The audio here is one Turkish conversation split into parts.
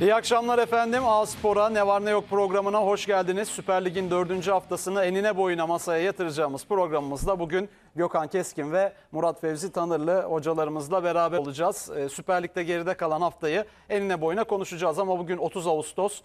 İyi akşamlar efendim. A Spor'a Ne Var Ne Yok programına hoş geldiniz. Süper Lig'in dördüncü haftasını enine boyuna masaya yatıracağımız programımızda bugün Gökhan Keskin ve Murat Fevzi Tanırlı hocalarımızla beraber olacağız. Ee, Süper Lig'de geride kalan haftayı enine boyuna konuşacağız ama bugün 30 Ağustos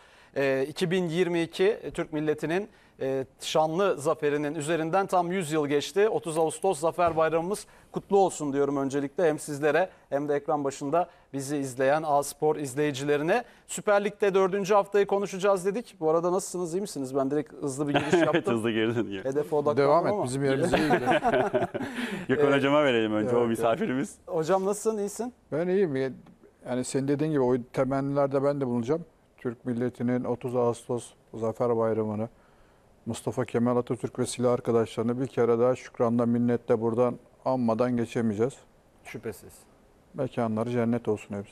2022 e, Türk milletinin e, şanlı zaferinin üzerinden tam 100 yıl geçti. 30 Ağustos Zafer Bayramımız kutlu olsun diyorum öncelikle hem sizlere hem de ekran başında bizi izleyen A-Spor izleyicilerine. Süper Lig'de dördüncü haftayı konuşacağız dedik. Bu arada nasılsınız iyi misiniz? Ben direkt hızlı bir giriş yaptım. evet hızlı girdin. Ya. Hedefe odaklandım Devam et ama. bizim yerimize iyi gidelim. Gökhan evet. hocama verelim önce evet, o misafirimiz. Evet. Hocam nasılsın iyisin? Ben iyiyim. Yani senin dediğin gibi o temennilerde ben de bulunacağım. Türk milletinin 30 Ağustos Zafer Bayramı'nı Mustafa Kemal Atatürk ve silah arkadaşlarını bir kere daha şükranla minnetle buradan anmadan geçemeyeceğiz. Şüphesiz. Mekanları cennet olsun hepsi.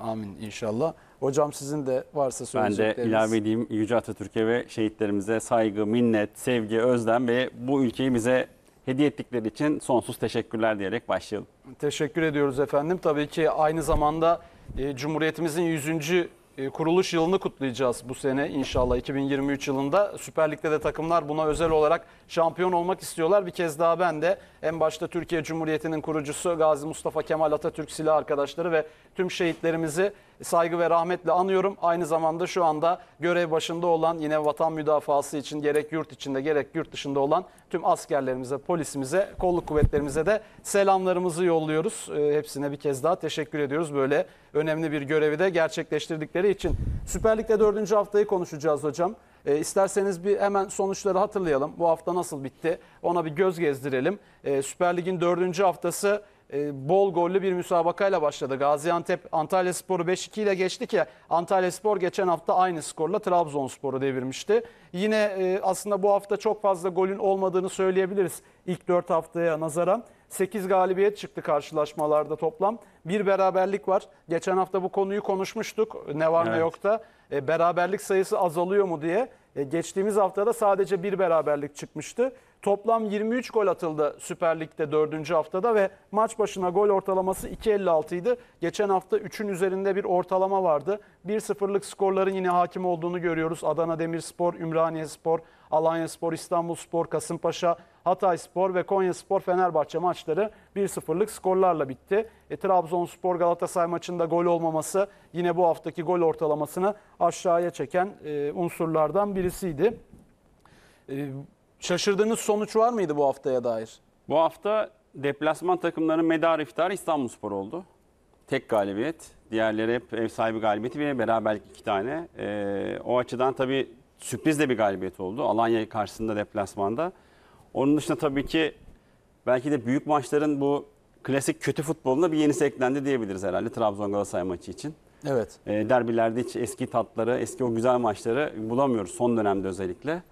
Amin inşallah. Hocam sizin de varsa söyleyecekleriniz. Ben de ilave edeyim Yüce Atatürk'e ve şehitlerimize saygı, minnet, sevgi, özlem ve bu ülkeyi bize hediye ettikleri için sonsuz teşekkürler diyerek başlayalım. Teşekkür ediyoruz efendim. Tabii ki aynı zamanda e, Cumhuriyetimizin 100. E, kuruluş yılını kutlayacağız bu sene inşallah 2023 yılında. Süper Lig'de de takımlar buna özel olarak şampiyon olmak istiyorlar. Bir kez daha ben de en başta Türkiye Cumhuriyeti'nin kurucusu Gazi Mustafa Kemal Atatürk silah arkadaşları ve tüm şehitlerimizi saygı ve rahmetle anıyorum. Aynı zamanda şu anda görev başında olan yine vatan müdafası için gerek yurt içinde gerek yurt dışında olan tüm askerlerimize, polisimize, kolluk kuvvetlerimize de selamlarımızı yolluyoruz. Ee, hepsine bir kez daha teşekkür ediyoruz. Böyle önemli bir görevi de gerçekleştirdikleri için. Süper Lig'de 4. haftayı konuşacağız hocam. E, isterseniz bir hemen sonuçları hatırlayalım. Bu hafta nasıl bitti? Ona bir göz gezdirelim. E, Süper Lig'in 4. haftası e, bol gollü bir müsabakayla başladı. Gaziantep Antalya Sporu 5-2 ile geçti ki Antalya Spor geçen hafta aynı skorla Trabzonspor'u devirmişti. Yine e, aslında bu hafta çok fazla golün olmadığını söyleyebiliriz ilk 4 haftaya nazaran. 8 galibiyet çıktı karşılaşmalarda toplam. Bir beraberlik var. Geçen hafta bu konuyu konuşmuştuk. Ne var evet. ne yok da e, beraberlik sayısı azalıyor mu diye. geçtiğimiz haftada sadece bir beraberlik çıkmıştı. Toplam 23 gol atıldı Süper Lig'de 4. haftada ve maç başına gol ortalaması 2.56 idi. Geçen hafta 3'ün üzerinde bir ortalama vardı. 1-0'lık skorların yine hakim olduğunu görüyoruz. Adana Demirspor, Ümraniye Spor, Alanya Spor, İstanbul Spor, Kasımpaşa, Hatay Spor ve Konya Spor Fenerbahçe maçları 1-0'lık skorlarla bitti. E, Trabzonspor Galatasaray maçında gol olmaması yine bu haftaki gol ortalamasını aşağıya çeken e, unsurlardan birisiydi. E, Şaşırdığınız sonuç var mıydı bu haftaya dair? Bu hafta deplasman takımlarının medar iftarı İstanbulspor oldu. Tek galibiyet. Diğerleri hep ev sahibi galibiyeti ve beraberlik iki tane. Ee, o açıdan tabii sürpriz de bir galibiyet oldu. Alanya karşısında deplasmanda. Onun dışında tabii ki belki de büyük maçların bu klasik kötü futbolunda bir yenisi eklendi diyebiliriz herhalde Trabzon Galatasaray maçı için. Evet. E, derbilerde hiç eski tatları, eski o güzel maçları bulamıyoruz son dönemde özellikle.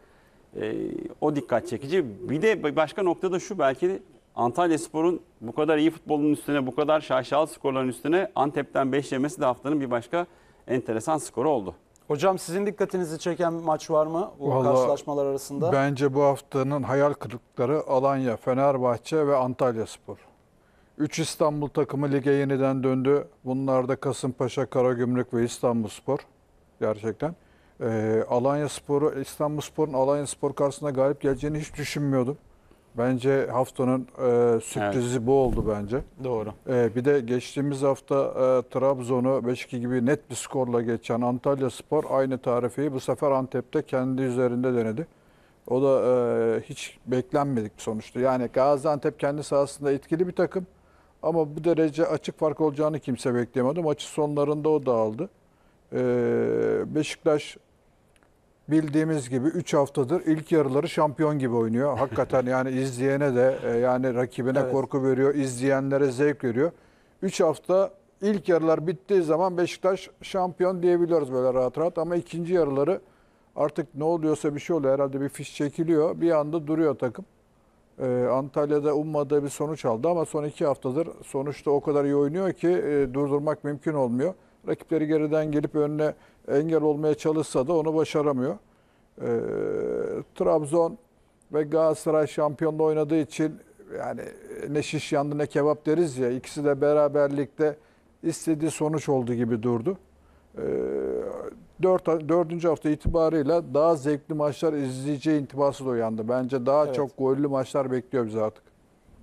E, o dikkat çekici. Bir de başka nokta da şu belki Antalya Spor'un bu kadar iyi futbolun üstüne, bu kadar şaşalı skorların üstüne Antep'ten 5 yemesi de haftanın bir başka enteresan skoru oldu. Hocam sizin dikkatinizi çeken maç var mı bu Vallahi, karşılaşmalar arasında? Bence bu haftanın hayal kırıkları Alanya, Fenerbahçe ve Antalya Spor. 3 İstanbul takımı lige yeniden döndü. Bunlar da Kasımpaşa, Karagümrük ve İstanbul Spor. Gerçekten e, Alanya Sporu, İstanbul Spor'un Alanya Spor karşısında galip geleceğini hiç düşünmüyordum. Bence haftanın e, sürprizi bu oldu bence. Doğru. E, bir de geçtiğimiz hafta e, Trabzon'u 5-2 gibi net bir skorla geçen Antalya Spor aynı tarifeyi bu sefer Antep'te kendi üzerinde denedi. O da e, hiç beklenmedik bir sonuçta. Yani Gaziantep kendi sahasında etkili bir takım ama bu derece açık fark olacağını kimse beklemiyordu. Maçı sonlarında o dağıldı. E, Beşiktaş bildiğimiz gibi 3 haftadır ilk yarıları şampiyon gibi oynuyor. Hakikaten yani izleyene de e, yani rakibine evet. korku veriyor, izleyenlere zevk veriyor. 3 hafta ilk yarılar bittiği zaman Beşiktaş şampiyon diyebiliyoruz böyle rahat rahat ama ikinci yarıları artık ne oluyorsa bir şey oluyor herhalde bir fiş çekiliyor. Bir anda duruyor takım. Ee, Antalya'da ummadığı bir sonuç aldı ama son iki haftadır sonuçta o kadar iyi oynuyor ki e, durdurmak mümkün olmuyor. Rakipleri geriden gelip önüne engel olmaya çalışsa da onu başaramıyor. E, Trabzon ve Galatasaray şampiyonla oynadığı için yani ne şiş yandı ne kebap deriz ya ikisi de beraberlikte istediği sonuç oldu gibi durdu. E, dört, dördüncü hafta itibarıyla daha zevkli maçlar izleyeceği intibası da uyandı. Bence daha evet. çok gollü maçlar bekliyor bizi artık.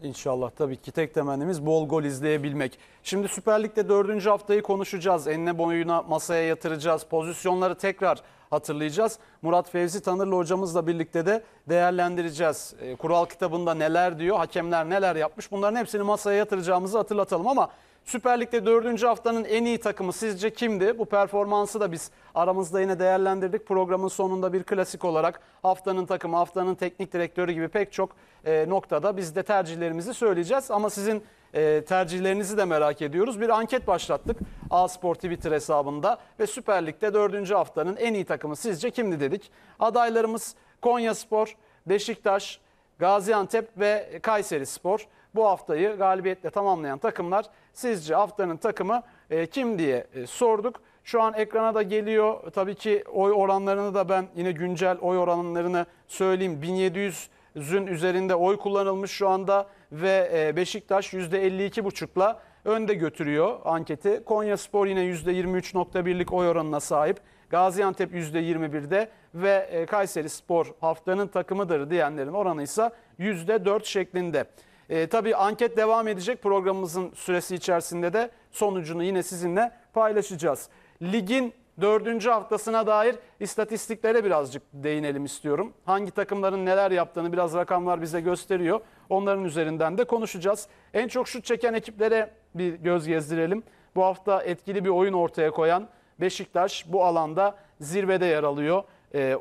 İnşallah tabii ki tek temennimiz bol gol izleyebilmek. Şimdi Süper Lig'de dördüncü haftayı konuşacağız. Enine boyuna masaya yatıracağız. Pozisyonları tekrar hatırlayacağız. Murat Fevzi Tanırlı hocamızla birlikte de değerlendireceğiz. E, kural kitabında neler diyor, hakemler neler yapmış bunların hepsini masaya yatıracağımızı hatırlatalım ama Süper Lig'de 4. haftanın en iyi takımı sizce kimdi? Bu performansı da biz aramızda yine değerlendirdik. Programın sonunda bir klasik olarak haftanın takımı, haftanın teknik direktörü gibi pek çok e, noktada biz de tercihlerimizi söyleyeceğiz. Ama sizin e, tercihlerinizi de merak ediyoruz. Bir anket başlattık A-Spor Twitter hesabında ve Süper Lig'de 4. haftanın en iyi takımı sizce kimdi dedik. Adaylarımız Konya Spor, Beşiktaş, Gaziantep ve Kayseri Spor bu haftayı galibiyetle tamamlayan takımlar. Sizce haftanın takımı e, kim diye e, sorduk. Şu an ekrana da geliyor. Tabii ki oy oranlarını da ben yine güncel oy oranlarını söyleyeyim. 1700 Zün üzerinde oy kullanılmış şu anda ve e, Beşiktaş %52,5'la önde götürüyor anketi. Konya Spor yine %23.1'lik oy oranına sahip. Gaziantep %21'de ve e, Kayseri Spor haftanın takımıdır diyenlerin oranı ise %4 şeklinde. E, tabii anket devam edecek programımızın süresi içerisinde de sonucunu yine sizinle paylaşacağız. Ligin dördüncü haftasına dair istatistiklere birazcık değinelim istiyorum. Hangi takımların neler yaptığını biraz rakamlar bize gösteriyor. Onların üzerinden de konuşacağız. En çok şut çeken ekiplere bir göz gezdirelim. Bu hafta etkili bir oyun ortaya koyan Beşiktaş bu alanda zirvede yer alıyor.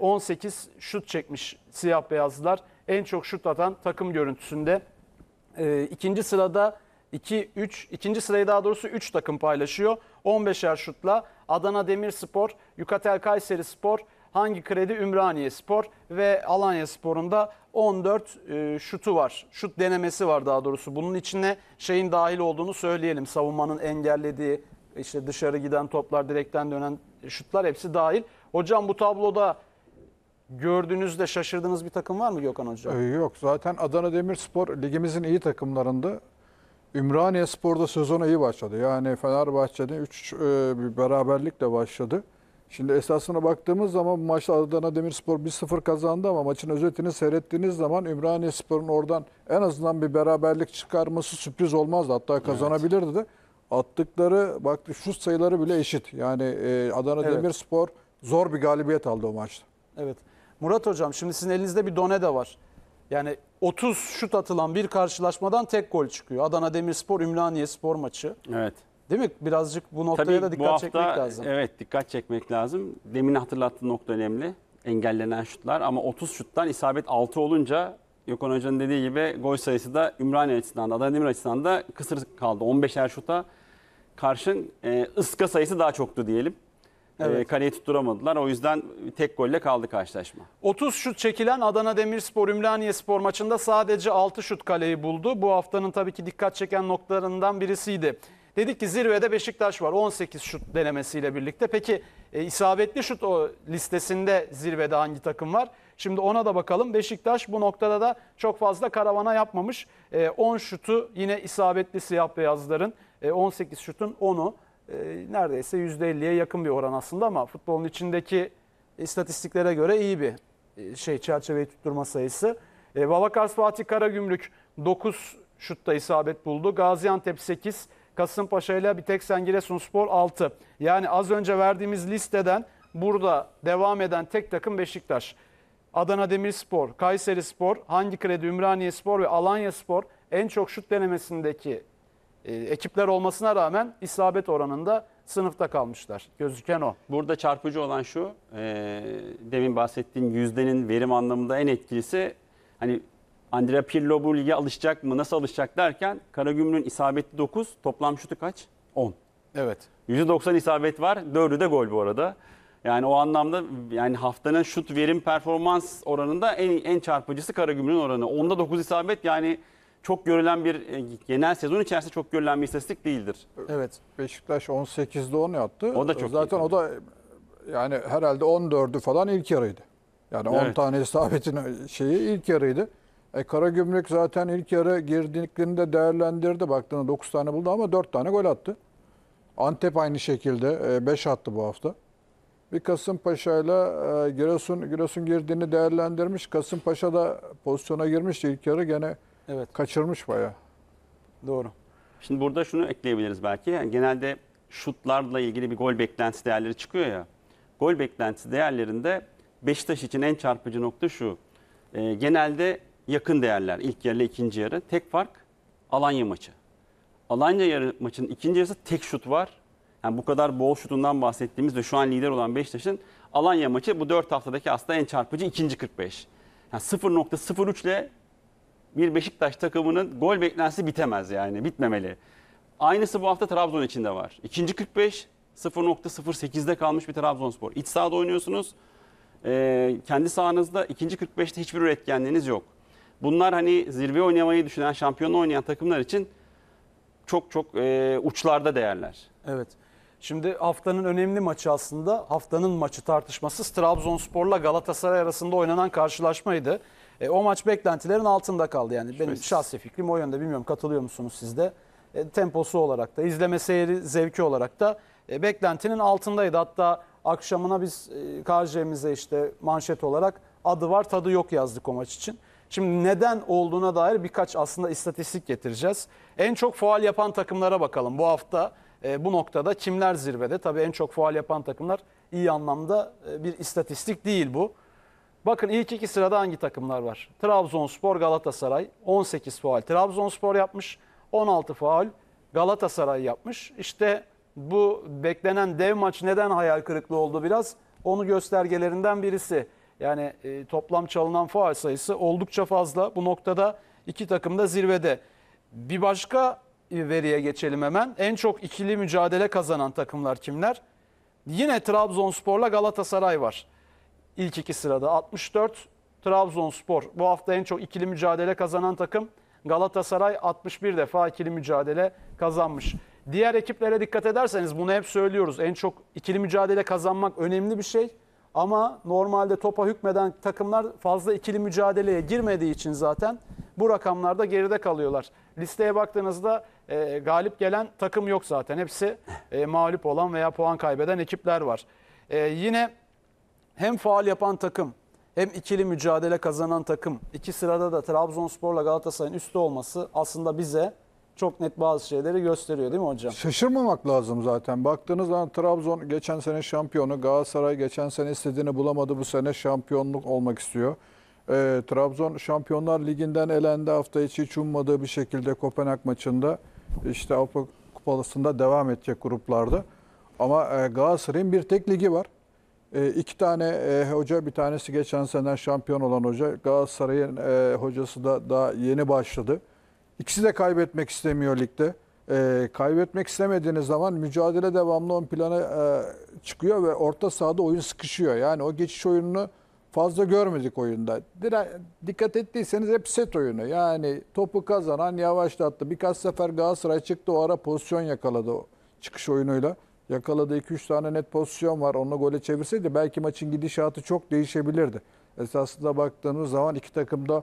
18 e, şut çekmiş siyah beyazlar. En çok şut atan takım görüntüsünde e, ikinci sırada 2 3 ikinci sırayı daha doğrusu 3 takım paylaşıyor. 15'er şutla Adana Demirspor, Yukatel Kayseri Spor, Hangi Kredi Ümraniye Spor ve Alanya Spor'un da 14 e, şutu var. Şut denemesi var daha doğrusu. Bunun içine şeyin dahil olduğunu söyleyelim. Savunmanın engellediği işte dışarı giden toplar direkten dönen şutlar hepsi dahil. Hocam bu tabloda gördüğünüzde şaşırdığınız bir takım var mı Gökhan Hoca? Ee, yok zaten Adana Demirspor ligimizin iyi takımlarında Ümraniye Spor'da sezona iyi başladı. Yani Fenerbahçe'de 3 e, bir beraberlikle başladı. Şimdi esasına baktığımız zaman maçta Adana Demirspor 1-0 kazandı ama maçın özetini seyrettiğiniz zaman Ümraniye Spor'un oradan en azından bir beraberlik çıkarması sürpriz olmazdı. Hatta kazanabilirdi evet. Attıkları bak şu sayıları bile eşit. Yani e, Adana evet. Demirspor zor bir galibiyet aldı o maçta. Evet. Murat Hocam şimdi sizin elinizde bir done de var. Yani 30 şut atılan bir karşılaşmadan tek gol çıkıyor. Adana Demirspor Ümraniye Spor maçı. Evet. Değil mi? Birazcık bu noktaya Tabii da dikkat hafta, çekmek lazım. Evet dikkat çekmek lazım. Demin hatırlattığın nokta önemli. Engellenen şutlar ama 30 şuttan isabet 6 olunca Gökhan Hoca'nın dediği gibi gol sayısı da Ümraniye açısından da Adana Demir açısından da kısır kaldı. 15'er şuta karşın e, ıska sayısı daha çoktu diyelim. Ee, evet. kaleyi tutturamadılar. O yüzden tek golle kaldı karşılaşma. 30 şut çekilen Adana Demirspor Ümraniye Spor maçında sadece 6 şut kaleyi buldu. Bu haftanın tabii ki dikkat çeken noktalarından birisiydi. Dedik ki zirvede Beşiktaş var 18 şut denemesiyle birlikte. Peki e, isabetli şut o listesinde zirvede hangi takım var? Şimdi ona da bakalım. Beşiktaş bu noktada da çok fazla karavana yapmamış. E, 10 şutu yine isabetli siyah beyazların. E, 18 şutun 10'u e, neredeyse %50'ye yakın bir oran aslında ama futbolun içindeki istatistiklere göre iyi bir e, şey çerçeveyi tutturma sayısı. E, Valakars Fatih Karagümrük 9 şutta isabet buldu. Gaziantep 8, Kasımpaşa ile bir Biteksen Giresunspor 6. Yani az önce verdiğimiz listeden burada devam eden tek takım Beşiktaş. Adana Demirspor, Kayseri Spor, Hangi Kredi Ümraniye Spor ve Alanya Spor en çok şut denemesindeki ee, ekipler olmasına rağmen isabet oranında sınıfta kalmışlar. Gözüken o. Burada çarpıcı olan şu, e, demin bahsettiğim yüzdenin verim anlamında en etkilisi hani Andrea Pirlo bu lige alışacak mı, nasıl alışacak derken Karagümrük'ün isabeti 9, toplam şutu kaç? 10. Evet. %90 isabet var, 4'ü de gol bu arada. Yani o anlamda yani haftanın şut verim performans oranında en en çarpıcısı Karagümrük'ün oranı. Onda 9 isabet yani çok görülen bir e, genel sezon içerisinde çok görülen bir istatistik değildir. Evet. Beşiktaş 18'de 10 yaptı. O da çok Zaten iyi. o da yani herhalde 14'ü falan ilk yarıydı. Yani evet. 10 tane isabetin şeyi ilk yarıydı. E Karagümrük zaten ilk yarı girdiklerinde değerlendirdi. Baktığında 9 tane buldu ama 4 tane gol attı. Antep aynı şekilde 5 e, attı bu hafta. Bir Kasımpaşa ile Giresun, Giresun girdiğini değerlendirmiş. Kasımpaşa da pozisyona girmişti ilk yarı. Gene Evet. Kaçırmış bayağı. Doğru. Şimdi burada şunu ekleyebiliriz belki. Yani genelde şutlarla ilgili bir gol beklentisi değerleri çıkıyor ya. Gol beklentisi değerlerinde Beşiktaş için en çarpıcı nokta şu. E, genelde yakın değerler ilk yarı ile ikinci yarı. Tek fark Alanya maçı. Alanya yarı maçının ikinci yarısı tek şut var. Yani bu kadar bol şutundan bahsettiğimizde şu an lider olan Beşiktaş'ın Alanya maçı bu 4 haftadaki aslında en çarpıcı ikinci 45. Yani 0.03 ile bir Beşiktaş takımının gol beklentisi bitemez yani bitmemeli. Aynısı bu hafta Trabzon için de var. İkinci 45 0.08'de kalmış bir Trabzonspor. İç sahada oynuyorsunuz. Ee, kendi sahanızda ikinci 45'te hiçbir üretkenliğiniz yok. Bunlar hani zirve oynamayı düşünen, şampiyonla oynayan takımlar için çok çok e, uçlarda değerler. Evet. Şimdi haftanın önemli maçı aslında haftanın maçı tartışmasız Trabzonspor'la Galatasaray arasında oynanan karşılaşmaydı. E, o maç beklentilerin altında kaldı yani. Benim Şüphesiz. şahsi fikrim o yönde. Bilmiyorum katılıyor musunuz siz de? E, temposu olarak da, izleme seyri zevki olarak da e, beklentinin altındaydı. Hatta akşamına biz e, KJ'mize işte manşet olarak adı var tadı yok yazdık o maç için. Şimdi neden olduğuna dair birkaç aslında istatistik getireceğiz. En çok faal yapan takımlara bakalım bu hafta. E, bu noktada kimler zirvede? Tabii en çok faal yapan takımlar iyi anlamda e, bir istatistik değil bu. Bakın ilk iki sırada hangi takımlar var? Trabzonspor, Galatasaray 18 faal. Trabzonspor yapmış 16 faal. Galatasaray yapmış. İşte bu beklenen dev maç neden hayal kırıklığı oldu biraz? Onu göstergelerinden birisi. Yani e, toplam çalınan faal sayısı oldukça fazla. Bu noktada iki takım da zirvede. Bir başka e, veriye geçelim hemen. En çok ikili mücadele kazanan takımlar kimler? Yine Trabzonspor'la Galatasaray var ilk iki sırada. 64 Trabzonspor. Bu hafta en çok ikili mücadele kazanan takım Galatasaray 61 defa ikili mücadele kazanmış. Diğer ekiplere dikkat ederseniz bunu hep söylüyoruz. En çok ikili mücadele kazanmak önemli bir şey. Ama normalde topa hükmeden takımlar fazla ikili mücadeleye girmediği için zaten bu rakamlarda geride kalıyorlar. Listeye baktığınızda e, galip gelen takım yok zaten. Hepsi e, mağlup olan veya puan kaybeden ekipler var. E, yine hem faal yapan takım hem ikili mücadele kazanan takım iki sırada da Trabzonspor'la Galatasaray'ın üstte olması aslında bize çok net bazı şeyleri gösteriyor değil mi hocam? Şaşırmamak lazım zaten. Baktığınız zaman Trabzon geçen sene şampiyonu, Galatasaray geçen sene istediğini bulamadı. Bu sene şampiyonluk olmak istiyor. E, Trabzon Şampiyonlar Ligi'nden elendi hafta içi hiç ummadığı bir şekilde Kopenhag maçında işte Avrupa Kupası'nda devam edecek gruplarda. Ama e, Galatasaray'ın bir tek ligi var. E, iki tane e, hoca, bir tanesi geçen sene şampiyon olan hoca. Galatasaray'ın e, hocası da daha yeni başladı. İkisi de kaybetmek istemiyor ligde. E, kaybetmek istemediğiniz zaman mücadele devamlı ön plana e, çıkıyor ve orta sahada oyun sıkışıyor. Yani o geçiş oyununu fazla görmedik oyunda. Dire, dikkat ettiyseniz hep set oyunu. Yani topu kazanan yavaşlattı. Birkaç sefer Galatasaray çıktı o ara pozisyon yakaladı o çıkış oyunuyla. Yakaladığı 2-3 tane net pozisyon var. Onunla gole çevirseydi belki maçın gidişatı çok değişebilirdi. Esasında baktığımız zaman iki takım da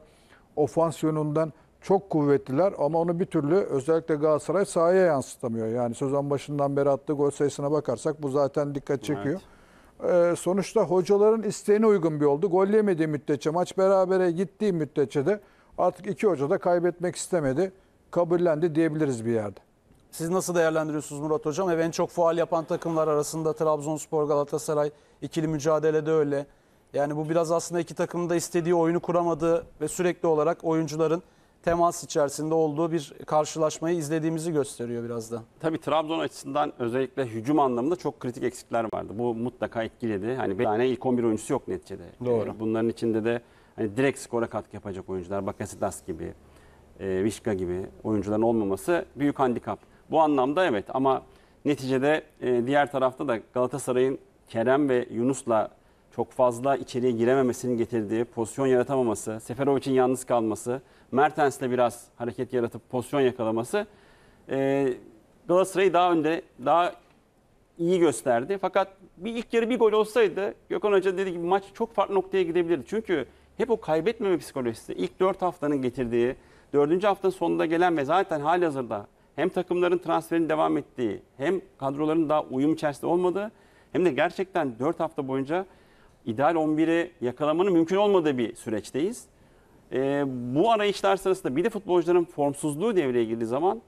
ofans yönünden çok kuvvetliler ama onu bir türlü özellikle Galatasaray sahaya yansıtamıyor. Yani sezon başından beri attığı gol sayısına bakarsak bu zaten dikkat çekiyor. Evet. Ee, sonuçta hocaların isteğine uygun bir oldu. Gol yemediği müddetçe, maç berabere gittiği müddetçe de artık iki hoca da kaybetmek istemedi. Kabullendi diyebiliriz bir yerde. Siz nasıl değerlendiriyorsunuz Murat Hocam? Ev en çok faal yapan takımlar arasında Trabzonspor, Galatasaray ikili mücadelede öyle. Yani bu biraz aslında iki takımın da istediği oyunu kuramadığı ve sürekli olarak oyuncuların temas içerisinde olduğu bir karşılaşmayı izlediğimizi gösteriyor biraz da. Tabii Trabzon açısından özellikle hücum anlamında çok kritik eksikler vardı. Bu mutlaka etkiledi. Hani bir tane ilk 11 oyuncusu yok neticede. Doğru. Ee, bunların içinde de hani direkt skora katkı yapacak oyuncular, Bakasitas gibi, e, Vişka gibi oyuncuların olmaması büyük handikap. Bu anlamda evet ama neticede e, diğer tarafta da Galatasaray'ın Kerem ve Yunus'la çok fazla içeriye girememesinin getirdiği, pozisyon yaratamaması, Seferovic'in yalnız kalması, Mertens'le biraz hareket yaratıp pozisyon yakalaması e, Galatasaray'ı daha önde, daha iyi gösterdi. Fakat bir ilk yarı bir gol olsaydı Gökhan Hoca dediği gibi maç çok farklı noktaya gidebilirdi. Çünkü hep o kaybetmeme psikolojisi ilk 4 haftanın getirdiği, 4. haftanın sonunda gelen ve zaten hazırda hem takımların transferin devam ettiği hem kadroların daha uyum içerisinde olmadığı hem de gerçekten 4 hafta boyunca ideal 11'i yakalamanın mümkün olmadığı bir süreçteyiz. E, bu arayışlar sırasında bir de futbolcuların formsuzluğu devreye girdiği zaman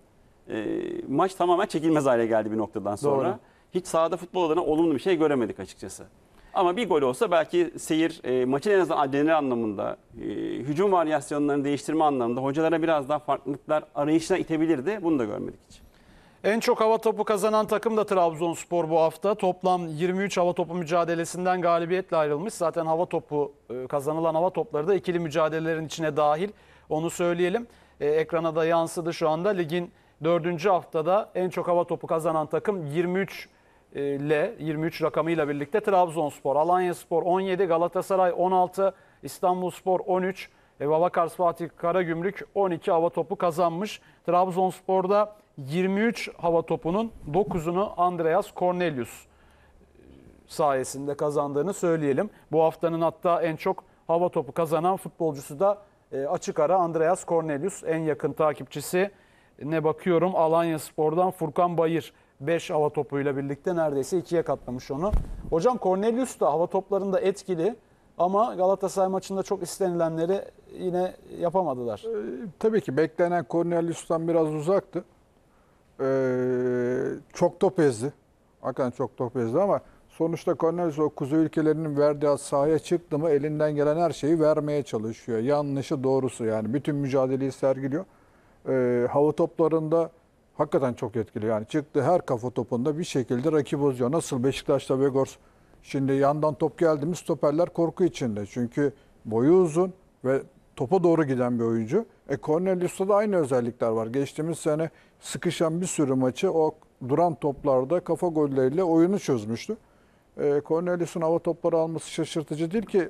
e, maç tamamen çekilmez hale geldi bir noktadan sonra. Doğru. Hiç sahada futbol adına olumlu bir şey göremedik açıkçası. Ama bir gol olsa belki seyir e, maçın en azından adrenalin anlamında, e, hücum varyasyonlarını değiştirme anlamında hocalara biraz daha farklılıklar arayışına itebilirdi. Bunu da görmedik hiç. En çok hava topu kazanan takım da Trabzonspor bu hafta. Toplam 23 hava topu mücadelesinden galibiyetle ayrılmış. Zaten hava topu e, kazanılan hava topları da ikili mücadelelerin içine dahil. Onu söyleyelim. E, ekrana da yansıdı şu anda. Ligin 4. haftada en çok hava topu kazanan takım 23 e, L 23 rakamıyla birlikte Trabzonspor, Alanyaspor 17, Galatasaray 16, İstanbulspor 13 e, ve Babakars Fatih Karagümrük 12 hava topu kazanmış. Trabzonspor'da 23 hava topunun 9'unu Andreas Cornelius e, sayesinde kazandığını söyleyelim. Bu haftanın hatta en çok hava topu kazanan futbolcusu da açık ara Andreas Cornelius en yakın takipçisi. Ne bakıyorum Alanya Spor'dan Furkan Bayır 5 hava topuyla birlikte neredeyse ikiye katlamış onu. Hocam Cornelius da hava toplarında etkili ama Galatasaray maçında çok istenilenleri yine yapamadılar. Ee, tabii ki beklenen Cornelius'tan biraz uzaktı. Ee, çok top ezdi. Hakikaten çok top ezdi ama sonuçta Cornelius o kuzu ülkelerinin verdiği sahaya çıktı mı elinden gelen her şeyi vermeye çalışıyor. Yanlışı doğrusu yani bütün mücadeleyi sergiliyor. Ee, hava toplarında hakikaten çok etkili. Yani çıktı her kafa topunda bir şekilde rakip bozuyor. Nasıl Beşiktaş'ta Vegors şimdi yandan top geldi mi stoperler korku içinde. Çünkü boyu uzun ve topa doğru giden bir oyuncu. E Cornelius'ta da aynı özellikler var. Geçtiğimiz sene sıkışan bir sürü maçı o duran toplarda kafa golleriyle oyunu çözmüştü. E, Cornelius'un hava topları alması şaşırtıcı değil ki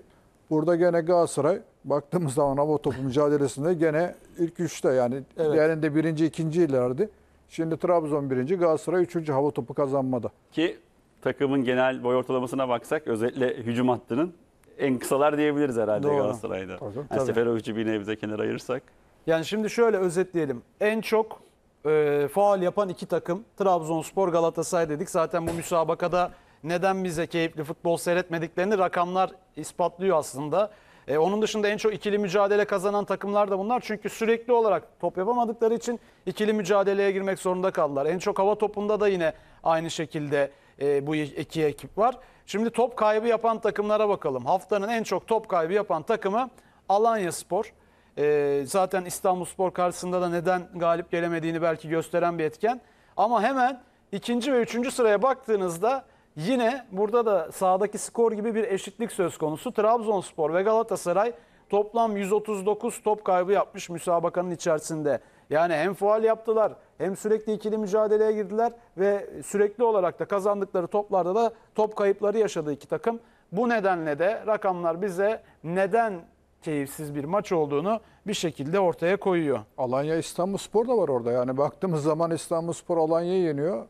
burada gene Galatasaray baktığımız zaman hava topu mücadelesinde gene ilk üçte yani evet. diğerinde birinci ikinci ilerdi. Şimdi Trabzon birinci, Galatasaray üçüncü hava topu kazanmadı Ki takımın genel boy ortalamasına baksak özellikle hücum hattının en kısalar diyebiliriz herhalde Doğru. Galatasaray'da. Tabii, yani tabii. Seferovic'i bir nebze kenara ayırırsak. Yani şimdi şöyle özetleyelim. En çok e, faal yapan iki takım Trabzonspor Galatasaray dedik. Zaten bu müsabakada neden bize keyifli futbol seyretmediklerini rakamlar ispatlıyor aslında. E, onun dışında en çok ikili mücadele kazanan takımlar da bunlar. Çünkü sürekli olarak top yapamadıkları için ikili mücadeleye girmek zorunda kaldılar. En çok hava topunda da yine aynı şekilde e, bu iki ekip var. Şimdi top kaybı yapan takımlara bakalım. Haftanın en çok top kaybı yapan takımı Alanya Spor. E, zaten İstanbul Spor karşısında da neden galip gelemediğini belki gösteren bir etken. Ama hemen ikinci ve üçüncü sıraya baktığınızda Yine burada da sağdaki skor gibi bir eşitlik söz konusu. Trabzonspor ve Galatasaray toplam 139 top kaybı yapmış müsabakanın içerisinde. Yani hem faal yaptılar hem sürekli ikili mücadeleye girdiler ve sürekli olarak da kazandıkları toplarda da top kayıpları yaşadı iki takım. Bu nedenle de rakamlar bize neden keyifsiz bir maç olduğunu bir şekilde ortaya koyuyor. Alanya İstanbulspor da var orada. Yani baktığımız zaman İstanbulspor Alanya'yı yeniyor.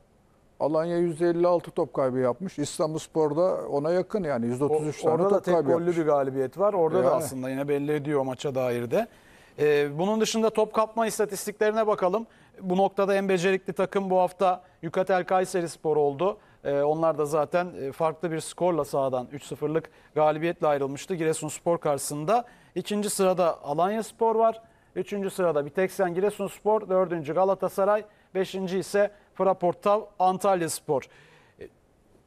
Alanya 156 top kaybı yapmış. İstanbul Spor'da ona yakın yani %33 tane top kaybı Orada da tek gollü bir galibiyet var. Orada yani. da aslında yine belli ediyor maça dair de. Ee, bunun dışında top kapma istatistiklerine bakalım. Bu noktada en becerikli takım bu hafta Yukatel Kayseri Spor oldu. Ee, onlar da zaten e, farklı bir skorla sahadan 3-0'lık galibiyetle ayrılmıştı Giresunspor karşısında. İkinci sırada Alanya Spor var. Üçüncü sırada bir tek sen Giresunspor, dördüncü Galatasaray, beşinci ise Fraportav Antalya Spor. E,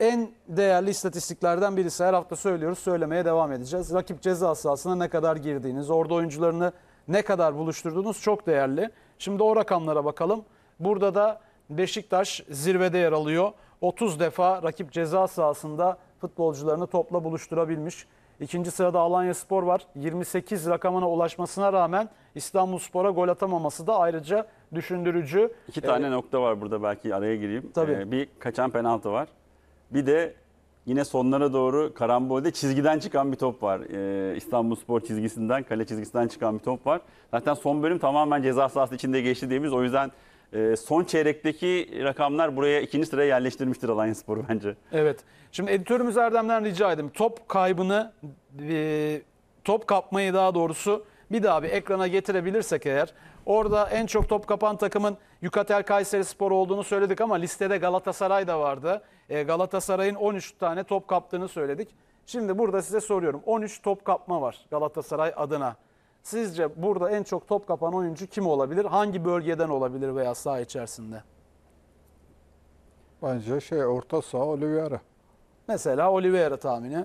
en değerli istatistiklerden birisi her hafta söylüyoruz söylemeye devam edeceğiz. Rakip ceza sahasına ne kadar girdiğiniz, orada oyuncularını ne kadar buluşturduğunuz çok değerli. Şimdi o rakamlara bakalım. Burada da Beşiktaş zirvede yer alıyor. 30 defa rakip ceza sahasında futbolcularını topla buluşturabilmiş. İkinci sırada Alanya Spor var. 28 rakamına ulaşmasına rağmen İstanbul Spor'a gol atamaması da ayrıca düşündürücü. İki tane ee, nokta var burada belki araya gireyim. Tabii. Ee, bir kaçan penaltı var. Bir de yine sonlara doğru karambolde çizgiden çıkan bir top var. Ee, İstanbul Spor çizgisinden, kale çizgisinden çıkan bir top var. Zaten son bölüm tamamen ceza sahası içinde geçti diyebiliriz. O yüzden ee, son çeyrekteki rakamlar buraya ikinci sıraya yerleştirmiştir Alanya Spor bence. Evet. Şimdi editörümüz Erdem'den rica edeyim. Top kaybını, e, top kapmayı daha doğrusu bir daha bir ekrana getirebilirsek eğer. Orada en çok top kapan takımın Yukatel Kayseri Spor olduğunu söyledik ama listede Galatasaray da vardı. E, Galatasaray'ın 13 tane top kaptığını söyledik. Şimdi burada size soruyorum. 13 top kapma var Galatasaray adına. Sizce burada en çok top kapan oyuncu kim olabilir? Hangi bölgeden olabilir veya saha içerisinde? Bence şey orta saha Oliveira. Mesela Oliveira tahmini.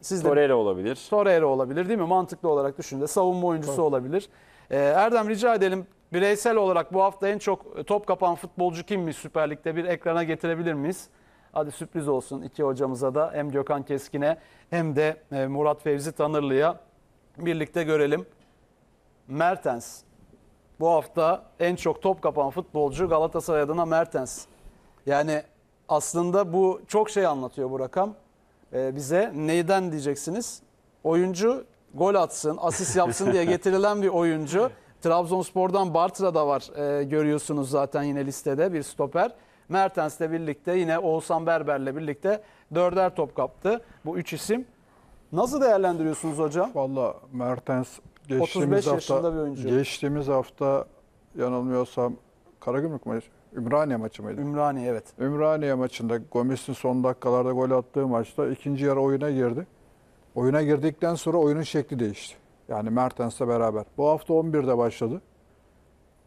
Siz de Torreira olabilir. Torreira olabilir değil mi? Mantıklı olarak düşünde savunma oyuncusu Tabii. olabilir. Ee, Erdem rica edelim bireysel olarak bu hafta en çok top kapan futbolcu kimmiş Süper Lig'de bir ekrana getirebilir miyiz? Hadi sürpriz olsun iki hocamıza da hem Gökhan Keskin'e hem de e, Murat Fevzi Tanırlı'ya birlikte görelim. Mertens. Bu hafta en çok top kapan futbolcu Galatasaray adına Mertens. Yani aslında bu çok şey anlatıyor bu rakam. Ee, bize neyden diyeceksiniz? Oyuncu gol atsın, asist yapsın diye getirilen bir oyuncu. Trabzonspor'dan Bartra da var e, görüyorsunuz zaten yine listede bir stoper. Mertens'le birlikte yine Oğuzhan Berber'le birlikte dörder top kaptı. Bu üç isim Nasıl değerlendiriyorsunuz hocam? Valla Mertens geçtiğimiz 35 hafta, yaşında bir oyuncu. geçtiğimiz hafta yanılmıyorsam Karagümrük maçı, Ümraniye maçı mıydı? Ümraniye evet. Ümraniye maçında Gomis'in son dakikalarda gol attığı maçta ikinci yarı oyuna girdi. Oyuna girdikten sonra oyunun şekli değişti. Yani Mertens'le beraber. Bu hafta 11'de başladı.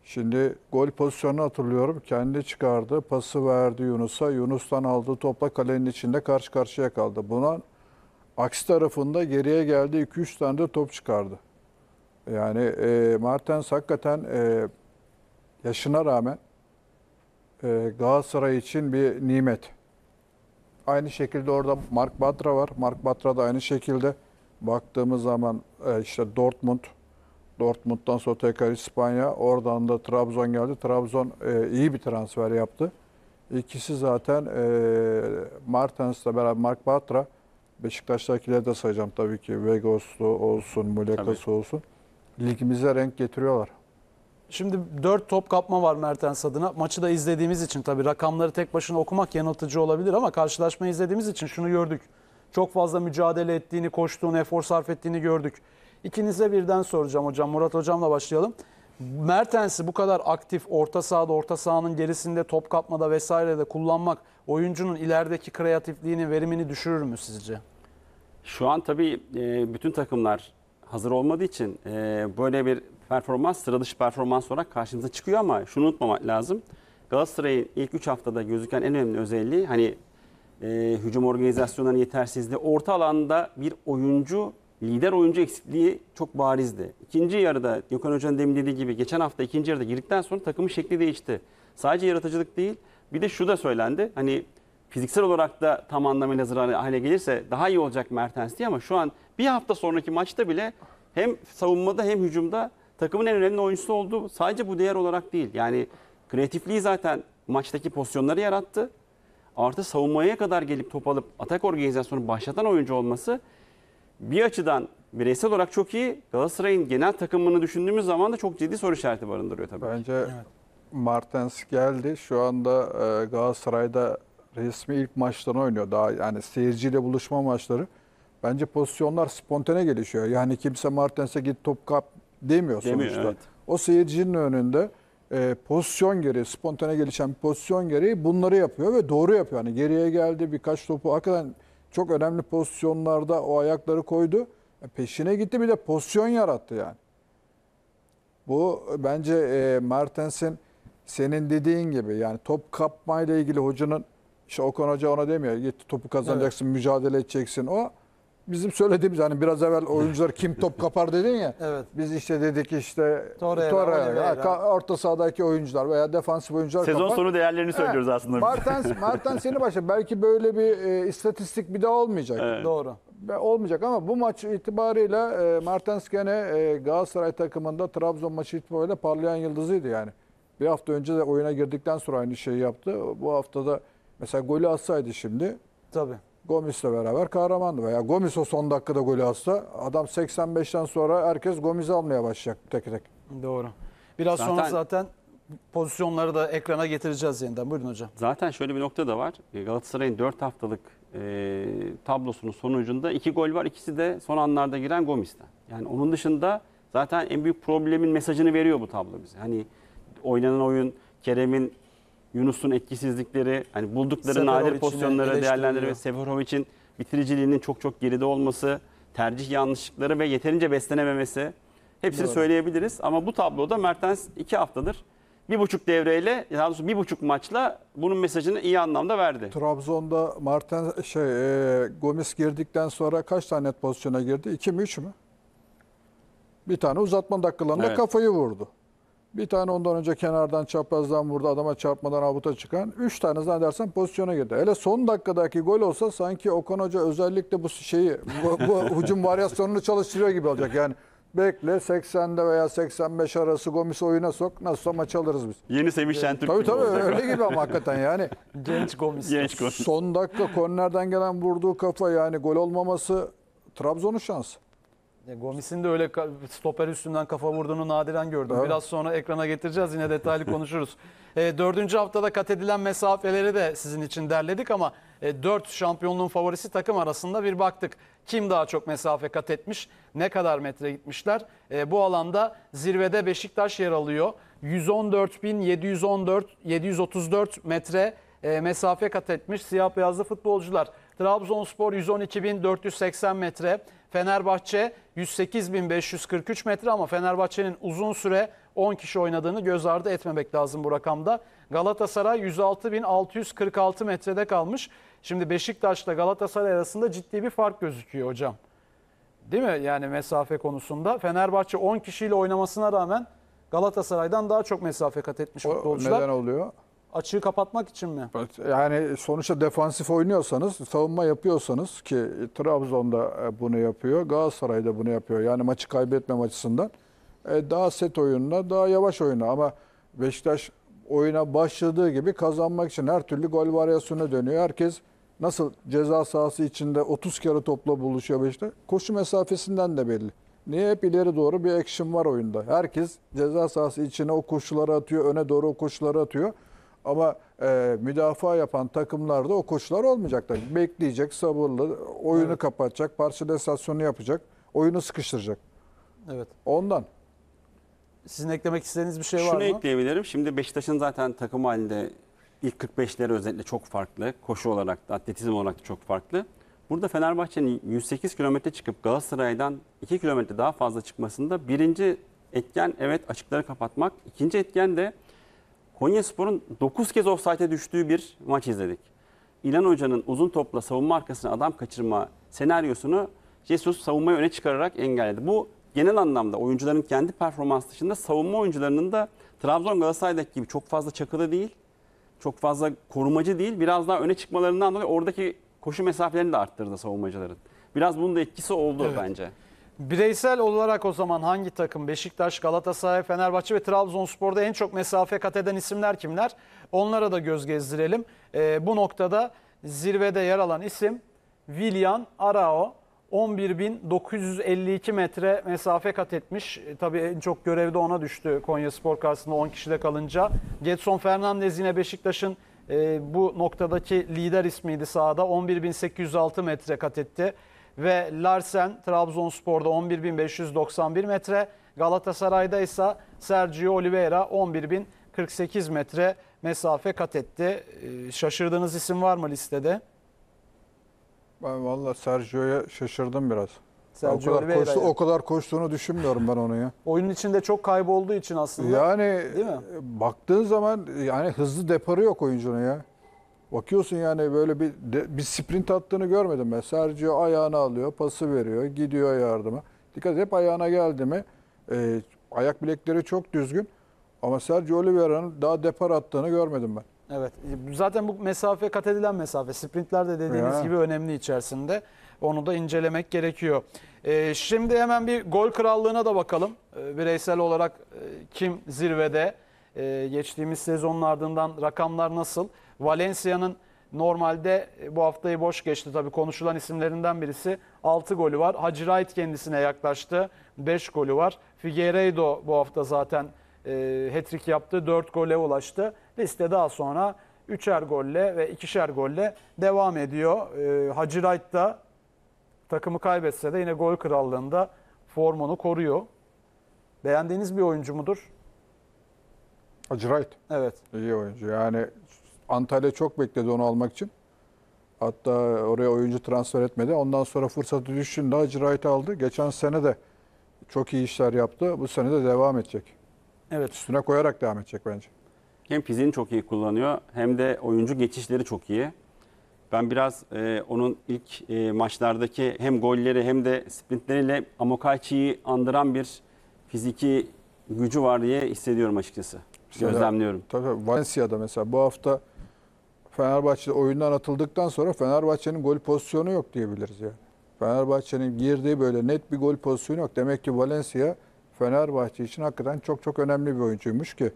Şimdi gol pozisyonunu hatırlıyorum. Kendi çıkardı, pası verdi Yunus'a. Yunus'tan aldığı topla kalenin içinde karşı karşıya kaldı. Buna Aksi tarafında geriye geldi 2-3 tane de top çıkardı. Yani e, Martens hakikaten e, yaşına rağmen e, Galatasaray için bir nimet. Aynı şekilde orada Mark Batra var. Mark Batra da aynı şekilde baktığımız zaman e, işte Dortmund, Dortmund'dan sonra tekrar İspanya, oradan da Trabzon geldi. Trabzon e, iyi bir transfer yaptı. İkisi zaten e, Martens'la beraber Mark Batra Beşiktaş'takileri de sayacağım tabii ki. Vegoslu olsun, Mulekası olsun. Ligimize renk getiriyorlar. Şimdi 4 top kapma var Mertens adına. Maçı da izlediğimiz için tabii rakamları tek başına okumak yanıltıcı olabilir ama karşılaşmayı izlediğimiz için şunu gördük. Çok fazla mücadele ettiğini, koştuğunu, efor sarf ettiğini gördük. İkinize birden soracağım hocam. Murat hocamla başlayalım. Mertens'i bu kadar aktif orta sahada, orta sahanın gerisinde top kapmada vesairede kullanmak oyuncunun ilerideki kreatifliğini, verimini düşürür mü sizce? Şu an tabii e, bütün takımlar hazır olmadığı için e, böyle bir performans sıra dışı performans olarak karşımıza çıkıyor ama şunu unutmamak lazım. Galatasaray'ın ilk 3 haftada gözüken en önemli özelliği hani e, hücum organizasyonlarının yetersizliği orta alanda bir oyuncu lider oyuncu eksikliği çok barizdi. İkinci yarıda Gökhan Hoca'nın demin dediği gibi geçen hafta ikinci yarıda girdikten sonra takımın şekli değişti. Sadece yaratıcılık değil bir de şu da söylendi. Hani fiziksel olarak da tam anlamıyla zararlı hale gelirse daha iyi olacak Mertens diye ama şu an bir hafta sonraki maçta bile hem savunmada hem hücumda takımın en önemli oyuncusu oldu. Sadece bu değer olarak değil. Yani kreatifliği zaten maçtaki pozisyonları yarattı. Artı savunmaya kadar gelip top alıp atak organizasyonu başlatan oyuncu olması bir açıdan bireysel olarak çok iyi. Galatasaray'ın genel takımını düşündüğümüz zaman da çok ciddi soru işareti barındırıyor tabii. Bence evet. Martens geldi. Şu anda e, Galatasaray'da resmi ilk maçtan oynuyor. Daha yani seyirciyle buluşma maçları. Bence pozisyonlar spontane gelişiyor. Yani kimse Martens'e git top kap demiyor, demiyor sonuçta. Evet. O seyircinin önünde e, pozisyon gereği, spontane gelişen pozisyon gereği bunları yapıyor ve doğru yapıyor. Yani geriye geldi birkaç topu hakikaten çok önemli pozisyonlarda o ayakları koydu. E, peşine gitti bir de pozisyon yarattı yani. Bu e, bence e, Mertens'in senin dediğin gibi yani top kapmayla ilgili hocanın işte Okan Hoca ona demiyor. Git topu kazanacaksın, evet. mücadele edeceksin. O bizim söylediğimiz hani biraz evvel oyuncular kim top kapar dedin ya. evet. Biz işte dedik işte Torreira, Torreira, orta sahadaki oyuncular veya defansif oyuncular Sezon kapar. sonu değerlerini söylüyoruz aslında. biz. Mertens, Mertens yeni başladı. Belki böyle bir e, istatistik bir daha olmayacak. Evet. Doğru. Be- Olmayacak ama bu maç itibarıyla e, Mertens gene e, Galatasaray takımında Trabzon maçı itibariyle parlayan yıldızıydı yani. Bir hafta önce de oyuna girdikten sonra aynı şeyi yaptı. Bu haftada mesela golü atsaydı şimdi Tabii. Gomis'le beraber kahramandı. Veya Gomis o son dakikada golü atsa adam 85'ten sonra herkes Gomis'i almaya başlayacak tek tek. Doğru. Biraz zaten, sonra zaten pozisyonları da ekrana getireceğiz yeniden. Buyurun hocam. Zaten şöyle bir nokta da var. Galatasaray'ın 4 haftalık e, tablosunun sonucunda 2 gol var. İkisi de son anlarda giren Gomis'ten. Yani onun dışında zaten en büyük problemin mesajını veriyor bu tablo bize. Hani oynanan oyun Kerem'in Yunus'un etkisizlikleri, hani buldukları Seferovic nadir pozisyonları değerlendirme, ve Seferovic'in bitiriciliğinin çok çok geride olması, tercih yanlışlıkları ve yeterince beslenememesi hepsini Doğru. söyleyebiliriz. Ama bu tabloda Mertens iki haftadır bir buçuk devreyle daha doğrusu bir buçuk maçla bunun mesajını iyi anlamda verdi. Trabzon'da Martin şey e, Gomis girdikten sonra kaç tane pozisyona girdi? 2 mi 3 mü? Bir tane uzatma dakikalarında evet. kafayı vurdu. Bir tane ondan önce kenardan çaprazdan vurdu adama çarpmadan avuta çıkan. Üç tane zannedersen pozisyona girdi. Hele son dakikadaki gol olsa sanki Okan Hoca özellikle bu şeyi bu, bu hücum varyasyonunu çalıştırıyor gibi olacak. Yani bekle 80'de veya 85 arası Gomis oyuna sok. nasıl maç alırız biz. Yeni Semih ee, Şentürk Tabii gibi tabii olacak. öyle gibi ama hakikaten yani. Genç Gomis. Genç Gomis. Son dakika kornerden gelen vurduğu kafa yani gol olmaması Trabzon'un şansı. E, Gomis'in de öyle stoper üstünden kafa vurduğunu nadiren gördüm. Evet. Biraz sonra ekrana getireceğiz yine detaylı konuşuruz. E, dördüncü haftada kat edilen mesafeleri de sizin için derledik ama e, dört şampiyonluğun favorisi takım arasında bir baktık. Kim daha çok mesafe kat etmiş, ne kadar metre gitmişler? E, bu alanda zirvede Beşiktaş yer alıyor. 114.714 734 metre e, mesafe kat etmiş siyah beyazlı futbolcular. Trabzonspor 112.480 metre, Fenerbahçe 108.543 metre ama Fenerbahçe'nin uzun süre 10 kişi oynadığını göz ardı etmemek lazım bu rakamda. Galatasaray 106.646 metrede kalmış. Şimdi Beşiktaş'la Galatasaray arasında ciddi bir fark gözüküyor hocam. Değil mi? Yani mesafe konusunda. Fenerbahçe 10 kişiyle oynamasına rağmen Galatasaray'dan daha çok mesafe kat etmiş o, Neden oluyor? Açığı kapatmak için mi? Yani sonuçta defansif oynuyorsanız, savunma yapıyorsanız ki Trabzon'da e, bunu yapıyor, Galatasaray'da bunu yapıyor. Yani maçı kaybetmem açısından e, daha set oyununa, daha yavaş oyuna ama Beşiktaş oyuna başladığı gibi kazanmak için her türlü gol varyasyonuna dönüyor. Herkes nasıl ceza sahası içinde 30 kere topla buluşuyor Beşiktaş? Koşu mesafesinden de belli. Niye hep ileri doğru bir action var oyunda? Herkes ceza sahası içine o koşuları atıyor, öne doğru o koşuları atıyor. Ama e, müdafaa yapan takımlarda o koçlar olmayacaklar. bekleyecek, sabırlı, oyunu evet. kapatacak, parçalizasyonu yapacak, oyunu sıkıştıracak. Evet. Ondan. Sizin eklemek istediğiniz bir şey Şunu var mı? Şunu ekleyebilirim. Şimdi Beşiktaş'ın zaten takım halinde ilk 45'leri özellikle çok farklı. Koşu olarak da, atletizm olarak da çok farklı. Burada Fenerbahçe'nin 108 kilometre çıkıp Galatasaray'dan 2 kilometre daha fazla çıkmasında birinci etken evet açıkları kapatmak. İkinci etken de Konyaspor'un 9 kez offside'e düştüğü bir maç izledik. İlan Hoca'nın uzun topla savunma arkasına adam kaçırma senaryosunu Jesus savunmayı öne çıkararak engelledi. Bu genel anlamda oyuncuların kendi performans dışında savunma oyuncularının da Trabzon Galatasaray'daki gibi çok fazla çakılı değil, çok fazla korumacı değil. Biraz daha öne çıkmalarından dolayı oradaki koşu mesafelerini de arttırdı savunmacıların. Biraz bunun da etkisi oldu evet. bence. Bireysel olarak o zaman hangi takım? Beşiktaş, Galatasaray, Fenerbahçe ve Trabzonspor'da en çok mesafe kat eden isimler kimler? Onlara da göz gezdirelim. E, bu noktada zirvede yer alan isim Willian Arao. 11.952 metre mesafe kat etmiş. E, tabii en çok görevde ona düştü Konya Spor karşısında 10 kişide kalınca. Getson Fernandez yine Beşiktaş'ın e, bu noktadaki lider ismiydi sahada. 11.806 metre kat etti ve Larsen Trabzonspor'da 11.591 metre, Galatasaray'da ise Sergio Oliveira 11.048 metre mesafe kat etti. Ee, şaşırdığınız isim var mı listede? Ben valla Sergio'ya şaşırdım biraz. Sergio o kadar, Oliveira koştu, o kadar koştuğunu düşünmüyorum ben onu ya. Oyunun içinde çok kaybolduğu için aslında. Yani değil mi? E, baktığın zaman yani hızlı deparı yok oyuncunun ya. Bakıyorsun yani böyle bir bir sprint attığını görmedim ben. Sergio ayağını alıyor, pası veriyor, gidiyor yardıma. Dikkat hep ayağına geldi mi? E, ayak bilekleri çok düzgün. Ama Sergio Oliveira'nın daha depar attığını görmedim ben. Evet. Zaten bu mesafe kat edilen mesafe. Sprintler de dediğiniz ya. gibi önemli içerisinde. Onu da incelemek gerekiyor. Ee, şimdi hemen bir gol krallığına da bakalım. Ee, bireysel olarak e, kim zirvede? Ee, geçtiğimiz sezonun ardından rakamlar nasıl? Valencia'nın normalde e, bu haftayı boş geçti tabii konuşulan isimlerinden birisi. 6 golü var. Hacı Wright kendisine yaklaştı. 5 golü var. Figueiredo bu hafta zaten e, hat-trick yaptı. 4 gole ulaştı. Liste daha sonra 3'er golle ve 2'şer golle devam ediyor. E, Hacı Wright da takımı kaybetse de yine gol krallığında formunu koruyor. Beğendiğiniz bir oyuncu mudur? Hacı Wright. Evet. İyi oyuncu. Yani Antalya çok bekledi onu almak için. Hatta oraya oyuncu transfer etmedi. Ondan sonra fırsatı düşündü. Hacı Wright aldı. Geçen sene de çok iyi işler yaptı. Bu sene de devam edecek. Evet. Üstüne koyarak devam edecek bence. Hem fiziğini çok iyi kullanıyor hem de oyuncu geçişleri çok iyi. Ben biraz e, onun ilk e, maçlardaki hem golleri hem de sprintleriyle Amokaichi'yi andıran bir fiziki gücü var diye hissediyorum açıkçası. Mesela, Gözlemliyorum. Tabii Valencia'da mesela bu hafta Fenerbahçe oyundan atıldıktan sonra Fenerbahçe'nin gol pozisyonu yok diyebiliriz ya. Fenerbahçe'nin girdiği böyle net bir gol pozisyonu yok. Demek ki Valencia Fenerbahçe için hakikaten çok çok önemli bir oyuncuymuş ki.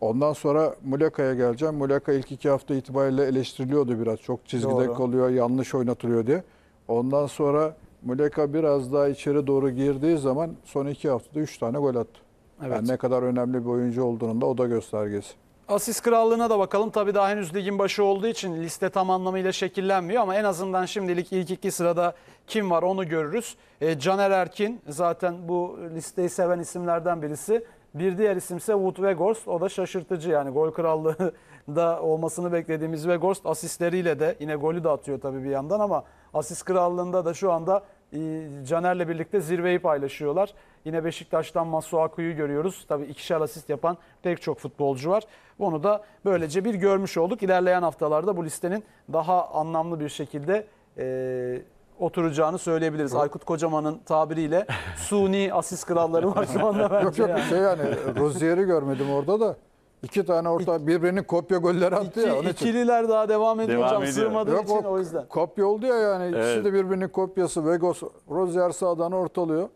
Ondan sonra Muleka'ya geleceğim. Muleka ilk iki hafta itibariyle eleştiriliyordu biraz. Çok çizgide Doğru. kalıyor, yanlış oynatılıyor diye. Ondan sonra Muleka biraz daha içeri doğru girdiği zaman son iki haftada üç tane gol attı. Evet. Yani ne kadar önemli bir oyuncu olduğunun da o da göstergesi. Asis Krallığı'na da bakalım. Tabii daha henüz ligin başı olduğu için liste tam anlamıyla şekillenmiyor ama en azından şimdilik ilk iki sırada kim var onu görürüz. E, Caner Erkin zaten bu listeyi seven isimlerden birisi. Bir diğer isim ise Wood Weghorst. O da şaşırtıcı yani gol krallığı da olmasını beklediğimiz Weghorst asistleriyle de yine golü de atıyor tabii bir yandan ama asist krallığında da şu anda ee, Caner'le birlikte zirveyi paylaşıyorlar. Yine Beşiktaş'tan Masuaku'yu görüyoruz. Tabii ikişer asist yapan pek çok futbolcu var. Onu da böylece bir görmüş olduk. İlerleyen haftalarda bu listenin daha anlamlı bir şekilde e, oturacağını söyleyebiliriz. Aykut Kocaman'ın tabiriyle suni asist kralları var şu anda bence. Yok yok şey yani. şey yani Rozier'i görmedim orada da. İki tane orta birbirinin kopya golleri attı ya. İkililer daha devam ediyor Devam hocam. ediyor. Sığmadığı Yok, için o, o yüzden. Kopya oldu ya yani. İkisi Evet. de birbirinin kopyası. Vegos, Rozier sağdan ortalıyor.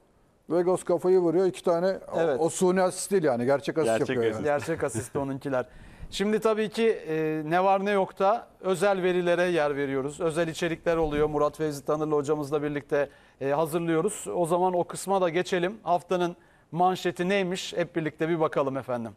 Vegos kafayı vuruyor. İki tane o- Evet. o, suni asist değil yani. Gerçek asist Gerçek yapıyor. asist. Yani. Gerçek asist onunkiler. Şimdi tabii ki e, ne var ne yok da özel verilere yer veriyoruz. Özel içerikler oluyor. Murat Fevzi Tanırlı hocamızla birlikte e, hazırlıyoruz. O zaman o kısma da geçelim. Haftanın manşeti neymiş? Hep birlikte bir bakalım efendim.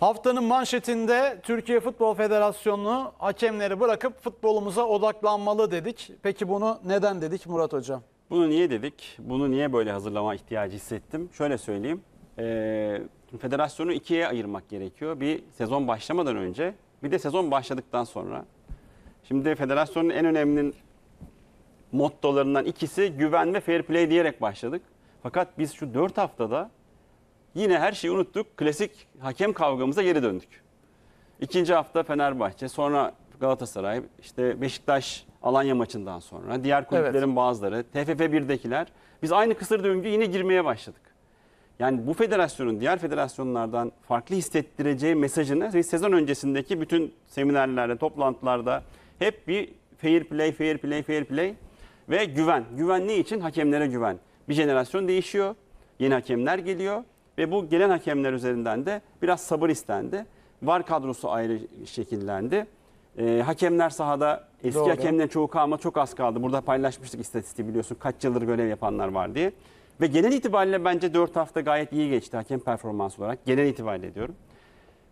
Haftanın manşetinde Türkiye Futbol Federasyonu hakemleri bırakıp futbolumuza odaklanmalı dedik. Peki bunu neden dedik Murat Hocam? Bunu niye dedik? Bunu niye böyle hazırlama ihtiyacı hissettim? Şöyle söyleyeyim. Ee, federasyonu ikiye ayırmak gerekiyor. Bir sezon başlamadan önce, bir de sezon başladıktan sonra. Şimdi federasyonun en önemli mottolarından ikisi güven ve fair play diyerek başladık. Fakat biz şu 4 haftada Yine her şeyi unuttuk. Klasik hakem kavgamıza geri döndük. İkinci hafta Fenerbahçe, sonra Galatasaray, işte Beşiktaş Alanya maçından sonra, diğer kulüplerin evet. bazıları, TFF 1'dekiler. Biz aynı kısır döngü yine girmeye başladık. Yani bu federasyonun diğer federasyonlardan farklı hissettireceği mesajını biz sezon öncesindeki bütün seminerlerde, toplantılarda hep bir fair play, fair play, fair play ve güven. Güven ne için? Hakemlere güven. Bir jenerasyon değişiyor, yeni hakemler geliyor. Ve bu gelen hakemler üzerinden de biraz sabır istendi. VAR kadrosu ayrı şekillendi. E, hakemler sahada eski Doğru. hakemlerin çoğu kalmadı çok az kaldı. Burada paylaşmıştık istatistiği biliyorsun kaç yıldır görev yapanlar var diye. Ve genel itibariyle bence 4 hafta gayet iyi geçti hakem performansı olarak. Genel itibariyle diyorum.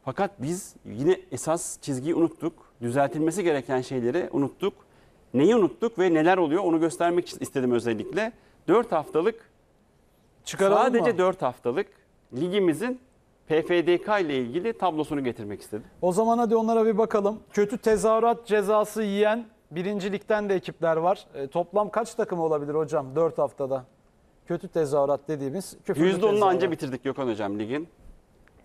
Fakat biz yine esas çizgiyi unuttuk. Düzeltilmesi gereken şeyleri unuttuk. Neyi unuttuk ve neler oluyor onu göstermek istedim özellikle. 4 haftalık Çıkaralım sadece mı? 4 haftalık ligimizin PFDK ile ilgili tablosunu getirmek istedim. O zaman hadi onlara bir bakalım. Kötü tezahürat cezası yiyen birincilikten de ekipler var. E, toplam kaç takım olabilir hocam 4 haftada? Kötü tezahürat dediğimiz %10'unu tezahürat. anca bitirdik Gökhan Hocam ligin.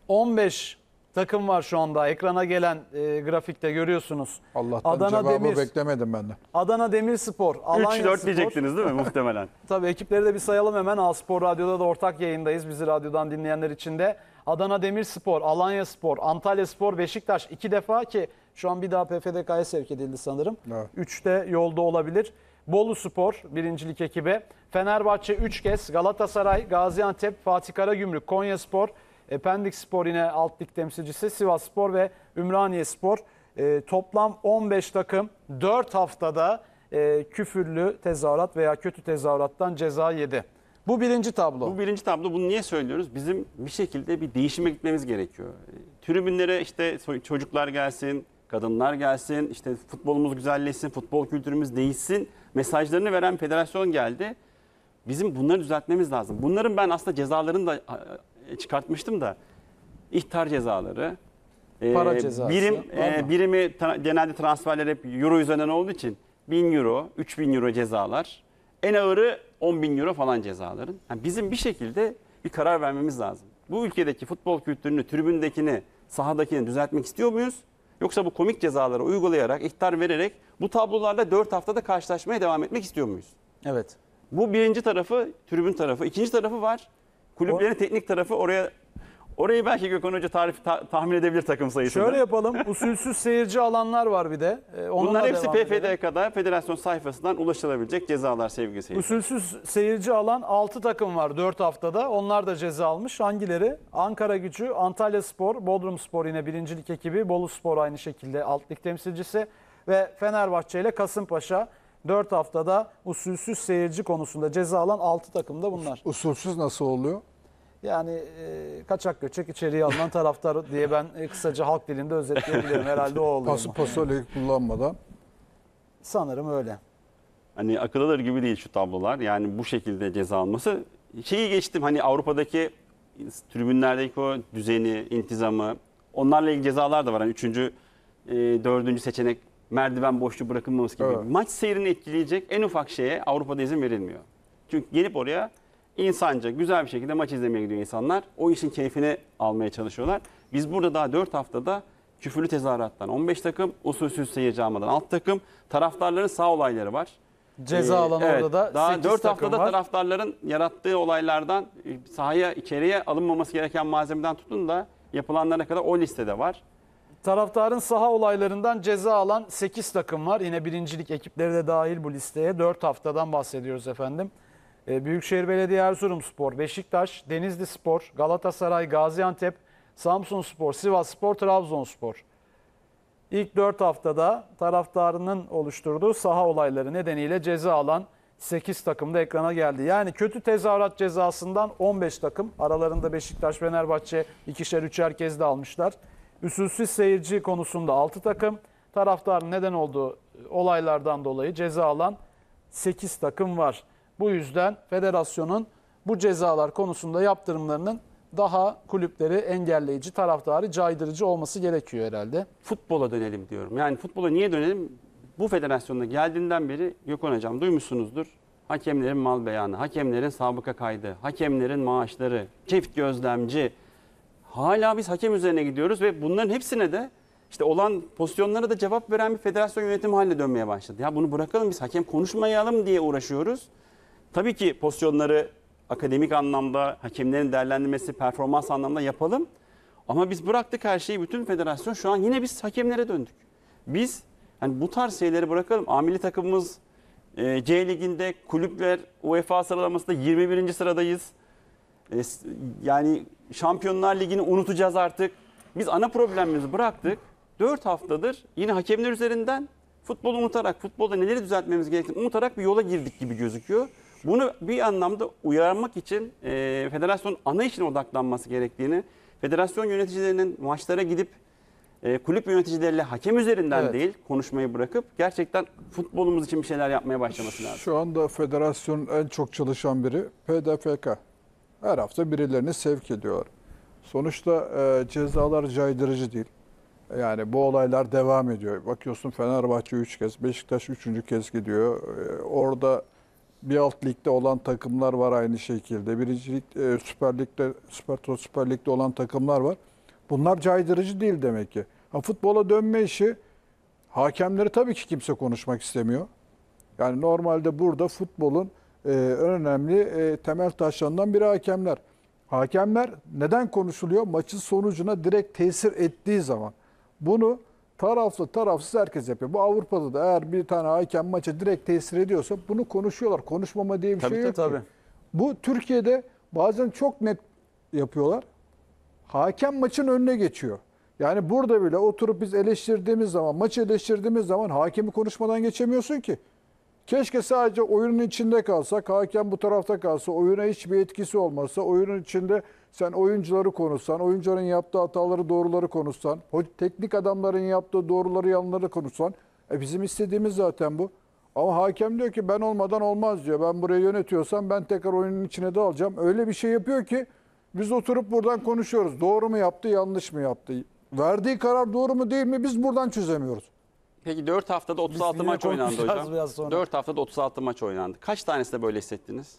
15 takım var şu anda. Ekrana gelen e, grafikte görüyorsunuz. Allah'tan Adana cevabı Demir, beklemedim ben de. Adana Demirspor, Alanya 3-4 Spor. diyecektiniz değil mi muhtemelen? Tabii ekipleri de bir sayalım hemen. Aspor Radyo'da da ortak yayındayız bizi radyodan dinleyenler için de. Adana Demirspor, Alanya Spor, Antalya Spor, Beşiktaş iki defa ki şu an bir daha PFDK'ya sevk edildi sanırım. Evet. de yolda olabilir. Bolu Spor birincilik ekibe. Fenerbahçe 3 kez, Galatasaray, Gaziantep, Fatih Karagümrük, Konya Spor, e, Pendik Spor yine alt lig temsilcisi. Sivas Spor ve Ümraniye Spor. E, toplam 15 takım 4 haftada e, küfürlü tezahürat veya kötü tezahürattan ceza yedi. Bu birinci tablo. Bu birinci tablo. Bunu niye söylüyoruz? Bizim bir şekilde bir değişime gitmemiz gerekiyor. Tribünlere işte çocuklar gelsin, kadınlar gelsin, işte futbolumuz güzelleşsin, futbol kültürümüz değişsin mesajlarını veren federasyon geldi. Bizim bunları düzeltmemiz lazım. Bunların ben aslında cezaların da e, çıkartmıştım da ihtar cezaları, e, Para cezası. birim e, birimi tra- genelde transferler hep euro üzerinden olduğu için 1000 euro, 3000 euro cezalar. En ağırı 10 bin euro falan cezaların. Yani bizim bir şekilde bir karar vermemiz lazım. Bu ülkedeki futbol kültürünü, tribündekini, sahadakini düzeltmek istiyor muyuz? Yoksa bu komik cezaları uygulayarak, ihtar vererek bu tablolarla 4 haftada karşılaşmaya devam etmek istiyor muyuz? Evet. Bu birinci tarafı, tribün tarafı. ikinci tarafı var. Kulüplerin teknik tarafı oraya Orayı belki Gökhan Hoca tarif, ta, tahmin edebilir takım sayısı. Şöyle yapalım. Usulsüz seyirci alanlar var bir de. Ee, Bunlar hepsi PFDK'da, kadar federasyon sayfasından ulaşılabilecek cezalar sevgili seyirci. Usulsüz seyirci alan 6 takım var 4 haftada. Onlar da ceza almış. Hangileri? Ankara Gücü, Antalya Spor, Bodrum Spor yine birincilik ekibi. Bolu Spor aynı şekilde alt lig temsilcisi. Ve Fenerbahçe ile Kasımpaşa. 4 haftada usulsüz seyirci konusunda ceza alan 6 takım da bunlar. Usulsüz nasıl oluyor? Yani e, kaçak göçek içeriye alınan taraftar diye ben e, kısaca halk dilinde özetleyebilirim. Herhalde o oluyor. Pas, mu? pasoleyi kullanmadan. Sanırım öyle. Hani akıl alır gibi değil şu tablolar. Yani bu şekilde ceza alması. Şeyi geçtim hani Avrupa'daki tribünlerdeki o düzeni, intizamı. Onlarla ilgili cezalar da var. Hani üçüncü, e, dördüncü seçenek merdiven boşluğu bırakılmaması gibi. Evet. Maç seyrini etkileyecek en ufak şeye Avrupa'da izin verilmiyor. Çünkü gelip oraya insanca güzel bir şekilde maç izlemeye gidiyor insanlar. O işin keyfini almaya çalışıyorlar. Biz burada daha 4 haftada küfürlü tezahürattan 15 takım, usulsüz seyirci almadan alt takım, taraftarların sağ olayları var. Ceza ee, alanı evet, orada da daha 4 haftada var. taraftarların yarattığı olaylardan e, sahaya içeriye alınmaması gereken malzemeden tutun da yapılanlara kadar o listede var. Taraftarın saha olaylarından ceza alan 8 takım var. Yine birincilik ekipleri de dahil bu listeye. 4 haftadan bahsediyoruz efendim. Ee, Büyükşehir Belediye Erzurum Spor, Beşiktaş, Denizli Spor, Galatasaray, Gaziantep, Samsun Spor, Sivas Spor, Trabzon Spor. İlk 4 haftada taraftarının oluşturduğu saha olayları nedeniyle ceza alan 8 takım da ekrana geldi. Yani kötü tezahürat cezasından 15 takım aralarında Beşiktaş, Fenerbahçe ikişer üçer kez de almışlar üsülsüz seyirci konusunda 6 takım, taraftar neden olduğu e, olaylardan dolayı ceza alan 8 takım var. Bu yüzden federasyonun bu cezalar konusunda yaptırımlarının daha kulüpleri engelleyici, taraftarı caydırıcı olması gerekiyor herhalde. Futbola dönelim diyorum. Yani futbola niye dönelim? Bu federasyonda geldiğinden beri Gökhan Hocam duymuşsunuzdur. Hakemlerin mal beyanı, hakemlerin sabıka kaydı, hakemlerin maaşları, çift gözlemci, Hala biz hakem üzerine gidiyoruz ve bunların hepsine de işte olan pozisyonlara da cevap veren bir federasyon yönetimi haline dönmeye başladı. Ya bunu bırakalım biz hakem konuşmayalım diye uğraşıyoruz. Tabii ki pozisyonları akademik anlamda, hakemlerin değerlendirmesi, performans anlamda yapalım. Ama biz bıraktık her şeyi bütün federasyon şu an yine biz hakemlere döndük. Biz hani bu tarz şeyleri bırakalım. Amili takımımız e, C liginde kulüpler UEFA sıralamasında 21. sıradayız. E, yani Şampiyonlar Ligi'ni unutacağız artık. Biz ana problemimizi bıraktık. 4 haftadır yine hakemler üzerinden futbolu unutarak, futbolda neleri düzeltmemiz gerektiğini unutarak bir yola girdik gibi gözüküyor. Bunu bir anlamda uyarmak için e, federasyonun ana işine odaklanması gerektiğini, federasyon yöneticilerinin maçlara gidip e, kulüp yöneticileriyle hakem üzerinden evet. değil konuşmayı bırakıp gerçekten futbolumuz için bir şeyler yapmaya başlaması lazım. Şu anda federasyonun en çok çalışan biri PDFK. Her hafta birilerini sevk ediyor. Sonuçta e, cezalar caydırıcı değil. Yani bu olaylar devam ediyor. Bakıyorsun Fenerbahçe 3 kez, Beşiktaş 3. kez gidiyor. E, orada bir alt ligde olan takımlar var aynı şekilde. Birinci e, Süper Lig'de, Süper Tur Süper Lig'de olan takımlar var. Bunlar caydırıcı değil demek ki. Ha, futbola dönme işi hakemleri tabii ki kimse konuşmak istemiyor. Yani normalde burada futbolun e, önemli e, temel taşlarından biri hakemler. Hakemler neden konuşuluyor? Maçın sonucuna direkt tesir ettiği zaman. Bunu taraflı tarafsız herkes yapıyor. Bu Avrupa'da da eğer bir tane hakem maça direkt tesir ediyorsa bunu konuşuyorlar. Konuşmama diye bir tabii şey yok. Tabii. Ki. Bu Türkiye'de bazen çok net yapıyorlar. Hakem maçın önüne geçiyor. Yani burada bile oturup biz eleştirdiğimiz zaman, maçı eleştirdiğimiz zaman hakemi konuşmadan geçemiyorsun ki. Keşke sadece oyunun içinde kalsa, hakem bu tarafta kalsa, oyuna hiçbir etkisi olmasa, oyunun içinde sen oyuncuları konuşsan, oyuncuların yaptığı hataları, doğruları konuşsan, teknik adamların yaptığı doğruları, yanları konuşsan. E bizim istediğimiz zaten bu. Ama hakem diyor ki ben olmadan olmaz diyor. Ben burayı yönetiyorsam ben tekrar oyunun içine de alacağım. Öyle bir şey yapıyor ki biz oturup buradan konuşuyoruz. Doğru mu yaptı, yanlış mı yaptı? Verdiği karar doğru mu değil mi biz buradan çözemiyoruz. Peki 4 haftada 36 maç oynandı hocam. Biraz sonra. 4 haftada 36 maç oynandı. Kaç tanesinde böyle hissettiniz?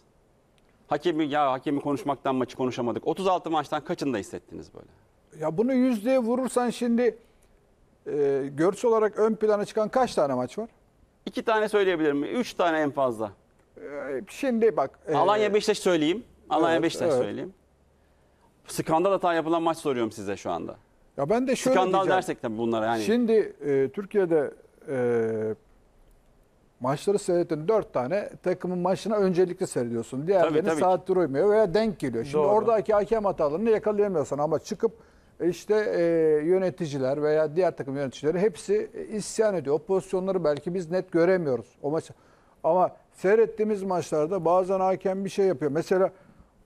Hakemi ya hakemi konuşmaktan maçı konuşamadık. 36 maçtan kaçında hissettiniz böyle? Ya bunu yüzdeye vurursan şimdi e, görsel olarak ön plana çıkan kaç tane maç var? İki tane söyleyebilirim. Üç tane en fazla. E, şimdi bak. E, Alanya Beşiktaş söyleyeyim. Alanya evet, Beşiktaş evet. söyleyeyim. Skandal hata yapılan maç soruyorum size şu anda. Ya ben de şöyle Skandal diyeceğim. dersek tabii bunlara yani. Şimdi e, Türkiye'de e, maçları seyrettin. Dört tane takımın maçına öncelikle seyrediyorsun. Diğerlerini tabii, tabii. saat uymuyor veya denk geliyor. Şimdi Doğru. oradaki hakem hatalarını yakalayamıyorsun ama çıkıp e, işte e, yöneticiler veya diğer takım yöneticileri hepsi e, isyan ediyor. O pozisyonları belki biz net göremiyoruz. O maçı. ama seyrettiğimiz maçlarda bazen hakem bir şey yapıyor. Mesela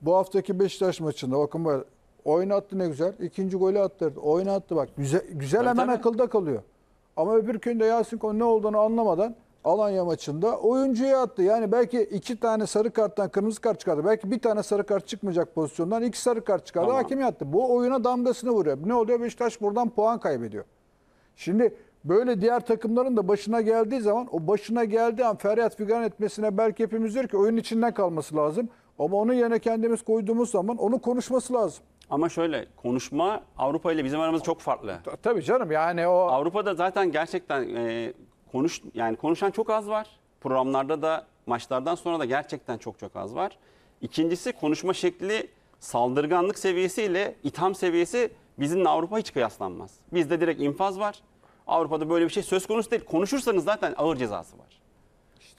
bu haftaki Beşiktaş maçında bakın böyle Oyna ne güzel. İkinci golü attırdı. Oyna bak. Güzel, güzel hemen tabii. akılda kalıyor. Ama öbür gün de Yasin Kon ne olduğunu anlamadan Alanya maçında oyuncuya attı. Yani belki iki tane sarı karttan kırmızı kart çıkardı. Belki bir tane sarı kart çıkmayacak pozisyondan iki sarı kart çıkardı. Tamam. Hakim yattı. Bu oyuna damgasını vuruyor. Ne oluyor? Beşiktaş buradan puan kaybediyor. Şimdi böyle diğer takımların da başına geldiği zaman o başına geldiği an feryat figan etmesine belki hepimiz diyor ki oyun içinden kalması lazım. Ama onun yerine kendimiz koyduğumuz zaman onu konuşması lazım. Ama şöyle konuşma Avrupa ile bizim aramız çok farklı. Tabii canım yani o Avrupa'da zaten gerçekten e, konuş yani konuşan çok az var. Programlarda da maçlardan sonra da gerçekten çok çok az var. İkincisi konuşma şekli saldırganlık seviyesi ile itham seviyesi bizimle Avrupa hiç kıyaslanmaz. Bizde direkt infaz var. Avrupa'da böyle bir şey söz konusu değil. Konuşursanız zaten ağır cezası var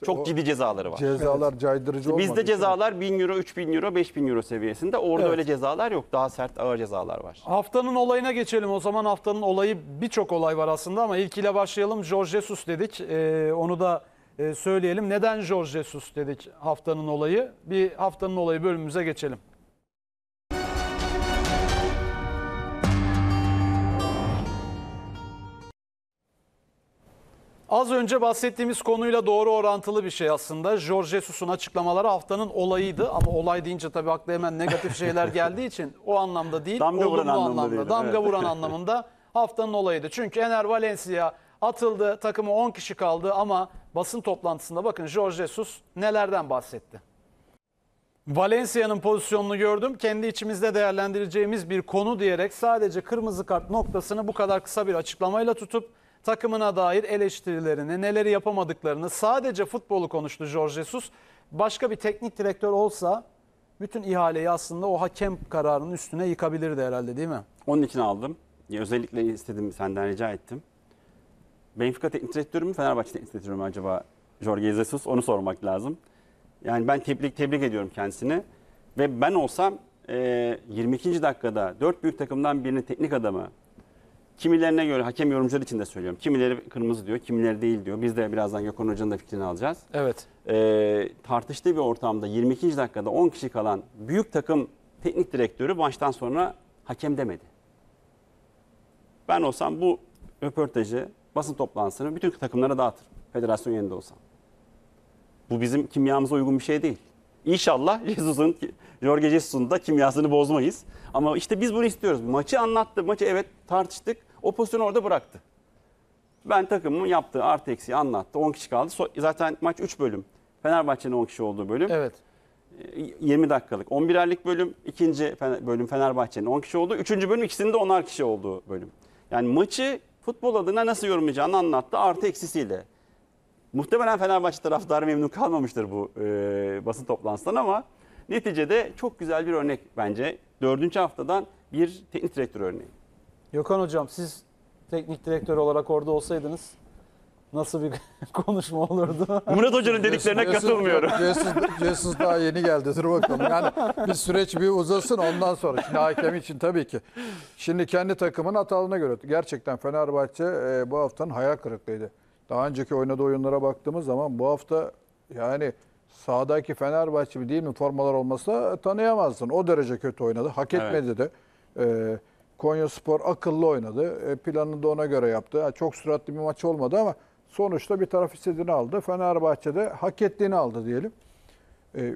çok ciddi cezaları var. Cezalar caydırıcı olmadı. Bizde cezalar 1000 euro, 3000 euro, 5000 euro seviyesinde. Orada Evet. öyle cezalar yok. Daha sert ağır cezalar var. Haftanın olayına geçelim. O zaman haftanın olayı birçok olay var aslında ama ilkiyle başlayalım. Jorge Jesus dedik. Ee, onu da e, söyleyelim. Neden Jorge Jesus dedik haftanın olayı? Bir haftanın olayı bölümümüze geçelim. Az önce bahsettiğimiz konuyla doğru orantılı bir şey aslında. George Jesus'un açıklamaları haftanın olayıydı ama olay deyince tabii akla hemen negatif şeyler geldiği için o anlamda değil, Damga vuran anlamda, anlamda değil, damga evet. vuran anlamında haftanın olayıydı. Çünkü Ener Valencia atıldı, takımı 10 kişi kaldı ama basın toplantısında bakın George Jesus nelerden bahsetti. Valencia'nın pozisyonunu gördüm. Kendi içimizde değerlendireceğimiz bir konu diyerek sadece kırmızı kart noktasını bu kadar kısa bir açıklamayla tutup takımına dair eleştirilerini, neleri yapamadıklarını sadece futbolu konuştu George Jesus. Başka bir teknik direktör olsa bütün ihaleyi aslında o hakem kararının üstüne yıkabilirdi herhalde değil mi? Onun için aldım. Ya özellikle istedim senden rica ettim. Benfica teknik direktörü mü Fenerbahçe teknik direktörü mü acaba Jorge Jesus onu sormak lazım. Yani ben tebrik tebrik ediyorum kendisini. Ve ben olsam e, 22. dakikada dört büyük takımdan birini teknik adamı Kimilerine göre hakem yorumcular için de söylüyorum. Kimileri kırmızı diyor, kimileri değil diyor. Biz de birazdan Gökhan Hoca'nın da fikrini alacağız. Evet. Ee, tartıştığı bir ortamda 22. dakikada 10 kişi kalan büyük takım teknik direktörü maçtan sonra hakem demedi. Ben olsam bu röportajı, basın toplantısını bütün takımlara dağıtırım. Federasyon yerinde olsam. Bu bizim kimyamıza uygun bir şey değil. İnşallah Jesus'un Jorge Jesus'un da kimyasını bozmayız. Ama işte biz bunu istiyoruz. Maçı anlattı. Maçı evet tartıştık. O pozisyonu orada bıraktı. Ben takımın yaptığı artı eksiği anlattı. 10 kişi kaldı. zaten maç 3 bölüm. Fenerbahçe'nin 10 kişi olduğu bölüm. Evet. 20 ee, dakikalık 11'erlik bölüm, ikinci bölüm Fenerbahçe'nin 10 kişi olduğu, üçüncü bölüm ikisinin de 10'ar kişi olduğu bölüm. Yani maçı futbol adına nasıl yorumlayacağını anlattı artı eksisiyle. Muhtemelen Fenerbahçe taraftarı memnun kalmamıştır bu e, basın toplantısından ama Neticede çok güzel bir örnek bence. Dördüncü haftadan bir teknik direktör örneği. Gökhan Hocam siz teknik direktör olarak orada olsaydınız nasıl bir konuşma olurdu? Murat Hoca'nın dediklerine diyorsun, katılmıyorum. Diyorsunuz, daha yeni geldi dur bakalım. Yani bir süreç bir uzasın ondan sonra. Şimdi hakem için tabii ki. Şimdi kendi takımın hatalarına göre. Gerçekten Fenerbahçe e, bu haftanın hayal kırıklığıydı. Daha önceki oynadığı oyunlara baktığımız zaman bu hafta yani sağdaki Fenerbahçe değil mi formalar olmasa tanıyamazsın. O derece kötü oynadı. Hak etmedi evet. de. E, Konya Spor akıllı oynadı. E, planını da ona göre yaptı. Yani çok süratli bir maç olmadı ama sonuçta bir taraf istediğini aldı. Fenerbahçe'de hak ettiğini aldı diyelim. E,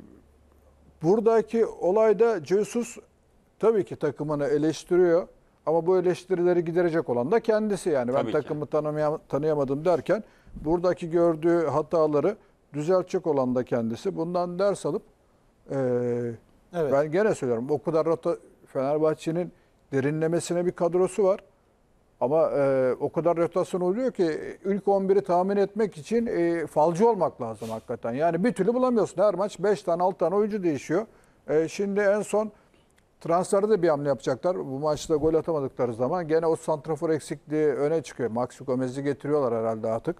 buradaki olayda Cesus tabii ki takımını eleştiriyor. Ama bu eleştirileri giderecek olan da kendisi yani. Tabii ben ki. takımı tanıyamadım derken buradaki gördüğü hataları Düzeltecek olan da kendisi. Bundan ders alıp e, evet. ben gene söylüyorum o kadar rota Fenerbahçe'nin derinlemesine bir kadrosu var. Ama e, o kadar rotasyon oluyor ki ilk 11'i tahmin etmek için e, falcı olmak lazım hakikaten. Yani bir türlü bulamıyorsun. Her maç 5 tane 6 tane oyuncu değişiyor. E, şimdi en son transferde de bir hamle yapacaklar. Bu maçta gol atamadıkları zaman gene o santrafor eksikliği öne çıkıyor. Maxi Gomez'i getiriyorlar herhalde artık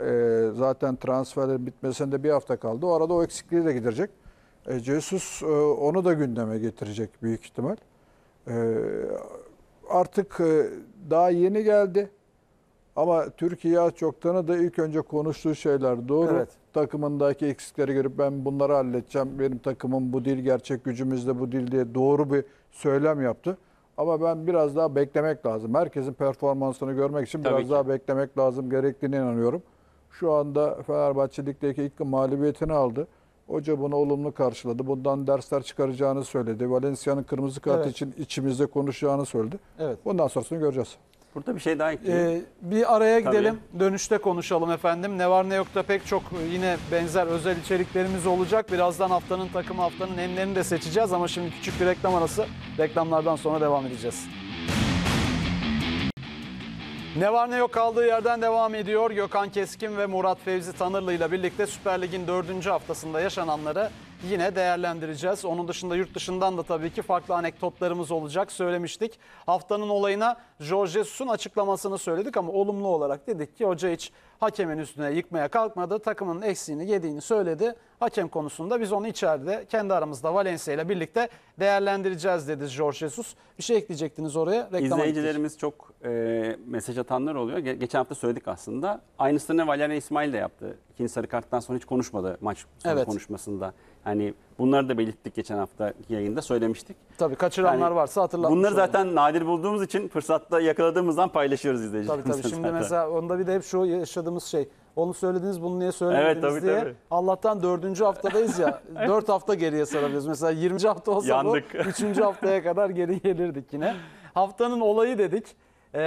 e, zaten transferlerin bitmesinde bir hafta kaldı. O arada o eksikliği de giderecek. E, Jesus e, onu da gündeme getirecek büyük ihtimal. E, artık e, daha yeni geldi. Ama Türkiye az çok da ilk önce konuştuğu şeyler doğru. Evet. Takımındaki eksikleri görüp ben bunları halledeceğim. Benim takımım bu dil gerçek gücümüzde bu dil diye doğru bir söylem yaptı. Ama ben biraz daha beklemek lazım. Herkesin performansını görmek için Tabii biraz ki. daha beklemek lazım gerektiğine inanıyorum. Şu anda Fenerbahçe Lig'deki ilk mağlubiyetini aldı. Hoca bunu olumlu karşıladı. Bundan dersler çıkaracağını söyledi. Valencia'nın kırmızı kartı evet. için içimizde konuşacağını söyledi. Evet. Bundan sonrasını göreceğiz. Burada bir şey daha ekleyeyim. Ee, bir araya gidelim. Dönüşte konuşalım efendim. Ne var ne yok da pek çok e, yine benzer özel içeriklerimiz olacak. Birazdan haftanın takım haftanın emlerini de seçeceğiz. Ama şimdi küçük bir reklam arası. Reklamlardan sonra devam edeceğiz. Ne var ne yok kaldığı yerden devam ediyor. Gökhan Keskin ve Murat Fevzi Tanırlı ile birlikte Süper Lig'in dördüncü haftasında yaşananları yine değerlendireceğiz. Onun dışında yurt dışından da tabii ki farklı anekdotlarımız olacak söylemiştik. Haftanın olayına George Jesus'un açıklamasını söyledik ama olumlu olarak dedik ki hoca hiç hakemin üstüne yıkmaya kalkmadı. Takımın eksiğini yediğini söyledi. Hakem konusunda biz onu içeride kendi aramızda Valencia ile birlikte değerlendireceğiz dedi George Jesus. Bir şey ekleyecektiniz oraya. Reklama İzleyicilerimiz çok e, mesaj atanlar oluyor. Ge geçen hafta söyledik aslında. Aynısını Valerian İsmail de yaptı. İkinci sarı karttan sonra hiç konuşmadı maç evet. konuşmasında. Hani bunları da belirttik geçen hafta yayında söylemiştik. Tabii kaçıranlar yani varsa hatırlatmış Bunları zaten nadir bulduğumuz için fırsatta yakaladığımızdan paylaşıyoruz izleyicilerimizle. Tabii tabii şimdi zaten. mesela onda bir de hep şu yaşadığımız şey. Onu söylediniz bunu niye söylemediniz evet, tabii, diye. Tabii. Allah'tan dördüncü haftadayız ya. Dört hafta geriye sarabiliyoruz. Mesela 20. hafta olsa Yandık. bu 3. haftaya kadar geri gelirdik yine. Haftanın olayı dedik. Ee,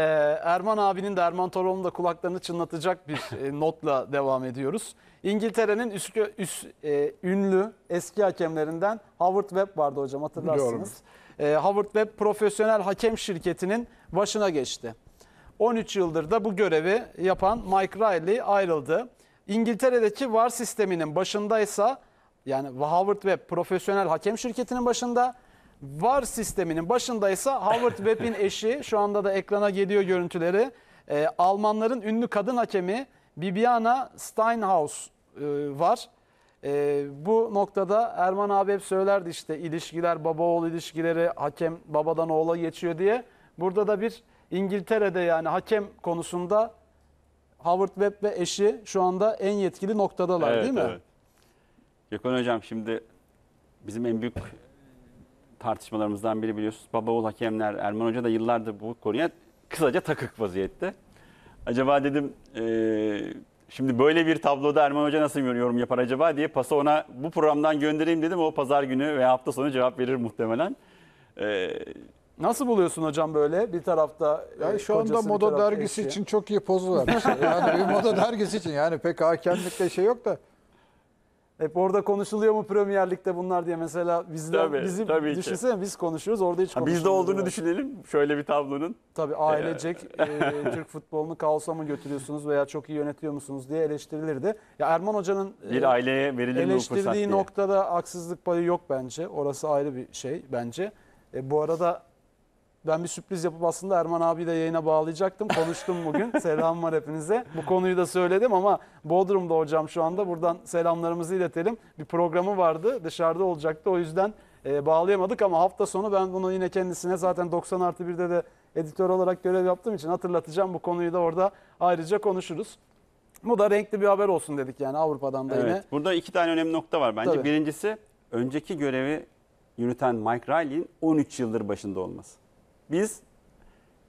Erman abinin de Erman Torol'un da kulaklarını çınlatacak bir e, notla devam ediyoruz. İngiltere'nin üskü, üs, e, ünlü eski hakemlerinden Howard Webb vardı hocam hatırlarsınız. E, Howard Webb profesyonel hakem şirketinin başına geçti. 13 yıldır da bu görevi yapan Mike Riley ayrıldı. İngiltere'deki VAR sisteminin başındaysa yani Howard Webb profesyonel hakem şirketinin başında VAR sisteminin başındaysa Howard Webb'in eşi şu anda da ekrana geliyor görüntüleri. E, Almanların ünlü kadın hakemi Bibiana Steinhaus e, var. E, bu noktada Erman abi hep söylerdi işte ilişkiler baba oğul ilişkileri hakem babadan oğula geçiyor diye. Burada da bir İngiltere'de yani hakem konusunda Howard Webb ve eşi şu anda en yetkili noktadalar evet, değil mi? Evet. Gökhan Hocam şimdi bizim en büyük tartışmalarımızdan biri biliyorsunuz. Baba oğul hakemler Erman Hoca da yıllardır bu konuya kısaca takık vaziyette. Acaba dedim e, şimdi böyle bir tabloda Erman Hoca nasıl yorum yapar acaba diye pası ona bu programdan göndereyim dedim. O pazar günü veya hafta sonu cevap verir muhtemelen. E, Nasıl buluyorsun hocam böyle bir tarafta? E, yani şu anda moda dergisi eşi. için çok iyi poz vermiş. yani bir moda dergisi için yani pek hakemlikle şey yok da. Hep orada konuşuluyor mu Premier Lig'de bunlar diye mesela bizden tabii, bizim tabii düşünsene ki. biz konuşuyoruz orada hiç konuşmuyoruz. Bizde olduğunu yani. düşünelim şöyle bir tablonun. Tabii ee, ailecek e, Türk futbolunu kaosa mı götürüyorsunuz veya çok iyi yönetiyor musunuz diye eleştirilirdi. Ya Erman Hoca'nın e, bir aileye verilir eleştirdiği noktada diye. noktada haksızlık payı yok bence. Orası ayrı bir şey bence. E, bu arada ben bir sürpriz yapıp aslında Erman abi de yayına bağlayacaktım. Konuştum bugün. Selam var hepinize. Bu konuyu da söyledim ama Bodrum'da hocam şu anda. Buradan selamlarımızı iletelim. Bir programı vardı. Dışarıda olacaktı. O yüzden e, bağlayamadık ama hafta sonu ben bunu yine kendisine zaten 90 artı 1'de de editör olarak görev yaptığım için hatırlatacağım. Bu konuyu da orada ayrıca konuşuruz. Bu da renkli bir haber olsun dedik yani Avrupa'dan da evet, yine. Burada iki tane önemli nokta var bence. Tabii. Birincisi önceki görevi yürüten Mike Riley'in 13 yıldır başında olması. Biz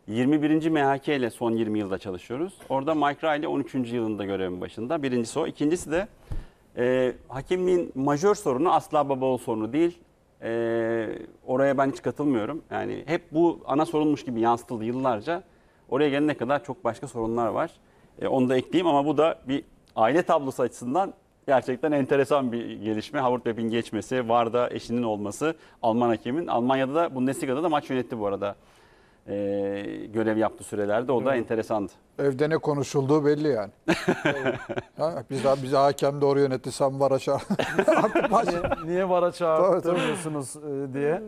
21. MHK ile son 20 yılda çalışıyoruz. Orada Mike Riley 13. yılında görevin başında. Birincisi o. İkincisi de e, hakemliğin majör sorunu asla baba babaoğlu sorunu değil. E, oraya ben hiç katılmıyorum. Yani hep bu ana sorunmuş gibi yansıtıldı yıllarca. Oraya gelene kadar çok başka sorunlar var. E, onu da ekleyeyim ama bu da bir aile tablosu açısından Gerçekten enteresan bir gelişme. Howard Webb'in geçmesi, Varda eşinin olması, Alman hakemin. Almanya'da da Bundesliga'da da maç yönetti bu arada. E, görev yaptı sürelerde. O da enteresandı. Evde ne konuşulduğu belli yani. ha, biz bize hakem doğru yönetti, sen vara çağır. Niye vara çağırtıyorsunuz e, diye.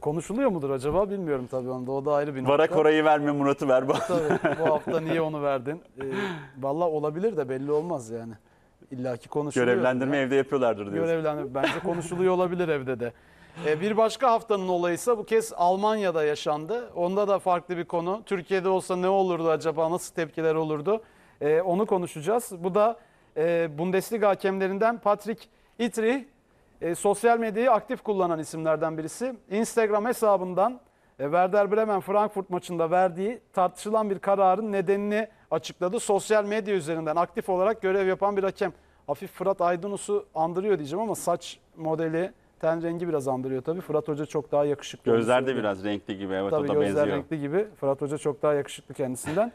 Konuşuluyor mudur acaba bilmiyorum tabii onda. O da ayrı bir Vara Koray'ı verme Murat'ı ver. Tabii, bu hafta niye onu verdin? Ee, Valla olabilir de belli olmaz yani illaki konuşuluyor. Görevlendirme evde yapıyorlardır diyorsun. Görevlendirme bence konuşuluyor olabilir evde de. Ee, bir başka haftanın olayı ise bu kez Almanya'da yaşandı. Onda da farklı bir konu. Türkiye'de olsa ne olurdu acaba nasıl tepkiler olurdu ee, onu konuşacağız. Bu da e, Bundesliga hakemlerinden Patrick Itri e, sosyal medyayı aktif kullanan isimlerden birisi. Instagram hesabından e, Werder Bremen Frankfurt maçında verdiği tartışılan bir kararın nedenini açıkladı. Sosyal medya üzerinden aktif olarak görev yapan bir hakem. Hafif Fırat Aydınus'u andırıyor diyeceğim ama saç modeli, ten rengi biraz andırıyor tabii. Fırat Hoca çok daha yakışıklı. Gözler de biraz renkli gibi. Evet tabii o da gözler benziyor. renkli gibi. Fırat Hoca çok daha yakışıklı kendisinden.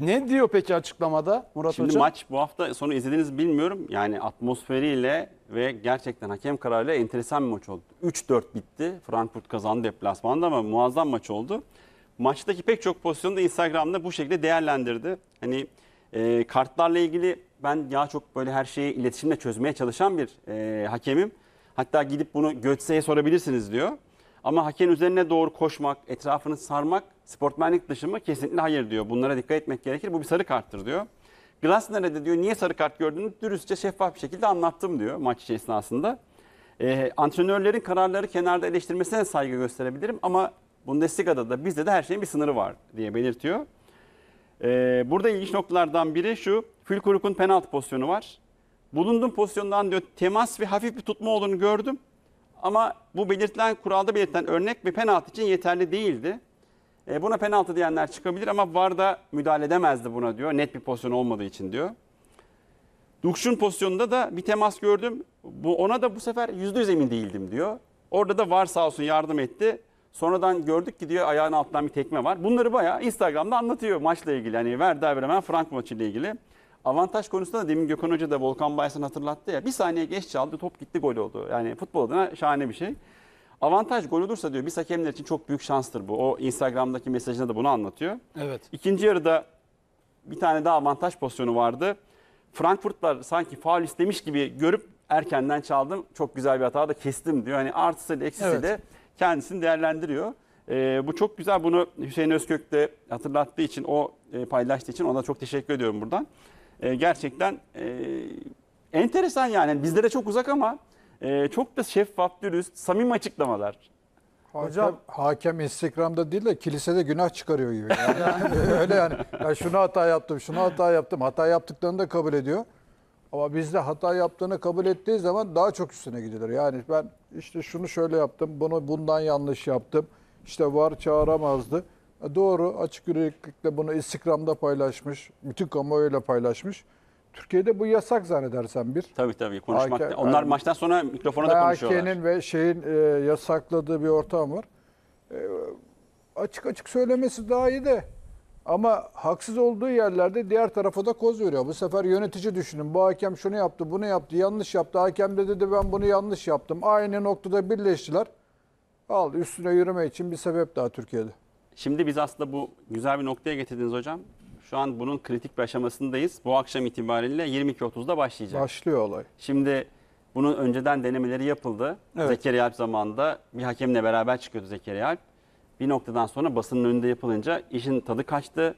Ne diyor peki açıklamada Murat Şimdi Hoca? maç bu hafta sonu izlediniz bilmiyorum. Yani atmosferiyle ve gerçekten hakem kararıyla enteresan bir maç oldu. 3-4 bitti. Frankfurt kazandı deplasmanda ama muazzam maç oldu. Maçtaki pek çok pozisyonu da Instagram'da bu şekilde değerlendirdi. Hani e, kartlarla ilgili ben daha çok böyle her şeyi iletişimle çözmeye çalışan bir e, hakemim. Hatta gidip bunu Götze'ye sorabilirsiniz diyor. Ama hakemin üzerine doğru koşmak, etrafını sarmak sportmenlik dışı mı? Kesinlikle hayır diyor. Bunlara dikkat etmek gerekir. Bu bir sarı karttır diyor. Glasner'e de diyor niye sarı kart gördüğünü dürüstçe şeffaf bir şekilde anlattım diyor maç esnasında. E, antrenörlerin kararları kenarda eleştirmesine saygı gösterebilirim ama Bundesliga'da da bizde de her şeyin bir sınırı var diye belirtiyor. E, burada ilginç noktalardan biri şu Fülkuruk'un penaltı pozisyonu var. Bulunduğum pozisyondan diyor temas ve hafif bir tutma olduğunu gördüm. Ama bu belirtilen kuralda belirtilen örnek bir penaltı için yeterli değildi. E, buna penaltı diyenler çıkabilir ama VAR da müdahale edemezdi buna diyor. Net bir pozisyon olmadığı için diyor. Dukşun pozisyonunda da bir temas gördüm. Bu ona da bu sefer yüzde yüz emin değildim diyor. Orada da VAR sağ olsun yardım etti. Sonradan gördük ki diyor ayağın altından bir tekme var. Bunları bayağı Instagram'da anlatıyor maçla ilgili. Hani Werder Bremen Frank maçıyla ilgili. Avantaj konusunda da demin Gökhan Hoca da Volkan Baysan hatırlattı ya. Bir saniye geç çaldı top gitti gol oldu. Yani futbol adına şahane bir şey. Avantaj gol olursa diyor biz hakemler için çok büyük şanstır bu. O Instagram'daki mesajında da bunu anlatıyor. Evet. İkinci yarıda bir tane daha avantaj pozisyonu vardı. Frankfurtlar sanki faul istemiş gibi görüp erkenden çaldım. Çok güzel bir hata da kestim diyor. Hani artısı da eksisi evet. de kendisini değerlendiriyor. Ee, bu çok güzel. Bunu Hüseyin Özkök de hatırlattığı için, o e, paylaştığı için ona çok teşekkür ediyorum buradan e, gerçekten e, enteresan yani bizlere çok uzak ama e, çok da şeffaf, dürüst, samim açıklamalar. Hocam hakem Instagram'da değil de kilisede günah çıkarıyor gibi. yani öyle yani. Ya şunu hata yaptım, şunu hata yaptım. Hata yaptıklarını da kabul ediyor. Ama biz de hata yaptığını kabul ettiği zaman daha çok üstüne gidilir. Yani ben işte şunu şöyle yaptım, bunu bundan yanlış yaptım. İşte var çağıramazdı. Doğru açık yüreklikle bunu Instagram'da paylaşmış. Bütün kamuoyuyla paylaşmış. Türkiye'de bu yasak zannedersen bir. Tabii tabii konuşmak. AK, onlar yani, maçtan sonra mikrofona da konuşuyorlar. AK'nin ve şeyin e, yasakladığı bir ortam var. E, açık açık söylemesi daha iyi de ama haksız olduğu yerlerde diğer tarafa da koz veriyor. Bu sefer yönetici düşünün. Bu hakem şunu yaptı, bunu yaptı, yanlış yaptı. Hakem de dedi ben bunu yanlış yaptım. Aynı noktada birleştiler. Al üstüne yürüme için bir sebep daha Türkiye'de. Şimdi biz aslında bu güzel bir noktaya getirdiniz hocam. Şu an bunun kritik bir aşamasındayız. Bu akşam itibariyle 22.30'da başlayacak. Başlıyor olay. Şimdi bunun önceden denemeleri yapıldı. Evet. Zekeriya Alp zamanında bir hakemle beraber çıkıyordu Zekeriya Alp. Bir noktadan sonra basının önünde yapılınca işin tadı kaçtı.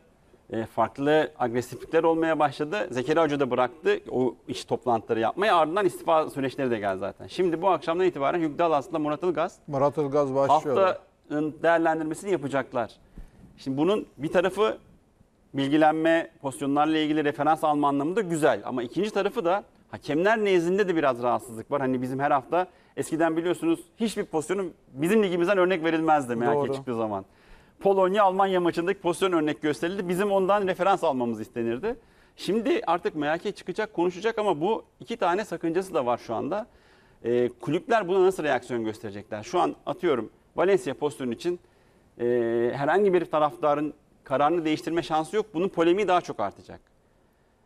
E, farklı agresiflikler olmaya başladı. Zekeriya Hoca da bıraktı o iş toplantıları yapmaya Ardından istifa süreçleri de geldi zaten. Şimdi bu akşamdan itibaren Hükdal aslında Murat Ilgaz. Murat Ilgaz başlıyor. Hafta değerlendirmesini yapacaklar. Şimdi bunun bir tarafı bilgilenme, pozisyonlarla ilgili referans alma anlamında güzel. Ama ikinci tarafı da hakemler nezdinde de biraz rahatsızlık var. Hani bizim her hafta eskiden biliyorsunuz hiçbir pozisyonun bizim ligimizden örnek verilmezdi MHK çıktığı zaman. Polonya Almanya maçındaki pozisyon örnek gösterildi. Bizim ondan referans almamız istenirdi. Şimdi artık MHK çıkacak, konuşacak ama bu iki tane sakıncası da var şu anda. E, kulüpler buna nasıl reaksiyon gösterecekler? Şu an atıyorum Valencia postürün için e, herhangi bir taraftarın kararını değiştirme şansı yok. Bunun polemiği daha çok artacak.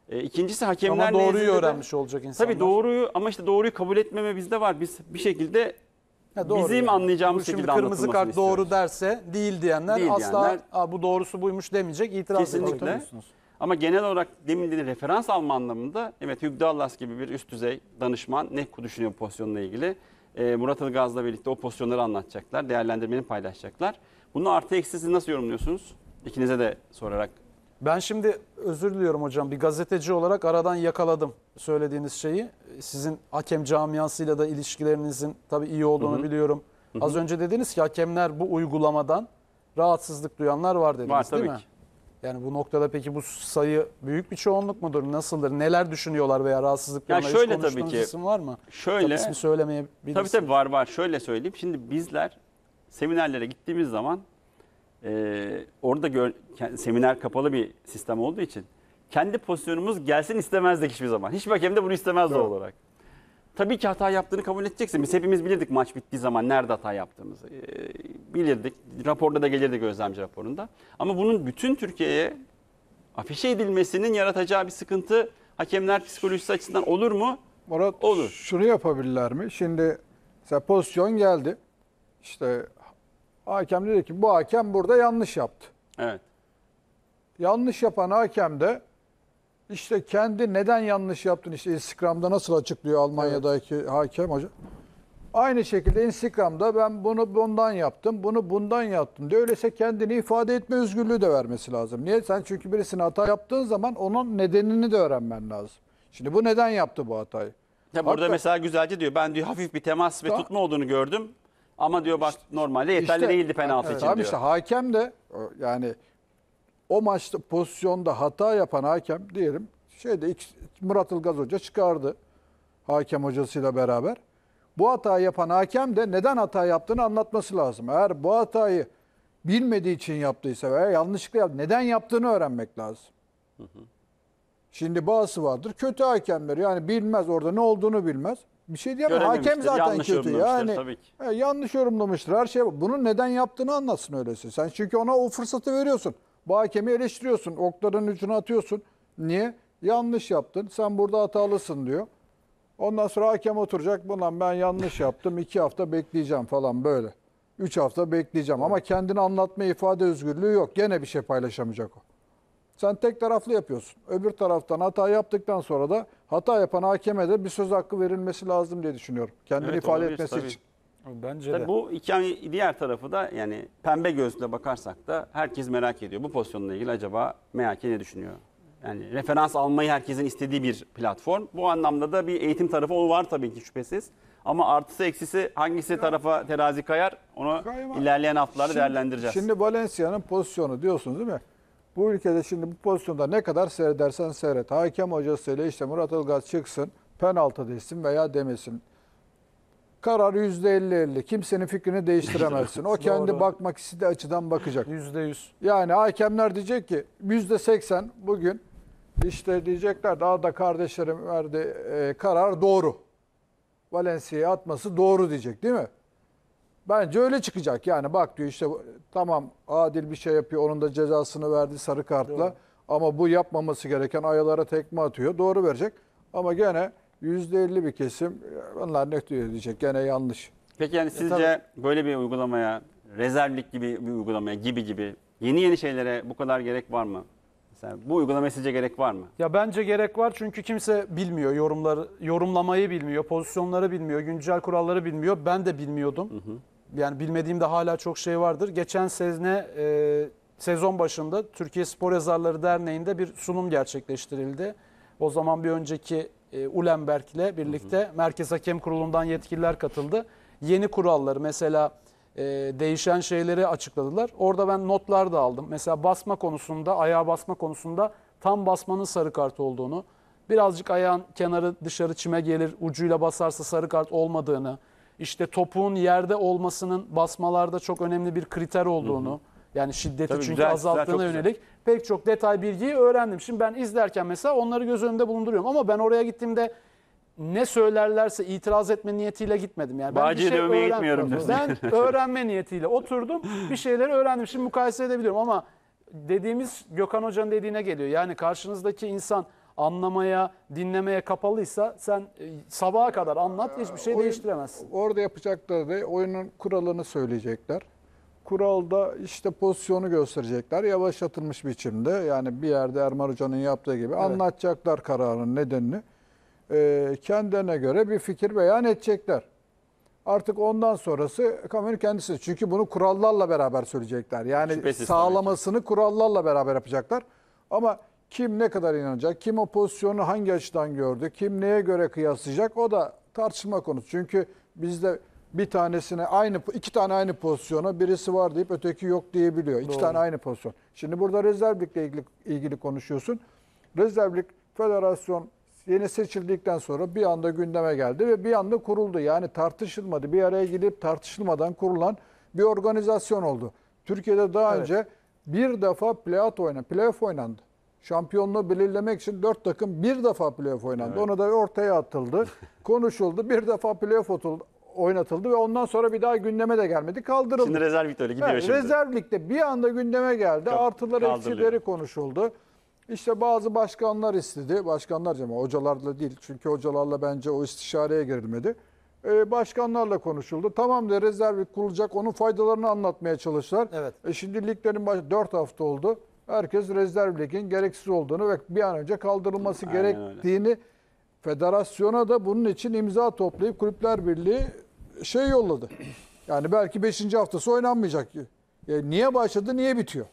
E, ikincisi hakemler Ama doğruyu öğrenmiş de, olacak insanlar. Tabii doğruyu ama işte doğruyu kabul etmeme bizde var. Biz bir şekilde ya doğru bizim yani. anlayacağımız Şimdi şekilde anlatılmasını kırmızı kart doğru derse değil diyenler değil asla diyenler, Aa, bu doğrusu buymuş demeyecek itiraz Kesinlikle. Ama genel olarak demin dediğim referans alma anlamında evet Hübdü Allas gibi bir üst düzey danışman ne düşünüyor pozisyonla ilgili e, Murat Ilgaz'la birlikte o pozisyonları anlatacaklar. Değerlendirmeni paylaşacaklar. Bunu artı eksi siz nasıl yorumluyorsunuz? İkinize de sorarak. Ben şimdi özür diliyorum hocam bir gazeteci olarak aradan yakaladım söylediğiniz şeyi. Sizin hakem camiasıyla da ilişkilerinizin tabii iyi olduğunu Hı -hı. biliyorum. Hı -hı. Az önce dediniz ki hakemler bu uygulamadan rahatsızlık duyanlar var dediniz var, tabii değil ki. mi? Yani bu noktada peki bu sayı büyük bir çoğunluk mudur? Nasıldır? Neler düşünüyorlar veya rahatsızlıklarına ya şöyle hiç tabii ki, isim var mı? Şöyle. Tabii ismi söylemeyebilirsin. Tabii tabii var var. Şöyle söyleyeyim. Şimdi bizler seminerlere gittiğimiz zaman e, orada gör, seminer kapalı bir sistem olduğu için kendi pozisyonumuz gelsin istemezdik hiçbir zaman. Hiçbir hakem de bunu istemezdi olarak. Tabii ki hata yaptığını kabul edeceksin. Biz hepimiz bilirdik maç bittiği zaman nerede hata yaptığımızı. Ee, bilirdik. Raporda da gelirdi gözlemci raporunda. Ama bunun bütün Türkiye'ye afişe edilmesinin yaratacağı bir sıkıntı hakemler psikolojisi açısından olur mu? Murat, olur. şunu yapabilirler mi? Şimdi mesela pozisyon geldi. İşte hakem dedi ki bu hakem burada yanlış yaptı. Evet. Yanlış yapan hakem de işte kendi neden yanlış yaptın işte Instagram'da nasıl açıklıyor Almanya'daki evet. hakem hocam? Aynı şekilde Instagram'da ben bunu bundan yaptım, bunu bundan yaptım diye öyleyse kendini ifade etme özgürlüğü de vermesi lazım. Niye? Sen çünkü birisine hata yaptığın zaman onun nedenini de öğrenmen lazım. Şimdi bu neden yaptı bu hatayı? Ya burada Hatta, mesela güzelce diyor ben diyor hafif bir temas ve da, tutma olduğunu gördüm ama diyor bak işte, normalde yeterli işte, değildi penaltı evet, için diyor. Işte, hakem de yani o maçta pozisyonda hata yapan hakem diyelim şeyde Murat Ilgaz Hoca çıkardı hakem hocasıyla beraber. Bu hata yapan hakem de neden hata yaptığını anlatması lazım. Eğer bu hatayı bilmediği için yaptıysa veya yanlışlıkla yaptı, neden yaptığını öğrenmek lazım. Hı hı. Şimdi bazı vardır kötü hakemler yani bilmez orada ne olduğunu bilmez. Bir şey diyemem. Hakem zaten kötü. Yani tabii ki. E, yanlış yorumlamıştır her şey. Bunun neden yaptığını anlatsın öyleyse. Sen çünkü ona o fırsatı veriyorsun. Bu hakemi eleştiriyorsun. Okların ucunu atıyorsun. Niye? Yanlış yaptın. Sen burada hatalısın diyor. Ondan sonra hakem oturacak. Bundan ben yanlış yaptım. İki hafta bekleyeceğim falan böyle. Üç hafta bekleyeceğim. Ama kendini anlatma ifade özgürlüğü yok. Gene bir şey paylaşamayacak o. Sen tek taraflı yapıyorsun. Öbür taraftan hata yaptıktan sonra da hata yapan hakeme de bir söz hakkı verilmesi lazım diye düşünüyorum. Kendini evet, ifade etmesi tabii. için. Bence Tabii de. Bu hikaye diğer tarafı da yani pembe gözle bakarsak da herkes merak ediyor. Bu pozisyonla ilgili acaba MHK ne düşünüyor? Yani referans almayı herkesin istediği bir platform. Bu anlamda da bir eğitim tarafı o var tabii ki şüphesiz. Ama artısı eksisi hangisi ya, tarafa terazi kayar onu kayma. ilerleyen haftalarda şimdi, değerlendireceğiz. Şimdi Valencia'nın pozisyonu diyorsunuz değil mi? Bu ülkede şimdi bu pozisyonda ne kadar seyredersen seyret. Hakem hocasıyla işte Murat Ilgaz çıksın penaltı desin veya demesin. Karar %50-50. Kimsenin fikrini değiştiremezsin. O kendi Doğru. bakmak istediği açıdan bakacak. Yüzde yüz. Yani hakemler diyecek ki yüzde %80 bugün işte diyecekler daha da kardeşlerim verdi e, karar doğru. Valencia'ya atması doğru diyecek değil mi? Bence öyle çıkacak. Yani bak diyor işte tamam adil bir şey yapıyor. Onun da cezasını verdi sarı kartla. Doğru. Ama bu yapmaması gereken ayalara tekme atıyor. Doğru verecek. Ama gene %50 bir kesim onlar ne diyecek gene yanlış. Peki yani e, sizce ya, böyle bir uygulamaya rezervlik gibi bir uygulamaya gibi gibi yeni yeni şeylere bu kadar gerek var mı? Mesela bu uygulamaya sizce gerek var mı? Ya bence gerek var çünkü kimse bilmiyor yorumları, yorumlamayı bilmiyor, pozisyonları bilmiyor, güncel kuralları bilmiyor. Ben de bilmiyordum. Hı hı. Yani bilmediğimde hala çok şey vardır. Geçen sezne e, sezon başında Türkiye Spor Yazarları Derneği'nde bir sunum gerçekleştirildi. O zaman bir önceki e, Ulenberg ile birlikte hı hı. Merkez Hakem Kurulu'ndan yetkililer katıldı. Yeni kuralları mesela e, değişen şeyleri açıkladılar. Orada ben notlar da aldım. Mesela basma konusunda, ayağa basma konusunda tam basmanın sarı kart olduğunu, birazcık ayağın kenarı dışarı çime gelir, ucuyla basarsa sarı kart olmadığını, işte topuğun yerde olmasının basmalarda çok önemli bir kriter olduğunu, hı hı. yani şiddeti Tabii çünkü güzel, azalttığına güzel, yönelik. Güzel pek çok detay bilgiyi öğrendim. Şimdi ben izlerken mesela onları göz önünde bulunduruyorum ama ben oraya gittiğimde ne söylerlerse itiraz etme niyetiyle gitmedim. Yani ben Bağcı'ya şey dövmeye gitmiyorum. Ben öğrenme niyetiyle oturdum bir şeyleri öğrendim. Şimdi mukayese edebiliyorum ama dediğimiz Gökhan Hoca'nın dediğine geliyor. Yani karşınızdaki insan anlamaya, dinlemeye kapalıysa sen e, sabaha kadar anlat hiçbir şey Oyun, değiştiremezsin. Orada yapacakları da oyunun kuralını söyleyecekler kuralda işte pozisyonu gösterecekler yavaşlatılmış biçimde. Yani bir yerde Erman Hoca'nın yaptığı gibi evet. anlatacaklar kararın nedenini. E, ee, kendine göre bir fikir beyan edecekler. Artık ondan sonrası kamunun kendisi. Çünkü bunu kurallarla beraber söyleyecekler. Yani Şüphesiz sağlamasını kurallarla beraber yapacaklar. Ama kim ne kadar inanacak, kim o pozisyonu hangi açıdan gördü, kim neye göre kıyaslayacak o da tartışma konusu. Çünkü bizde bir tanesine aynı iki tane aynı pozisyona birisi var deyip öteki yok diyebiliyor. İki Doğru. tane aynı pozisyon. Şimdi burada rezervlikle ilgili, ilgili konuşuyorsun. rezervlik federasyon yeni seçildikten sonra bir anda gündeme geldi ve bir anda kuruldu. Yani tartışılmadı. Bir araya gidip tartışılmadan kurulan bir organizasyon oldu. Türkiye'de daha evet. önce bir defa playoff oynan, playoff oynandı. Şampiyonluğu belirlemek için dört takım bir defa playoff oynandı. Evet. Onu da ortaya atıldı. konuşuldu. Bir defa playoff oynatıldı ve ondan sonra bir daha gündeme de gelmedi. Kaldırıldı. Şimdi rezerv ligde öyle gidiyor evet, şimdi. Rezerv bir anda gündeme geldi. Çok Artıları eksileri konuşuldu. İşte bazı başkanlar istedi. Başkanlar ama hocalarla değil. Çünkü hocalarla bence o istişareye girilmedi. Ee, başkanlarla konuşuldu. Tamam da rezervlik kurulacak. Onun faydalarını anlatmaya çalıştılar. Evet. E şimdi liglerin baş... 4 hafta oldu. Herkes rezerv gereksiz olduğunu ve bir an önce kaldırılması Aynen gerektiğini öyle Federasyona da bunun için imza toplayıp Kulüpler Birliği şey yolladı. Yani belki 5. haftası oynanmayacak. Ya e, niye başladı, niye bitiyor?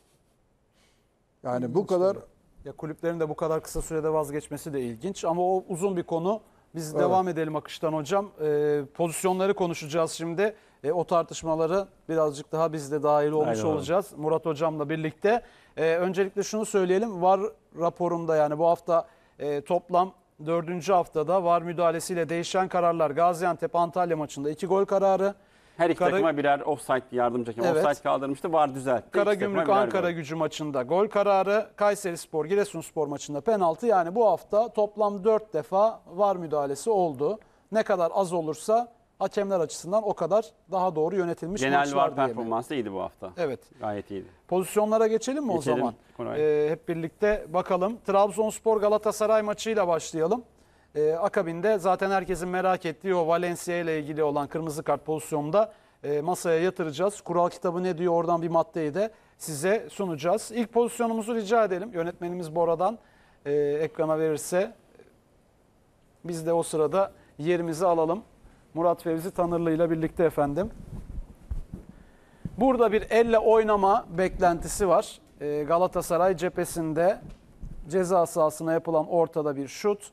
Yani bu kadar... Ya kulüplerin de bu kadar kısa sürede vazgeçmesi de ilginç ama o uzun bir konu. Biz evet. devam edelim akıştan hocam. Ee, pozisyonları konuşacağız şimdi. E, o tartışmaları birazcık daha biz de dahil olmuş Aynen. olacağız. Murat hocamla birlikte. E, öncelikle şunu söyleyelim. Var raporunda yani bu hafta e, toplam Dördüncü haftada var müdahalesiyle değişen kararlar Gaziantep Antalya maçında iki gol kararı. Her iki Kara... takıma birer offside yardımcı hakem evet. offside kaldırmıştı. Var düzeltti. Karagümrük Ankara gol. gücü maçında gol kararı. Kayseri Spor Giresun Spor maçında penaltı. Yani bu hafta toplam dört defa var müdahalesi oldu. Ne kadar az olursa hakemler açısından o kadar daha doğru yönetilmiş Genel maçlar var performansı iyiydi bu hafta. Evet. Gayet iyiydi. Pozisyonlara geçelim mi geçelim, o zaman? Ee, hep birlikte bakalım. Trabzonspor Galatasaray maçıyla başlayalım. Ee, akabinde zaten herkesin merak ettiği o Valencia ile ilgili olan kırmızı kart pozisyonunda e, masaya yatıracağız. Kural kitabı ne diyor oradan bir maddeyi de size sunacağız. İlk pozisyonumuzu rica edelim. Yönetmenimiz Bora'dan e, ekrana verirse biz de o sırada yerimizi alalım. Murat Fevzi Tanırlı ile birlikte efendim. Burada bir elle oynama beklentisi var. Ee, Galatasaray cephesinde ceza sahasına yapılan ortada bir şut.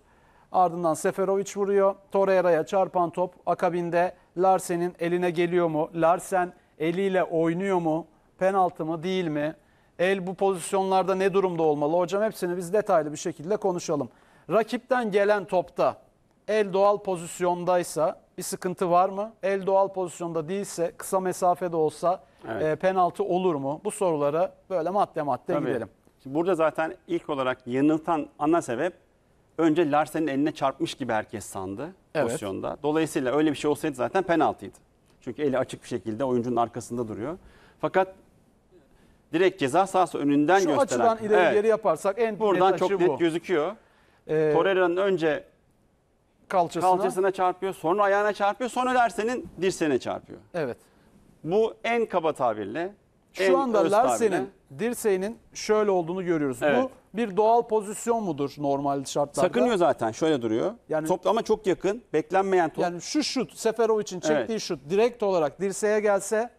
Ardından Seferovic vuruyor. Torreira'ya çarpan top akabinde Larsen'in eline geliyor mu? Larsen eliyle oynuyor mu? Penaltı mı değil mi? El bu pozisyonlarda ne durumda olmalı? Hocam hepsini biz detaylı bir şekilde konuşalım. Rakipten gelen topta el doğal pozisyondaysa bir sıkıntı var mı? El doğal pozisyonda değilse kısa mesafede olsa evet. e, penaltı olur mu? Bu sorulara böyle madde madde Tabii. gidelim. Şimdi burada zaten ilk olarak yanıltan ana sebep önce Larsen'in eline çarpmış gibi herkes sandı evet. pozisyonda. Dolayısıyla öyle bir şey olsaydı zaten penaltıydı. Çünkü eli açık bir şekilde oyuncunun arkasında duruyor. Fakat direkt ceza sahası önünden Şu gösteren. Şu açıdan ileri evet, geri yaparsak en Buradan net çok net bu. gözüküyor. Ee, Torreira'nın önce kalçasına. kalçasına çarpıyor, sonra ayağına çarpıyor, sonra dersenin dirseğine çarpıyor. Evet. Bu en kaba tabirle şu en anda Larsen'in dirseğinin şöyle olduğunu görüyoruz. Evet. Bu bir doğal pozisyon mudur normal şartlarda? Sakınıyor zaten şöyle duruyor. Yani, top ama çok yakın beklenmeyen top. Yani şu şut Seferovic'in çektiği evet. şut direkt olarak dirseğe gelse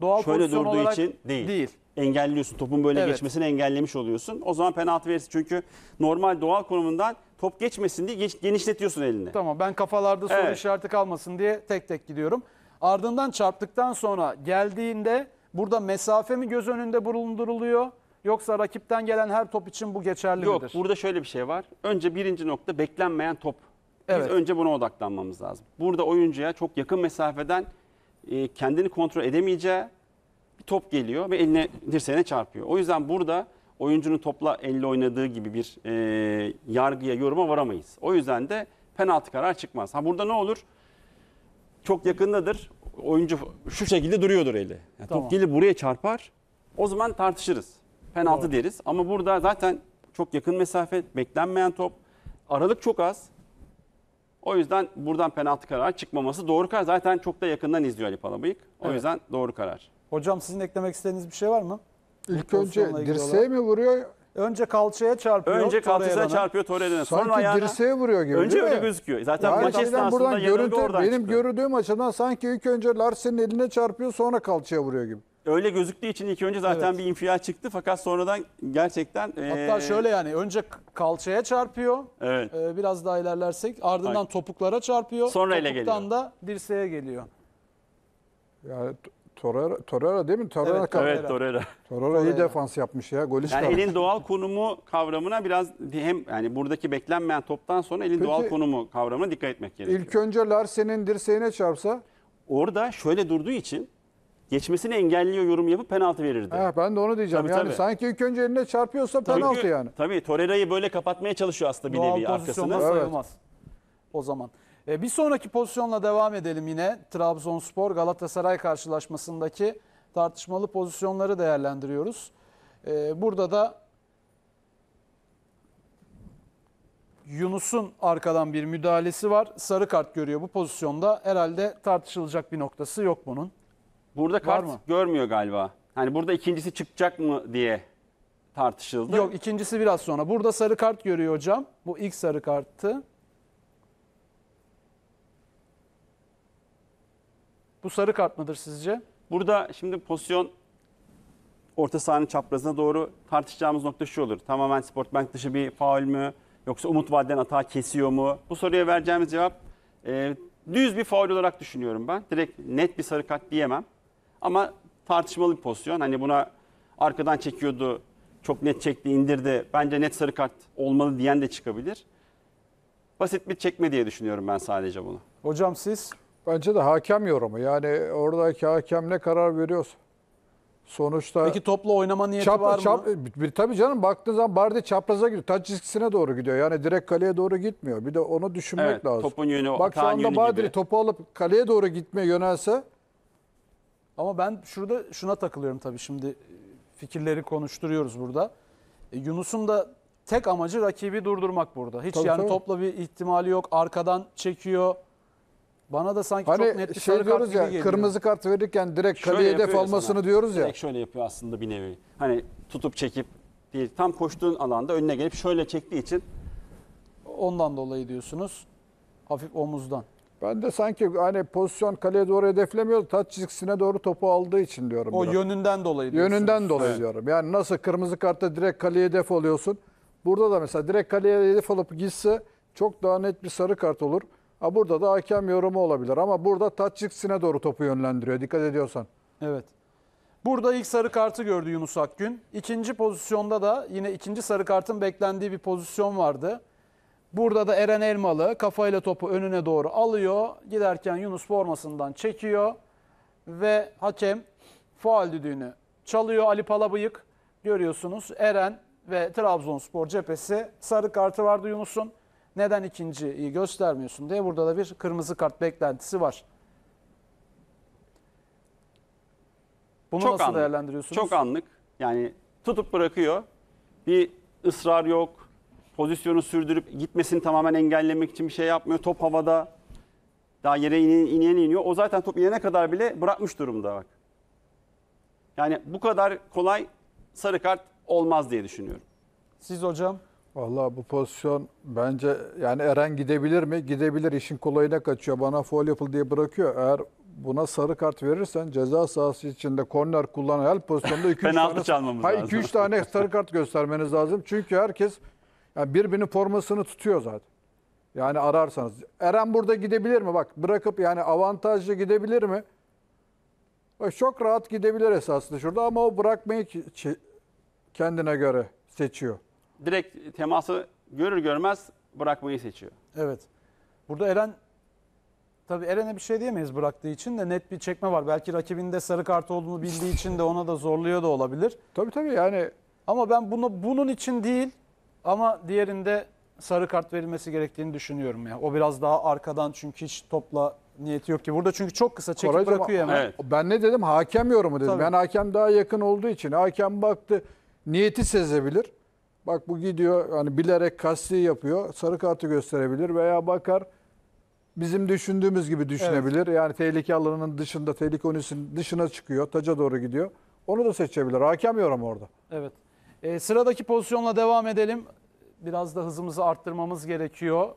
doğal şöyle pozisyon durduğu olarak için değil. değil. Engelliyorsun topun böyle evet. geçmesini engellemiş oluyorsun. O zaman penaltı verirsin çünkü normal doğal konumundan top geçmesin diye genişletiyorsun elini. Tamam ben kafalarda soru Evet. işareti kalmasın diye tek tek gidiyorum. Ardından çarptıktan sonra geldiğinde burada mesafe mi göz önünde bulunduruluyor yoksa rakipten gelen her top için bu geçerli Yok midir? burada şöyle bir şey var. Önce birinci nokta beklenmeyen top. Biz Evet. önce buna odaklanmamız lazım. Burada oyuncuya çok yakın mesafeden e, kendini kontrol edemeyeceği bir top geliyor ve eline dirseğine çarpıyor. O yüzden burada oyuncunun topla elle oynadığı gibi bir e, yargıya, yoruma varamayız. O yüzden de penaltı karar çıkmaz. Ha burada ne olur? Çok yakındadır. Oyuncu şu şekilde duruyordur eli. Yani Top gelir buraya çarpar. O zaman tartışırız. Penaltı Doğru. deriz. Ama burada zaten çok yakın mesafe, beklenmeyen top. Aralık çok az. O yüzden buradan penaltı kararı çıkmaması doğru karar. Zaten çok da yakından izliyor Ali Palabıyık. O Evet. yüzden doğru karar. Hocam sizin eklemek istediğiniz bir şey var mı? İlk önce dirseğe mi vuruyor? Önce kalçaya çarpıyor. Önce kalçaya çarpıyor Torreira'nın. Sonra Sanki ayağına. dirseğe vuruyor gibi Önce öyle gözüküyor. Zaten Yani maç esnasında buradan görüntü, oradan benim çıktı. gördüğüm açıdan sanki ilk önce Larsen'in eline çarpıyor sonra kalçaya vuruyor gibi. Öyle gözüktüğü için ilk önce zaten bir infial çıktı fakat sonradan gerçekten Hatta ee, şöyle yani önce kalçaya çarpıyor. Evet. Ee, biraz daha ilerlersek ardından Ay. topuklara çarpıyor. Sonra ele Topuktan geliyor. da dirseğe geliyor. Yani Torreira, Torreira değil mi? Torreira evet, Torreira. Evet, Torreira. Torreira iyi defans yapmış ya. gol yani elin doğal konumu kavramına biraz hem yani buradaki beklenmeyen toptan sonra elin Peki, doğal konumu kavramına dikkat etmek gerekiyor. İlk önce Larsen'in dirseğine çarpsa? Orada şöyle durduğu için geçmesini engelliyor yorum yapıp penaltı verirdi. He, ben de onu diyeceğim. Tabii, yani tabii. sanki ilk önce eline çarpıyorsa tabii, penaltı yani. Tabii Torreira'yı böyle kapatmaya çalışıyor aslında bir nevi arkasını. Evet. sayılmaz o zaman. E, bir sonraki pozisyonla devam edelim yine. Trabzonspor Galatasaray karşılaşmasındaki tartışmalı pozisyonları değerlendiriyoruz. E, burada da Yunus'un arkadan bir müdahalesi var. Sarı kart görüyor bu pozisyonda. Herhalde tartışılacak bir noktası yok bunun. Burada kart mı? görmüyor galiba. Hani burada ikincisi çıkacak mı diye tartışıldı. Yok ikincisi biraz sonra. Burada sarı kart görüyor hocam. Bu ilk sarı karttı. Bu sarı kart mıdır sizce? Burada şimdi pozisyon orta sahanın çaprazına doğru tartışacağımız nokta şu olur. Tamamen Sportbank dışı bir faul mü? Yoksa Umut Vadeden hata kesiyor mu? Bu soruya vereceğimiz cevap e, düz bir faul olarak düşünüyorum ben. Direkt net bir sarı kart diyemem. Ama tartışmalı bir pozisyon. Hani buna arkadan çekiyordu, çok net çekti, indirdi. Bence net sarı kart olmalı diyen de çıkabilir. Basit bir çekme diye düşünüyorum ben sadece bunu. Hocam siz? Bence de hakem yorumu. Yani oradaki hakem ne karar veriyorsa. Sonuçta... Peki topla oynama niyeti çap, var mı? Çap, tabii canım baktığın zaman Bardi çapraza gidiyor. Taç çizgisine doğru gidiyor. Yani direkt kaleye doğru gitmiyor. Bir de onu düşünmek evet, lazım. Topun yönü, Bak şu anda Bardi topu alıp kaleye doğru gitmeye yönelse... Ama ben şurada şuna takılıyorum tabii şimdi fikirleri konuşturuyoruz burada. E, Yunus'un da tek amacı rakibi durdurmak burada. Hiç tabii, yani tabii. topla bir ihtimali yok. Arkadan çekiyor. Bana da sanki hani çok net bir şey diyoruz kart ya geliyor. kırmızı kart verirken direkt şöyle kaleye hedef almasını sana. diyoruz ya. Direkt şöyle yapıyor aslında bir nevi. Hani tutup çekip değil tam koştuğun alanda önüne gelip şöyle çektiği için. Ondan dolayı diyorsunuz hafif omuzdan. Ben de sanki hani pozisyon kaleye doğru hedeflemiyor, Taç çizgisine doğru topu aldığı için diyorum. O biraz. yönünden dolayı diyorsunuz. Yönünden dolayı evet. diyorum. Yani nasıl kırmızı kartta direkt kaleye hedef alıyorsun. Burada da mesela direkt kaleye hedef alıp gitse çok daha net bir sarı kart olur. Ha burada da hakem yorumu olabilir ama burada taç çizgisine doğru topu yönlendiriyor dikkat ediyorsan. Evet. Burada ilk sarı kartı gördü Yunus Akgün. İkinci pozisyonda da yine ikinci sarı kartın beklendiği bir pozisyon vardı. Burada da Eren Elmalı kafayla topu önüne doğru alıyor. Giderken Yunus formasından çekiyor ve hakem faal düdüğünü çalıyor Ali Palabıyık. Görüyorsunuz Eren ve Trabzonspor cephesi sarı kartı vardı Yunus'un. Neden ikinciyi göstermiyorsun diye burada da bir kırmızı kart beklentisi var. Bunu çok nasıl anlık, değerlendiriyorsunuz? Çok anlık. Yani tutup bırakıyor. Bir ısrar yok. Pozisyonu sürdürüp gitmesini tamamen engellemek için bir şey yapmıyor. Top havada. Daha yere inen, inen iniyor. O zaten top inene kadar bile bırakmış durumda bak. Yani bu kadar kolay sarı kart olmaz diye düşünüyorum. Siz hocam? Valla bu pozisyon bence yani Eren gidebilir mi? Gidebilir. İşin kolayına kaçıyor. Bana foul yapıl diye bırakıyor. Eğer buna sarı kart verirsen ceza sahası içinde korner kullanan her pozisyonda 2-3 tane, ha, lazım. 2-3 tane sarı kart göstermeniz lazım. Çünkü herkes yani birbirinin formasını tutuyor zaten. Yani ararsanız. Eren burada gidebilir mi? Bak bırakıp yani avantajlı gidebilir mi? Bak, çok rahat gidebilir esasında şurada ama o bırakmayı kendine göre seçiyor direkt teması görür görmez bırakmayı seçiyor. Evet. Burada Eren tabii Eren'e bir şey diyemeyiz bıraktığı için de net bir çekme var. Belki rakibinde sarı kart olduğunu bildiği için de ona da zorluyor da olabilir. Tabii tabii yani ama ben bunu bunun için değil ama diğerinde sarı kart verilmesi gerektiğini düşünüyorum ya. O biraz daha arkadan çünkü hiç topla niyeti yok ki. Burada çünkü çok kısa çekip Koracığım, bırakıyor hemen. Evet. Ben ne dedim? Hakem yorumu dedim. Tabii. Ben hakem daha yakın olduğu için hakem baktı niyeti sezebilir. Bak bu gidiyor hani bilerek kasti yapıyor. Sarı kartı gösterebilir veya bakar bizim düşündüğümüz gibi düşünebilir. Evet. Yani tehlike alanının dışında, tehlike onisinin dışına çıkıyor, taca doğru gidiyor. Onu da seçebilir. Hakem yorum orada. Evet. E, sıradaki pozisyonla devam edelim. Biraz da hızımızı arttırmamız gerekiyor.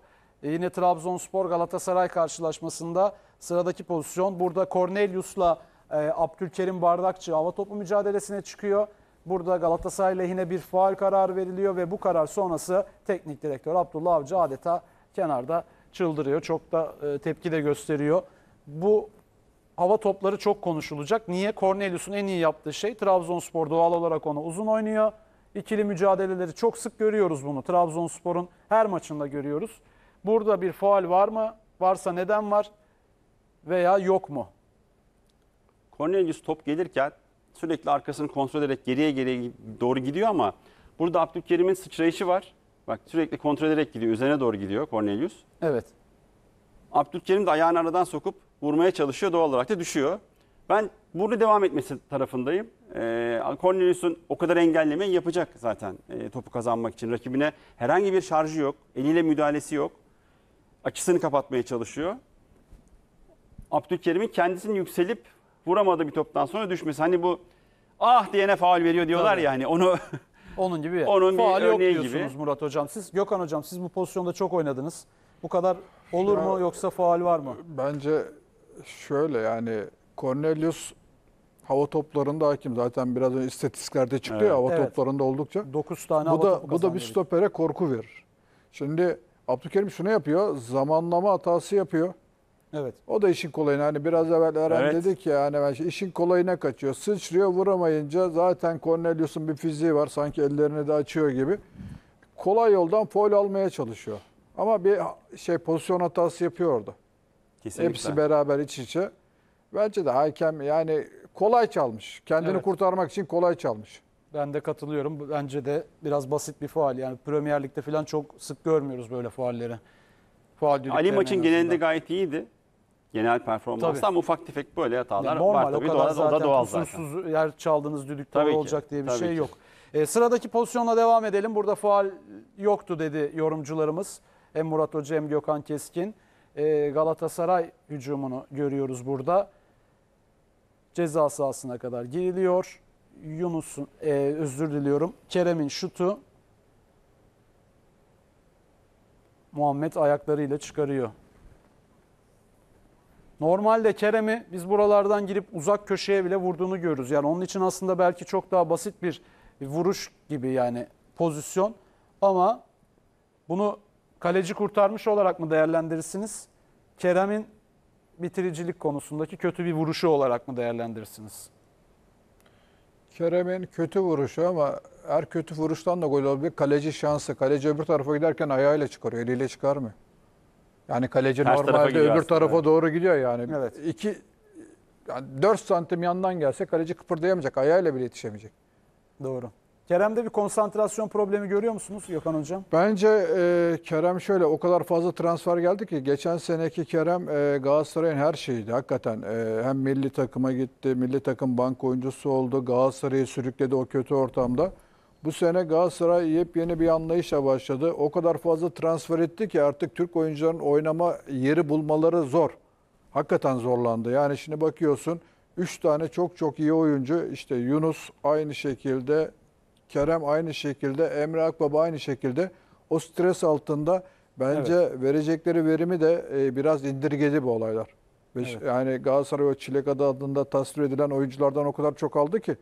E, yine Trabzonspor Galatasaray karşılaşmasında sıradaki pozisyon. Burada Cornelius'la e, Abdülkerim Bardakçı hava topu mücadelesine çıkıyor. Burada Galatasaray lehine bir faal kararı veriliyor ve bu karar sonrası teknik direktör Abdullah Avcı adeta kenarda çıldırıyor. Çok da e, tepki de gösteriyor. Bu hava topları çok konuşulacak. Niye? Cornelius'un en iyi yaptığı şey Trabzonspor doğal olarak ona uzun oynuyor. İkili mücadeleleri çok sık görüyoruz bunu. Trabzonspor'un her maçında görüyoruz. Burada bir faal var mı? Varsa neden var? Veya yok mu? Cornelius top gelirken sürekli arkasını kontrol ederek geriye geriye doğru gidiyor ama burada Abdülkerim'in sıçrayışı var. Bak sürekli kontrol ederek gidiyor. Üzerine doğru gidiyor Cornelius. Evet. Abdülkerim de ayağını aradan sokup vurmaya çalışıyor. Doğal olarak da düşüyor. Ben burada devam etmesi tarafındayım. Ee, Cornelius'un o kadar engellemeyi yapacak zaten e, topu kazanmak için. Rakibine herhangi bir şarjı yok. Eliyle müdahalesi yok. Açısını kapatmaya çalışıyor. Abdülkerim'in kendisini yükselip vuramadı bir toptan sonra düşmesi. Hani bu ah diyene faul veriyor diyorlar Tabii. ya hani onu onun gibi. Onun faul yok diyorsunuz gibi. Murat hocam. Siz Gökhan hocam siz bu pozisyonda çok oynadınız. Bu kadar olur ya, mu yoksa faul var mı? Bence şöyle yani Cornelius hava toplarında hakim. Zaten biraz önce istatistiklerde çıktı evet. ya hava evet. toplarında oldukça. 9 tane bu hava da, topu Bu da bir stopere korku verir. Şimdi Abdülkerim şunu yapıyor. Zamanlama hatası yapıyor. Evet. O da işin kolayına hani biraz evvel Eren evet. dedik ya hani ben şey, işin kolayına kaçıyor. Sıçrıyor vuramayınca zaten Cornelius'un bir fiziği var sanki ellerini de açıyor gibi. Kolay yoldan foul almaya çalışıyor. Ama bir şey pozisyon hatası yapıyor orada. Kesinlikle. Hepsi beraber iç içe. Bence de hakem yani kolay çalmış. Kendini evet. kurtarmak için kolay çalmış. Ben de katılıyorum. Bence de biraz basit bir faal. Yani Premier Lig'de falan çok sık görmüyoruz böyle faalleri. Faal Ali maçın genelinde gayet iyiydi. Genel performans Tabii. ama ufak tefek böyle hatalar Yani normal var tabii. o kadar Doğal, zaten o doğal zaten. kusursuz yer çaldığınız düdükler Tabii ki, olacak diye bir şey ki. yok. E, sıradaki pozisyonla devam edelim. Burada faal yoktu dedi yorumcularımız. Hem Murat Hoca hem Gökhan Keskin. E, Galatasaray hücumunu görüyoruz burada. Ceza sahasına kadar giriliyor. Yunus'un e, özür diliyorum. Kerem'in şutu Muhammed ayaklarıyla çıkarıyor. Normalde Kerem'i biz buralardan girip uzak köşeye bile vurduğunu görürüz. Yani onun için aslında belki çok daha basit bir vuruş gibi yani pozisyon. Ama bunu kaleci kurtarmış olarak mı değerlendirirsiniz? Kerem'in bitiricilik konusundaki kötü bir vuruşu olarak mı değerlendirirsiniz? Kerem'in kötü vuruşu ama her kötü vuruştan da gol olabilir. Kaleci şansı. Kaleci öbür tarafa giderken ayağıyla çıkarıyor, eliyle çıkarmıyor. Yani kaleci Ters normalde gidiyor öbür tarafa evet. doğru gidiyor yani. Evet. 2 yani 4 santim yandan gelse kaleci kıpırdayamayacak. Ayağıyla bile yetişemeyecek. Doğru. Kerem'de bir konsantrasyon problemi görüyor musunuz Gökhan Hocam? Bence e, Kerem şöyle o kadar fazla transfer geldi ki geçen seneki Kerem e, Galatasaray'ın her şeyiydi hakikaten. E, hem milli takıma gitti, milli takım bank oyuncusu oldu, Galatasaray'ı sürükledi o kötü ortamda. Bu sene Galatasaray yepyeni bir anlayışla başladı. O kadar fazla transfer etti ki artık Türk oyuncuların oynama yeri bulmaları zor. Hakikaten zorlandı. Yani şimdi bakıyorsun 3 tane çok çok iyi oyuncu işte Yunus aynı şekilde Kerem aynı şekilde Emre Akbaba aynı şekilde o stres altında bence evet. verecekleri verimi de e, biraz indirgedi bu olaylar. Ve evet. Yani Galatasaray o Çilek adı adında tasvir edilen oyunculardan o kadar çok aldı ki.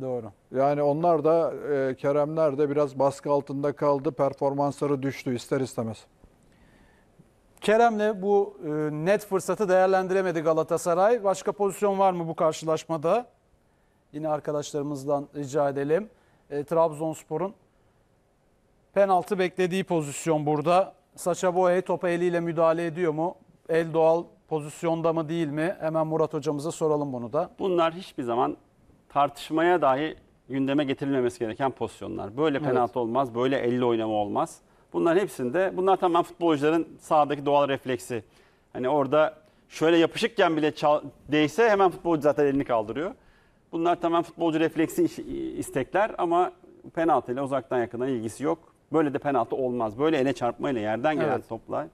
Doğru. Yani onlar da e, Keremler de biraz baskı altında kaldı. Performansları düştü ister istemez. Kerem'le bu e, net fırsatı değerlendiremedi Galatasaray. Başka pozisyon var mı bu karşılaşmada? Yine arkadaşlarımızdan rica edelim. E, Trabzonspor'un penaltı beklediği pozisyon burada. Saça Boye topa eliyle müdahale ediyor mu? El doğal pozisyonda mı değil mi? Hemen Murat hocamıza soralım bunu da. Bunlar hiçbir zaman tartışmaya dahi gündeme getirilmemesi gereken pozisyonlar. Böyle penaltı olmaz, böyle elle oynama olmaz. Bunların hepsinde bunlar tamamen futbolcuların sahadaki doğal refleksi. Hani orada şöyle yapışıkken bile çal, değse hemen futbolcu zaten elini kaldırıyor. Bunlar tamamen futbolcu refleksi istekler ama penaltıyla uzaktan yakına ilgisi yok. Böyle de penaltı olmaz. Böyle ele çarpmayla yerden gelen evet. topla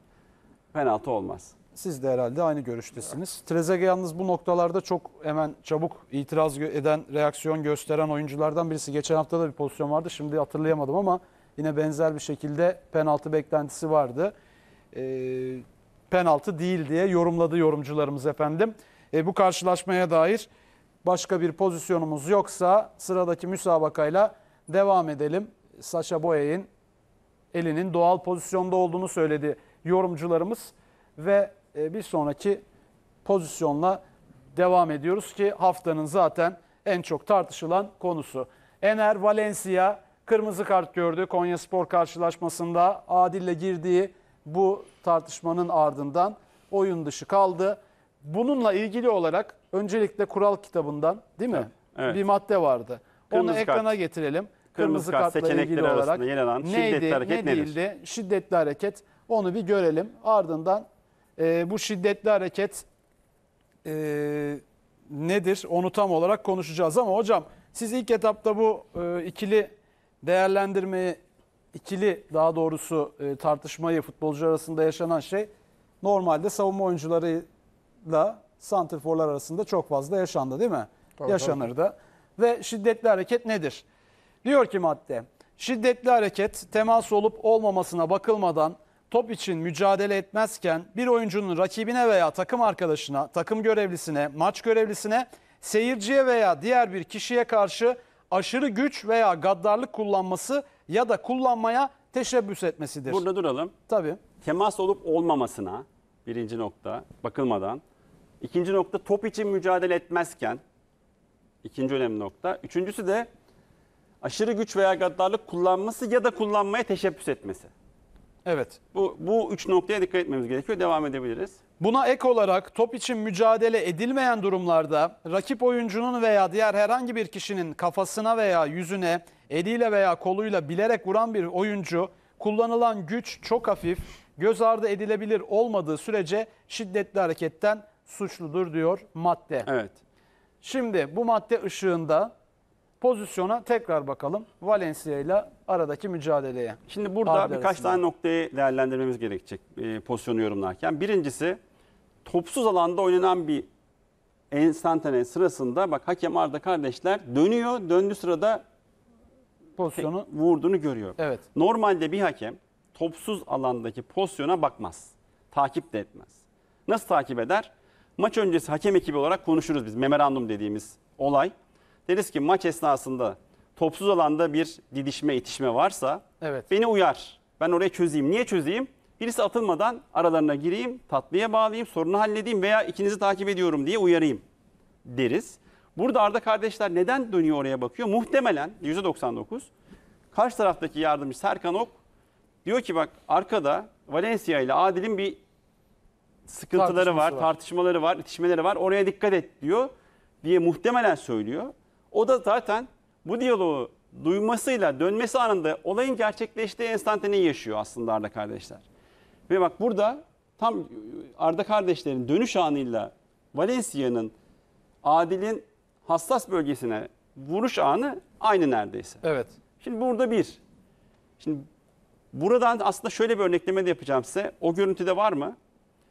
penaltı olmaz. Siz de herhalde aynı görüştesiniz. Evet. Trezege yalnız bu noktalarda çok hemen çabuk itiraz eden, reaksiyon gösteren oyunculardan birisi. Geçen hafta da bir pozisyon vardı. Şimdi hatırlayamadım ama yine benzer bir şekilde penaltı beklentisi vardı. E, penaltı değil diye yorumladı yorumcularımız efendim. E, bu karşılaşmaya dair başka bir pozisyonumuz yoksa sıradaki müsabakayla devam edelim. Sasha Boya'nın elinin doğal pozisyonda olduğunu söyledi yorumcularımız ve ee, bir sonraki pozisyonla devam ediyoruz ki haftanın zaten en çok tartışılan konusu. Ener Valencia kırmızı kart gördü Konya Spor karşılaşmasında. Adil'le girdiği bu tartışmanın ardından oyun dışı kaldı. Bununla ilgili olarak öncelikle kural kitabından değil mi? Evet. Bir madde vardı. Kırmızı Onu ekrana kart. getirelim. Kırmızı, kırmızı kart seçenekleri arasında olarak, yer alan şiddetli neydi, hareket ne nedir? değildi? Şiddetli hareket onu bir görelim. Ardından e, bu şiddetli hareket e, nedir onu tam olarak konuşacağız. Ama hocam siz ilk etapta bu e, ikili değerlendirmeyi, ikili daha doğrusu e, tartışmayı futbolcu arasında yaşanan şey normalde savunma oyuncularıyla santrforlar arasında çok fazla yaşandı değil mi? Tabii, Yaşanır tabii. da. Ve şiddetli hareket nedir? Diyor ki madde, şiddetli hareket temas olup olmamasına bakılmadan top için mücadele etmezken bir oyuncunun rakibine veya takım arkadaşına, takım görevlisine, maç görevlisine, seyirciye veya diğer bir kişiye karşı aşırı güç veya gaddarlık kullanması ya da kullanmaya teşebbüs etmesidir. Burada duralım. Tabii. Temas olup olmamasına birinci nokta bakılmadan. İkinci nokta top için mücadele etmezken. ikinci önemli nokta. Üçüncüsü de aşırı güç veya gaddarlık kullanması ya da kullanmaya teşebbüs etmesi. Evet. Bu, bu üç noktaya dikkat etmemiz gerekiyor. Devam edebiliriz. Buna ek olarak top için mücadele edilmeyen durumlarda rakip oyuncunun veya diğer herhangi bir kişinin kafasına veya yüzüne eliyle veya koluyla bilerek vuran bir oyuncu kullanılan güç çok hafif, göz ardı edilebilir olmadığı sürece şiddetli hareketten suçludur diyor madde. Evet. Şimdi bu madde ışığında Pozisyona tekrar bakalım. Valencia ile aradaki mücadeleye. Şimdi burada Arda birkaç tane noktayı değerlendirmemiz gerekecek e, pozisyonu yorumlarken. Birincisi topsuz alanda oynanan bir enstantane sırasında bak hakem Arda kardeşler dönüyor. Döndü sırada pozisyonu vurduğunu görüyor. Evet. Normalde bir hakem topsuz alandaki pozisyona bakmaz. Takip de etmez. Nasıl takip eder? Maç öncesi hakem ekibi olarak konuşuruz biz. Memorandum dediğimiz olay deriz ki maç esnasında topsuz alanda bir didişme, itişme varsa evet. beni uyar. Ben oraya çözeyim. Niye çözeyim? Birisi atılmadan aralarına gireyim, tatlıya bağlayayım, sorunu halledeyim veya ikinizi takip ediyorum diye uyarayım deriz. Burada Arda kardeşler neden dönüyor oraya bakıyor? Muhtemelen %99 karşı taraftaki yardımcı Serkan Ok diyor ki bak arkada Valencia ile Adil'in bir sıkıntıları var, var, tartışmaları var, itişmeleri var. Oraya dikkat et diyor diye muhtemelen söylüyor. O da zaten bu diyaloğu duymasıyla dönmesi anında olayın gerçekleştiği enstantaneyi yaşıyor aslında Arda kardeşler. Ve bak burada tam Arda kardeşlerin dönüş anıyla Valencia'nın Adil'in hassas bölgesine vuruş anı aynı neredeyse. Evet. Şimdi burada bir. Şimdi buradan aslında şöyle bir örnekleme de yapacağım size. O görüntüde var mı?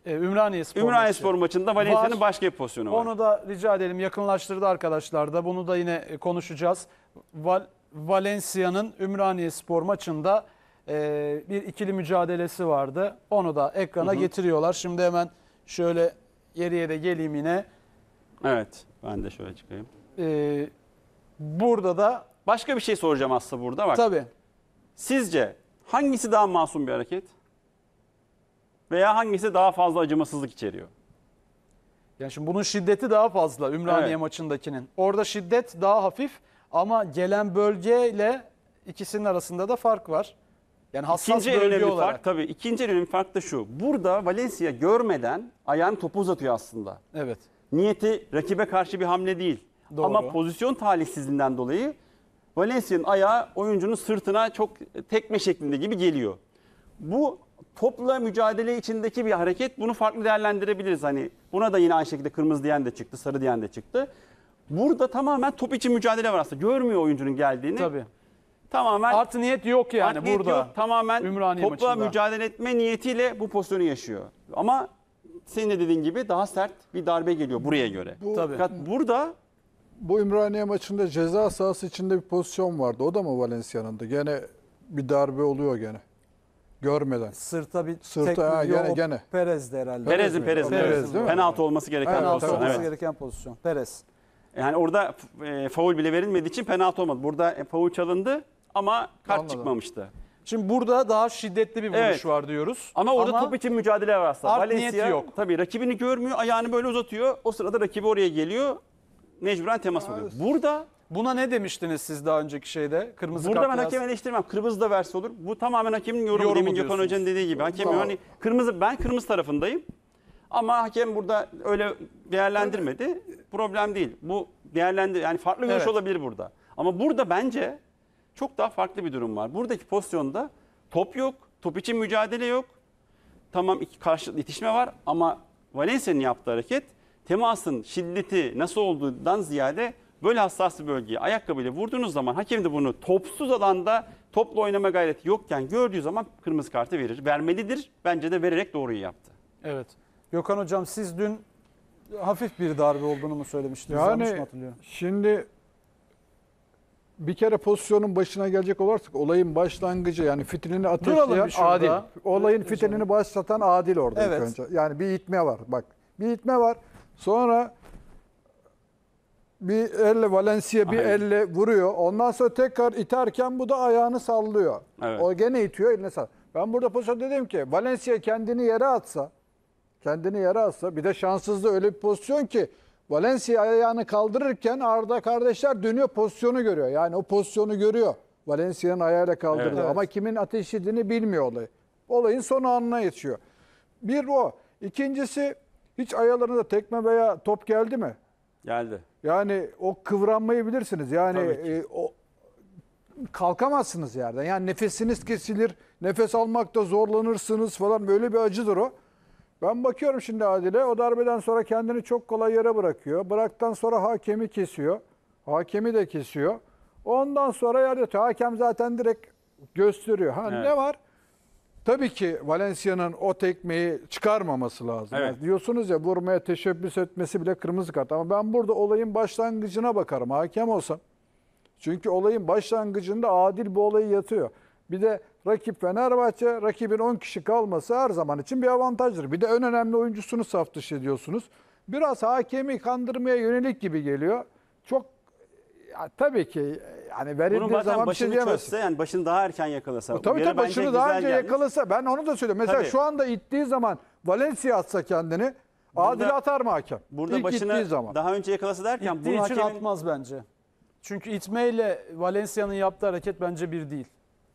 e, Ümraniye Spor Ümraniye maçı. Spor maçında Valencia'nın Var. başka bir pozisyonu var. Onu da rica edelim yakınlaştırdı arkadaşlar da bunu da yine e, konuşacağız. Val Valencia'nın Ümraniye Spor maçında e, bir ikili mücadelesi vardı. Onu da ekrana getiriyorlar. Şimdi hemen şöyle geriye de geleyim yine. Evet ben de şöyle çıkayım. E, burada da Başka bir şey soracağım aslında burada bak. tabii Sizce hangisi daha masum bir hareket? veya hangisi daha fazla acımasızlık içeriyor? Yani şimdi bunun şiddeti daha fazla Ümraniye Evet. maçındakinin. Orada şiddet daha hafif ama gelen bölgeyle ikisinin arasında da fark var. Yani hassas İkinci en bölge önemli olarak. fark tabii. İkinci en önemli fark da şu. Burada Valencia görmeden ayağını topu uzatıyor aslında. Evet. Niyeti rakibe karşı bir hamle değil. Doğru. Ama pozisyon talihsizliğinden dolayı Valencia'nın ayağı oyuncunun sırtına çok tekme şeklinde gibi geliyor. Bu topla mücadele içindeki bir hareket bunu farklı değerlendirebiliriz. Hani buna da yine aynı şekilde kırmızı diyen de çıktı, sarı diyen de çıktı. Burada tamamen top için mücadele var aslında. Görmüyor oyuncunun geldiğini. Tabii. Tamamen artı niyet yok yani artı burada. Yok. Tamamen Ümraniye topla maçında. mücadele etme niyetiyle bu pozisyonu yaşıyor. Ama senin de dediğin gibi daha sert bir darbe geliyor buraya göre. Bu, Tabii. Fakat burada bu Ümraniye maçında ceza sahası içinde bir pozisyon vardı. O da mı Valencia'nın da? Gene bir darbe oluyor gene. Görmeden. Sırta bir Sırta, ha, gene- gene. Perez de herhalde. Perez'in mi? Perez, Perez değil mi? Penaltı olması gereken Penaltı pozisyon. olması Evet. gereken pozisyon. Perez. Yani orada e, faul bile verilmediği için penaltı olmadı. Burada e, faul çalındı ama kart Anladım. çıkmamıştı. Şimdi burada daha şiddetli bir vuruş Evet. var diyoruz. Ama orada top için mücadele var aslında. Art niyeti Valencia yok. tabii rakibini görmüyor, ayağını böyle uzatıyor. O sırada rakibi oraya geliyor. Mecburen temas oluyor. Burada Buna ne demiştiniz siz daha önceki şeyde? Kırmızı Burada ben kart eleştirmem. Kırmızı da verse olur. Bu tamamen hakemin yorumu. Yorumu Demin Gökhan Hoca'nın dediği gibi. Hakem Tamam. hani kırmızı ben kırmızı tarafındayım. Ama hakem burada öyle değerlendirmedi. Problem değil. Bu değerlendir yani farklı görüş Evet. olabilir burada. Ama burada bence çok daha farklı bir durum var. Buradaki pozisyonda top yok, top için mücadele yok. Tamam iki karşılıklı itişme var ama Valencia'nın yaptığı hareket temasın şiddeti nasıl olduğundan ziyade Böyle hassas bir bölgeye ayakkabıyla vurduğunuz zaman hakem de bunu topsuz alanda topla oynama gayreti yokken gördüğü zaman kırmızı kartı verir. Vermelidir. Bence de vererek doğruyu yaptı. Evet. Gökhan Hocam siz dün hafif bir darbe olduğunu mu söylemiştiniz? mı Yani şimdi bir kere pozisyonun başına gelecek olursak olayın başlangıcı yani fitilini Duralım ateşleyen adil. Olayın fitilini başlatan adil orada Evet. ilk önce. Yani bir itme var bak. Bir itme var. Sonra bir elle Valencia bir Aynen. elle vuruyor. Ondan sonra tekrar iterken bu da ayağını sallıyor. Evet. O gene itiyor eline sallıyor. Ben burada pozisyon dedim ki Valencia kendini yere atsa kendini yere atsa bir de şanssızlığı öyle bir pozisyon ki Valencia ayağını kaldırırken Arda kardeşler dönüyor pozisyonu görüyor. Yani o pozisyonu görüyor. Valencia'nın ayağıyla kaldırdı. Evet, Ama kimin ateş edildiğini bilmiyor olayı. Olayın son anına yetişiyor. Bir o. İkincisi hiç da tekme veya top geldi mi? Geldi. Yani o kıvranmayı bilirsiniz. Yani e, o kalkamazsınız yerden. Yani nefesiniz kesilir, nefes almakta zorlanırsınız falan böyle bir acıdır o. Ben bakıyorum şimdi Adile o darbeden sonra kendini çok kolay yere bırakıyor. Bıraktan sonra hakemi kesiyor. Hakemi de kesiyor. Ondan sonra yerde hakem zaten direkt gösteriyor. Ha evet. ne var? Tabii ki Valencia'nın o tekmeyi çıkarmaması lazım. Evet. Yani diyorsunuz ya vurmaya teşebbüs etmesi bile kırmızı kart. Ama ben burada olayın başlangıcına bakarım hakem olsam. Çünkü olayın başlangıcında adil bu olayı yatıyor. Bir de rakip Fenerbahçe, rakibin 10 kişi kalması her zaman için bir avantajdır. Bir de en önemli oyuncusunu saf dışı ediyorsunuz. Biraz hakemi kandırmaya yönelik gibi geliyor. Çok tabii ki yani verildiği zaman bir şey başını diyemezsin. çözse yani başını daha erken yakalasa. O tabii tabii başını daha önce gelmiş. yakalasa ben onu da söylüyorum. Mesela Tabii. şu anda ittiği zaman Valencia atsa kendini Adil atar mı hakem? Burada İlk ittiği başını zaman. daha önce yakalasa derken İttiği bunu için atmaz bence. Çünkü itmeyle Valencia'nın yaptığı hareket bence bir değil.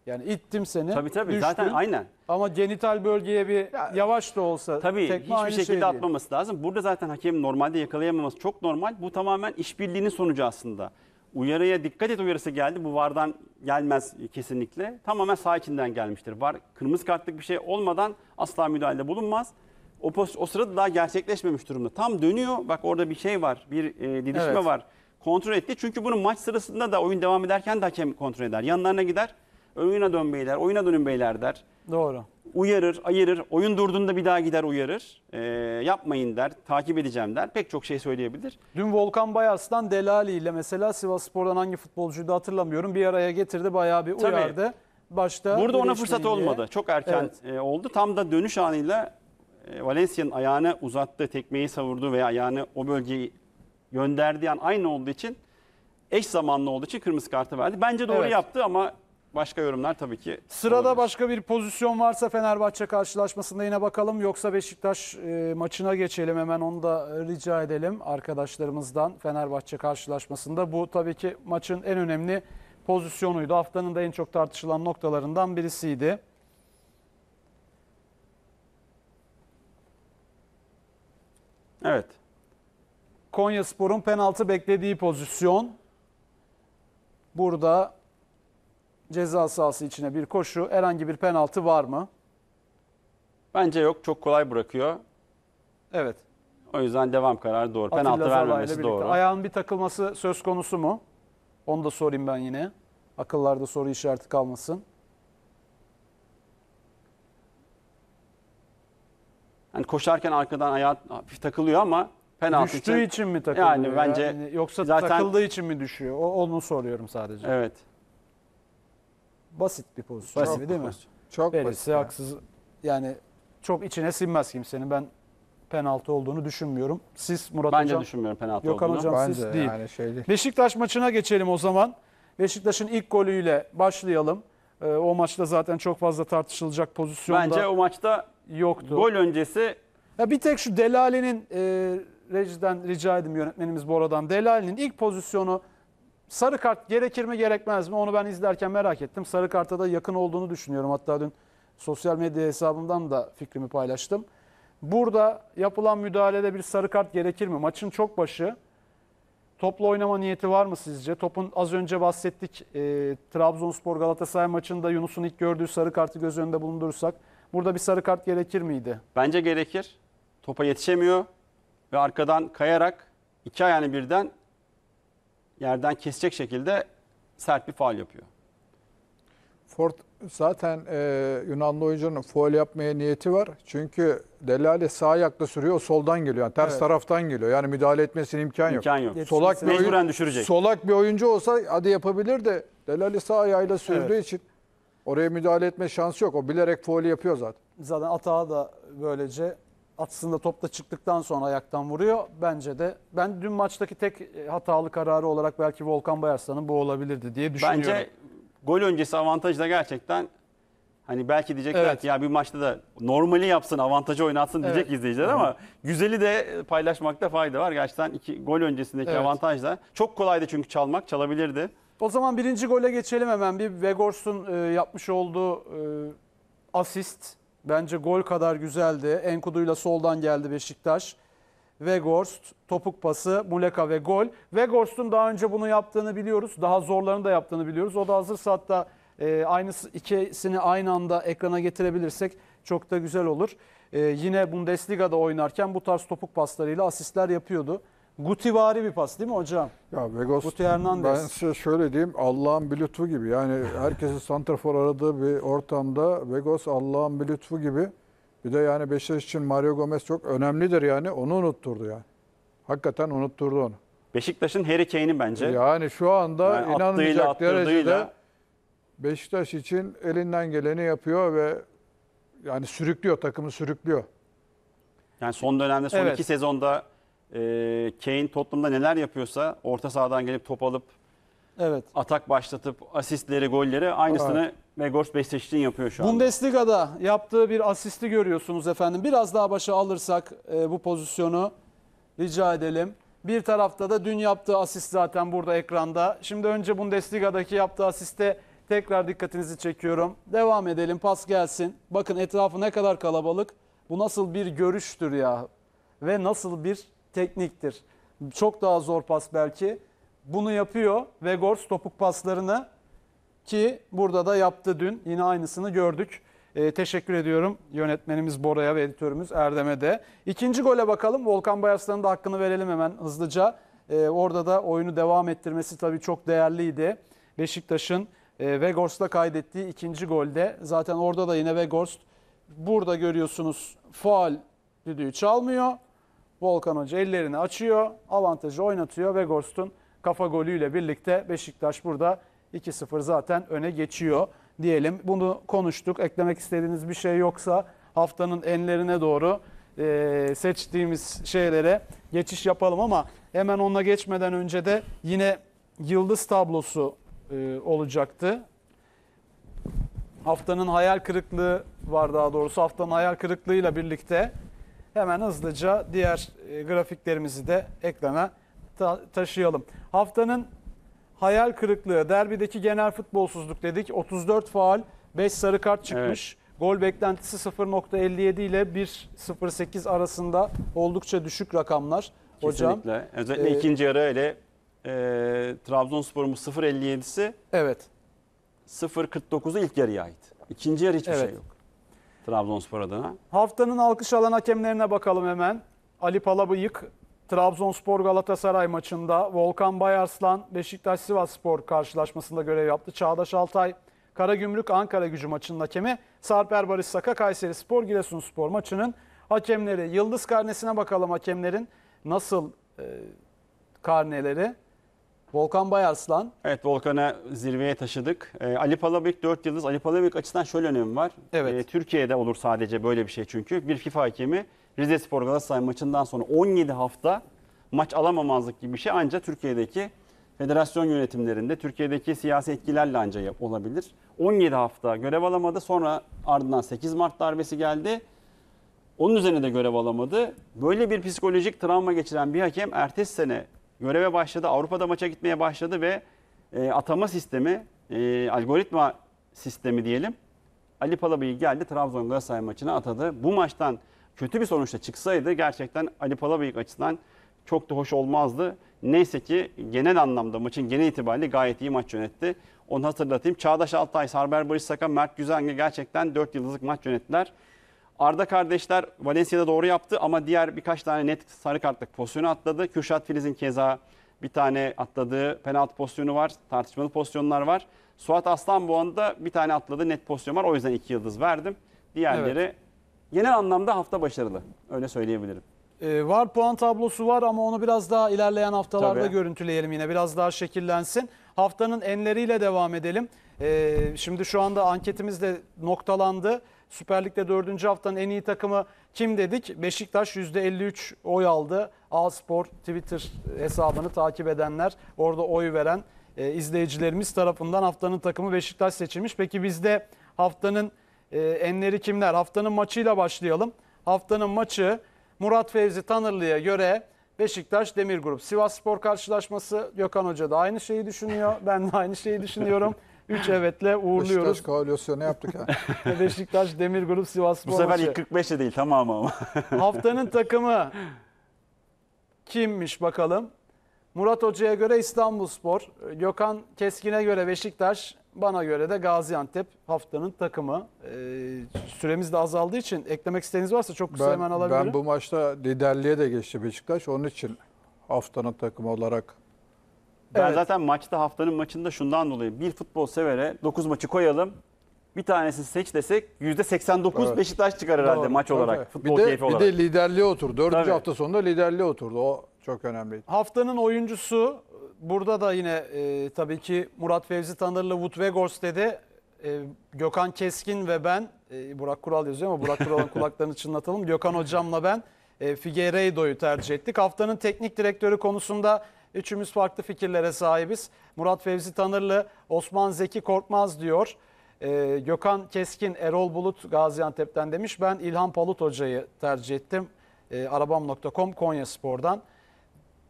Yani ittim seni. Tabii tabii düştün. zaten aynen. Ama genital bölgeye bir yavaş da olsa Tabii tekme hiçbir aynı şey şekilde şey değil. atmaması lazım. Burada zaten hakemin normalde yakalayamaması çok normal. Bu tamamen işbirliğinin sonucu aslında uyarıya dikkat et uyarısı geldi. Bu vardan gelmez kesinlikle. Tamamen sağ içinden gelmiştir. Var kırmızı kartlık bir şey olmadan asla müdahalede bulunmaz. O, poz- o sırada daha gerçekleşmemiş durumda. Tam dönüyor. Bak orada bir şey var. Bir e, didişme Evet. var. Kontrol etti. Çünkü bunu maç sırasında da oyun devam ederken de hakem kontrol eder. Yanlarına gider. Oyuna dön beyler, oyuna dönün beyler der. Doğru. Uyarır, ayırır. Oyun durduğunda bir daha gider uyarır. E, yapmayın der, takip edeceğim der. Pek çok şey söyleyebilir. Dün Volkan Bayarslan Delali ile mesela Sivas Spor'dan hangi futbolcuyu da hatırlamıyorum. Bir araya getirdi bayağı bir Tabii. Başta Burada ona fırsat diye. olmadı. Çok erken evet. e, oldu. Tam da dönüş anıyla e, Valencia'nın ayağını uzattı, tekmeyi savurdu veya ayağını o bölgeyi gönderdiği an aynı olduğu için eş zamanlı olduğu için kırmızı kartı verdi. Bence doğru evet. yaptı ama Başka yorumlar tabii ki. Sırada olabilir. başka bir pozisyon varsa Fenerbahçe karşılaşmasında yine bakalım. Yoksa Beşiktaş e, maçına geçelim hemen onu da rica edelim arkadaşlarımızdan Fenerbahçe karşılaşmasında. Bu tabii ki maçın en önemli pozisyonuydu. Haftanın da en çok tartışılan noktalarından birisiydi. Evet. Konyaspor'un penaltı beklediği pozisyon. Burada ceza sahası içine bir koşu, herhangi bir penaltı var mı? Bence yok. Çok kolay bırakıyor. Evet. O yüzden devam kararı doğru. Atilla penaltı Zalay vermemesi birlikte. doğru. Ayağın bir takılması söz konusu mu? Onu da sorayım ben yine. Akıllarda soru işareti kalmasın. Yani koşarken arkadan ayağı hafif takılıyor ama penaltı Düştüğü için, için mi takılıyor? Yani bence yoksa zaten- takıldığı için mi düşüyor? O, onu soruyorum sadece. evet. Basit bir pozisyon. Basit değil mi? Pozisyon. Çok basit. Verirse haksız yani çok içine sinmez kimsenin. Ben penaltı olduğunu düşünmüyorum. Siz Murat Bence Hocam. düşünmüyorum penaltı Gökhan olduğunu. Hocam Bence siz değil. yani şey değil. Beşiktaş maçına geçelim o zaman. Beşiktaş'ın ilk golüyle başlayalım. Ee, o maçta zaten çok fazla tartışılacak pozisyonda Bence o maçta yoktu. gol öncesi Ya bir tek şu Delal'inin e, rejiden rica edeyim yönetmenimiz Bora'dan. Delale'nin ilk pozisyonu sarı kart gerekir mi gerekmez mi onu ben izlerken merak ettim. Sarı karta da yakın olduğunu düşünüyorum. Hatta dün sosyal medya hesabımdan da fikrimi paylaştım. Burada yapılan müdahalede bir sarı kart gerekir mi? Maçın çok başı. Topla oynama niyeti var mı sizce? Topun az önce bahsettik e, Trabzonspor Galatasaray maçında Yunus'un ilk gördüğü sarı kartı göz önünde bulundurursak. Burada bir sarı kart gerekir miydi? Bence gerekir. Topa yetişemiyor ve arkadan kayarak iki ayağını birden yerden kesecek şekilde sert bir faal yapıyor. Ford zaten e, Yunanlı oyuncunun foul yapmaya niyeti var. Çünkü Delali sağ ayakla sürüyor, soldan geliyor. Yani ters evet. taraftan geliyor. Yani müdahale etmesine imkan, imkan yok. yok. Solak bir oyun, düşürecek. Solak bir oyuncu olsa hadi yapabilir de Delali sağ ayağıyla sürdüğü evet. için oraya müdahale etme şansı yok. O bilerek foul yapıyor zaten. Zaten atağı da böylece aslında topta çıktıktan sonra ayaktan vuruyor. Bence de ben dün maçtaki tek e, hatalı kararı olarak belki Volkan Bayarslan'ın bu olabilirdi diye düşünüyorum. Bence gol öncesi avantajı da gerçekten hani belki diyecekler evet. ki ya bir maçta da normali yapsın avantajı oynatsın diyecek evet. izleyiciler ama güzeli de paylaşmakta fayda var. Gerçekten iki gol öncesindeki evet. avantaj da çok kolaydı çünkü çalmak çalabilirdi. O zaman birinci gole geçelim hemen. Bir Vegors'un e, yapmış olduğu e, asist Bence gol kadar güzeldi. Enkudu'yla soldan geldi Beşiktaş. Weghorst, topuk pası, Muleka ve gol. Weghorst'un daha önce bunu yaptığını biliyoruz. Daha zorlarını da yaptığını biliyoruz. O da hazırsa hatta e, aynısı, ikisini aynı anda ekrana getirebilirsek çok da güzel olur. E, yine Bundesliga'da oynarken bu tarz topuk paslarıyla asistler yapıyordu. Gutivari bir pas değil mi hocam? Ya Vegas, Guti Hernandez. ben size şöyle diyeyim Allah'ın bir lütfu gibi. Yani herkesin santrafor aradığı bir ortamda Vegas Allah'ın bir lütfu gibi. Bir de yani Beşiktaş için Mario Gomez çok önemlidir yani. Onu unutturdu yani. Hakikaten unutturdu onu. Beşiktaş'ın Harry Kane'i bence. Yani şu anda Yani inanmayacak attığıyla, derecede Beşiktaş için elinden geleni yapıyor ve yani sürüklüyor takımı sürüklüyor. Yani son dönemde son Evet. iki sezonda e, Kane Tottenham'da neler yapıyorsa orta sahadan gelip top alıp Evet. atak başlatıp asistleri, golleri aynısını evet. Megors Beşiktaş'ın yapıyor şu an. Bundesliga'da yaptığı bir asisti görüyorsunuz efendim. Biraz daha başa alırsak e, bu pozisyonu rica edelim. Bir tarafta da dün yaptığı asist zaten burada ekranda. Şimdi önce Bundesliga'daki yaptığı asiste tekrar dikkatinizi çekiyorum. Devam edelim pas gelsin. Bakın etrafı ne kadar kalabalık. Bu nasıl bir görüştür ya ve nasıl bir tekniktir. Çok daha zor pas belki. Bunu yapıyor Vegors topuk paslarını ki burada da yaptı dün. Yine aynısını gördük. E, teşekkür ediyorum yönetmenimiz Bora'ya ve editörümüz Erdem'e de. İkinci gole bakalım. Volkan Bayarslan'ın da hakkını verelim hemen hızlıca. E, orada da oyunu devam ettirmesi tabii çok değerliydi. Beşiktaş'ın e, Vegors'la kaydettiği ikinci golde. Zaten orada da yine Vegors burada görüyorsunuz faal düdüğü çalmıyor. Volkan Hoca ellerini açıyor, avantajı oynatıyor ve Gorst'un kafa golüyle birlikte Beşiktaş burada 2-0 zaten öne geçiyor diyelim. Bunu konuştuk. Eklemek istediğiniz bir şey yoksa haftanın enlerine doğru e, seçtiğimiz şeylere geçiş yapalım ama hemen onunla geçmeden önce de yine yıldız tablosu e, olacaktı. Haftanın hayal kırıklığı var daha doğrusu haftanın hayal kırıklığıyla birlikte Hemen hızlıca diğer e, grafiklerimizi de ekrana taşıyalım. Haftanın hayal kırıklığı, derbideki genel futbolsuzluk dedik. 34 faal, 5 sarı kart çıkmış. Evet. Gol beklentisi 0.57 ile 1.08 arasında oldukça düşük rakamlar. Hocam, Özellikle e, ikinci yarı öyle e, Trabzonspor'un 0.57'si evet. 0.49'u ilk yarıya ait. İkinci yarı hiçbir şey evet. şey yok. Trabzonspor adına. Haftanın alkış alan hakemlerine bakalım hemen. Ali Palabıyık Trabzonspor Galatasaray maçında, Volkan Bayarslan Beşiktaş Sivas Spor karşılaşmasında görev yaptı. Çağdaş Altay Karagümrük Ankara Gücü maçının hakemi, Sarper Barış Saka Kayseri Spor Giresun Spor maçının hakemleri. Yıldız karnesine bakalım hakemlerin nasıl e, karneleri. Volkan Bayarslan. Evet Volkan'a zirveye taşıdık. E, Ali Palabıyık 4 yıldız. Ali Palabıyık açısından şöyle önemi var. Evet. E, Türkiye'de olur sadece böyle bir şey çünkü. Bir FIFA hakemi Rize Spor Galatasaray maçından sonra 17 hafta maç alamamazlık gibi bir şey ancak Türkiye'deki federasyon yönetimlerinde Türkiye'deki siyasi etkilerle ancak olabilir. 17 hafta görev alamadı. Sonra ardından 8 Mart darbesi geldi. Onun üzerine de görev alamadı. Böyle bir psikolojik travma geçiren bir hakem ertesi sene göreve başladı. Avrupa'da maça gitmeye başladı ve e, atama sistemi, e, algoritma sistemi diyelim. Ali Palabıyık geldi Trabzon Galatasaray maçına atadı. Bu maçtan kötü bir sonuçta çıksaydı gerçekten Ali Palabıyık açısından çok da hoş olmazdı. Neyse ki genel anlamda maçın genel itibariyle gayet iyi maç yönetti. Onu hatırlatayım. Çağdaş Altay, Sarber Barış Sakan, Mert Güzenge gerçekten 4 yıldızlık maç yönettiler. Arda kardeşler Valencia'da doğru yaptı ama diğer birkaç tane net sarı kartlık pozisyonu atladı. Kürşat Filiz'in keza bir tane atladığı penaltı pozisyonu var. Tartışmalı pozisyonlar var. Suat Aslan bu anda bir tane atladığı net pozisyon var. O yüzden iki yıldız verdim. Diğerleri evet. genel anlamda hafta başarılı. Öyle söyleyebilirim. Ee, var puan tablosu var ama onu biraz daha ilerleyen haftalarda Tabii. görüntüleyelim yine. Biraz daha şekillensin. Haftanın enleriyle devam edelim. Ee, şimdi şu anda anketimiz de noktalandı. Süper Lig'de 4. haftanın en iyi takımı kim dedik? Beşiktaş %53 oy aldı. Alspor Twitter hesabını takip edenler, orada oy veren e, izleyicilerimiz tarafından haftanın takımı Beşiktaş seçilmiş. Peki bizde haftanın e, enleri kimler? Haftanın maçıyla başlayalım. Haftanın maçı Murat Fevzi Tanırlı'ya göre Beşiktaş Demir Grup Sivas Spor karşılaşması. Gökhan Hoca da aynı şeyi düşünüyor. Ben de aynı şeyi düşünüyorum. 3 evetle uğurluyoruz. Beşiktaş koalisyonu yaptık ha. Beşiktaş Demir Grup Sivas Spor Bu sefer maçı. ilk 45 de değil tamamı ama. Haftanın takımı kimmiş bakalım. Murat Hoca'ya göre İstanbulspor, Gökhan Keskin'e göre Beşiktaş, bana göre de Gaziantep haftanın takımı. Ee, süremiz de azaldığı için eklemek isteğiniz varsa çok kısa ben, hemen alabilirim. Ben bu maçta liderliğe de geçti Beşiktaş. Onun için haftanın takımı olarak ben Evet. zaten maçta haftanın maçında şundan dolayı bir futbol severe 9 maçı koyalım. Bir tanesini seç desek %89 Evet. Beşiktaş çıkar herhalde Doğru, maç tabii. olarak. Futbol bir de, keyfi bir olarak. de liderliğe oturdu. Dördüncü Tabii. hafta sonunda liderliğe oturdu. O çok önemli. Haftanın oyuncusu burada da yine e, tabii ki Murat Fevzi Tanırlı Woodwegors dedi. E, Gökhan Keskin ve ben e, Burak Kural yazıyor ama Burak Kural'ın kulaklarını çınlatalım. Gökhan hocamla ben e, Figueiredo'yu tercih ettik. Haftanın teknik direktörü konusunda Üçümüz farklı fikirlere sahibiz. Murat Fevzi Tanırlı, Osman Zeki Korkmaz diyor. Ee, Gökhan Keskin, Erol Bulut Gaziantep'ten demiş. Ben İlhan Palut Hoca'yı tercih ettim. Ee, arabam.com Konya Spor'dan.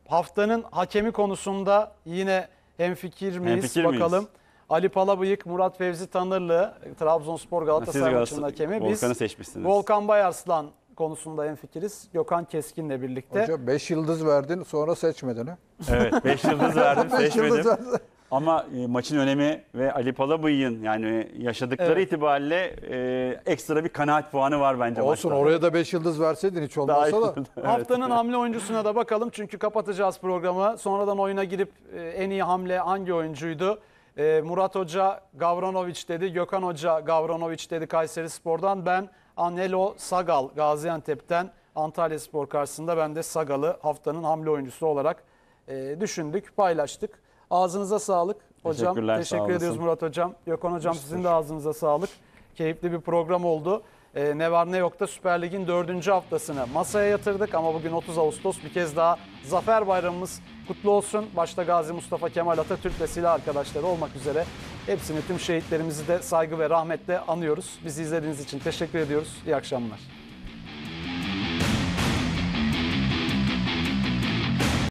Haftanın hakemi konusunda yine hemfikir miyiz hemfikir bakalım. Miyiz? Ali Palabıyık, Murat Fevzi Tanırlı, Trabzonspor Galatasaray maçının hakemi. Biz Volkan'ı seçmişsiniz. Volkan Bayarslan konusunda en fikiriz Gökhan Keskin'le birlikte. Hocam 5 yıldız verdin sonra seçmedin ha? Evet 5 yıldız verdim seçmedim. yıldız verdim. Ama e, maçın önemi ve Ali Palabıyık'ın yani yaşadıkları Evet. itibariyle e, ekstra bir kanaat puanı var bence Olsun maçta. oraya da 5 yıldız verseydin hiç Daha iyi olmazsa da. Haftanın hamle oyuncusuna da bakalım çünkü kapatacağız programı. Sonradan oyuna girip e, en iyi hamle hangi oyuncuydu? E, Murat Hoca Gavranoviç dedi, Gökhan Hoca Gavranoviç dedi Kayseri Spor'dan. Ben Anelo Sagal Gaziantep'ten Antalya Spor karşısında ben de Sagal'ı haftanın hamle oyuncusu olarak e, düşündük, paylaştık. Ağzınıza sağlık hocam. Teşekkür sağ ediyoruz olasın. Murat hocam. Gökhan hocam Hoş sizin de ağzınıza sağlık. Keyifli bir program oldu e, ne var ne yok da Süper Lig'in dördüncü haftasını masaya yatırdık. Ama bugün 30 Ağustos bir kez daha Zafer Bayramımız kutlu olsun. Başta Gazi Mustafa Kemal Atatürk ve silah arkadaşları olmak üzere hepsini tüm şehitlerimizi de saygı ve rahmetle anıyoruz. Bizi izlediğiniz için teşekkür ediyoruz. İyi akşamlar.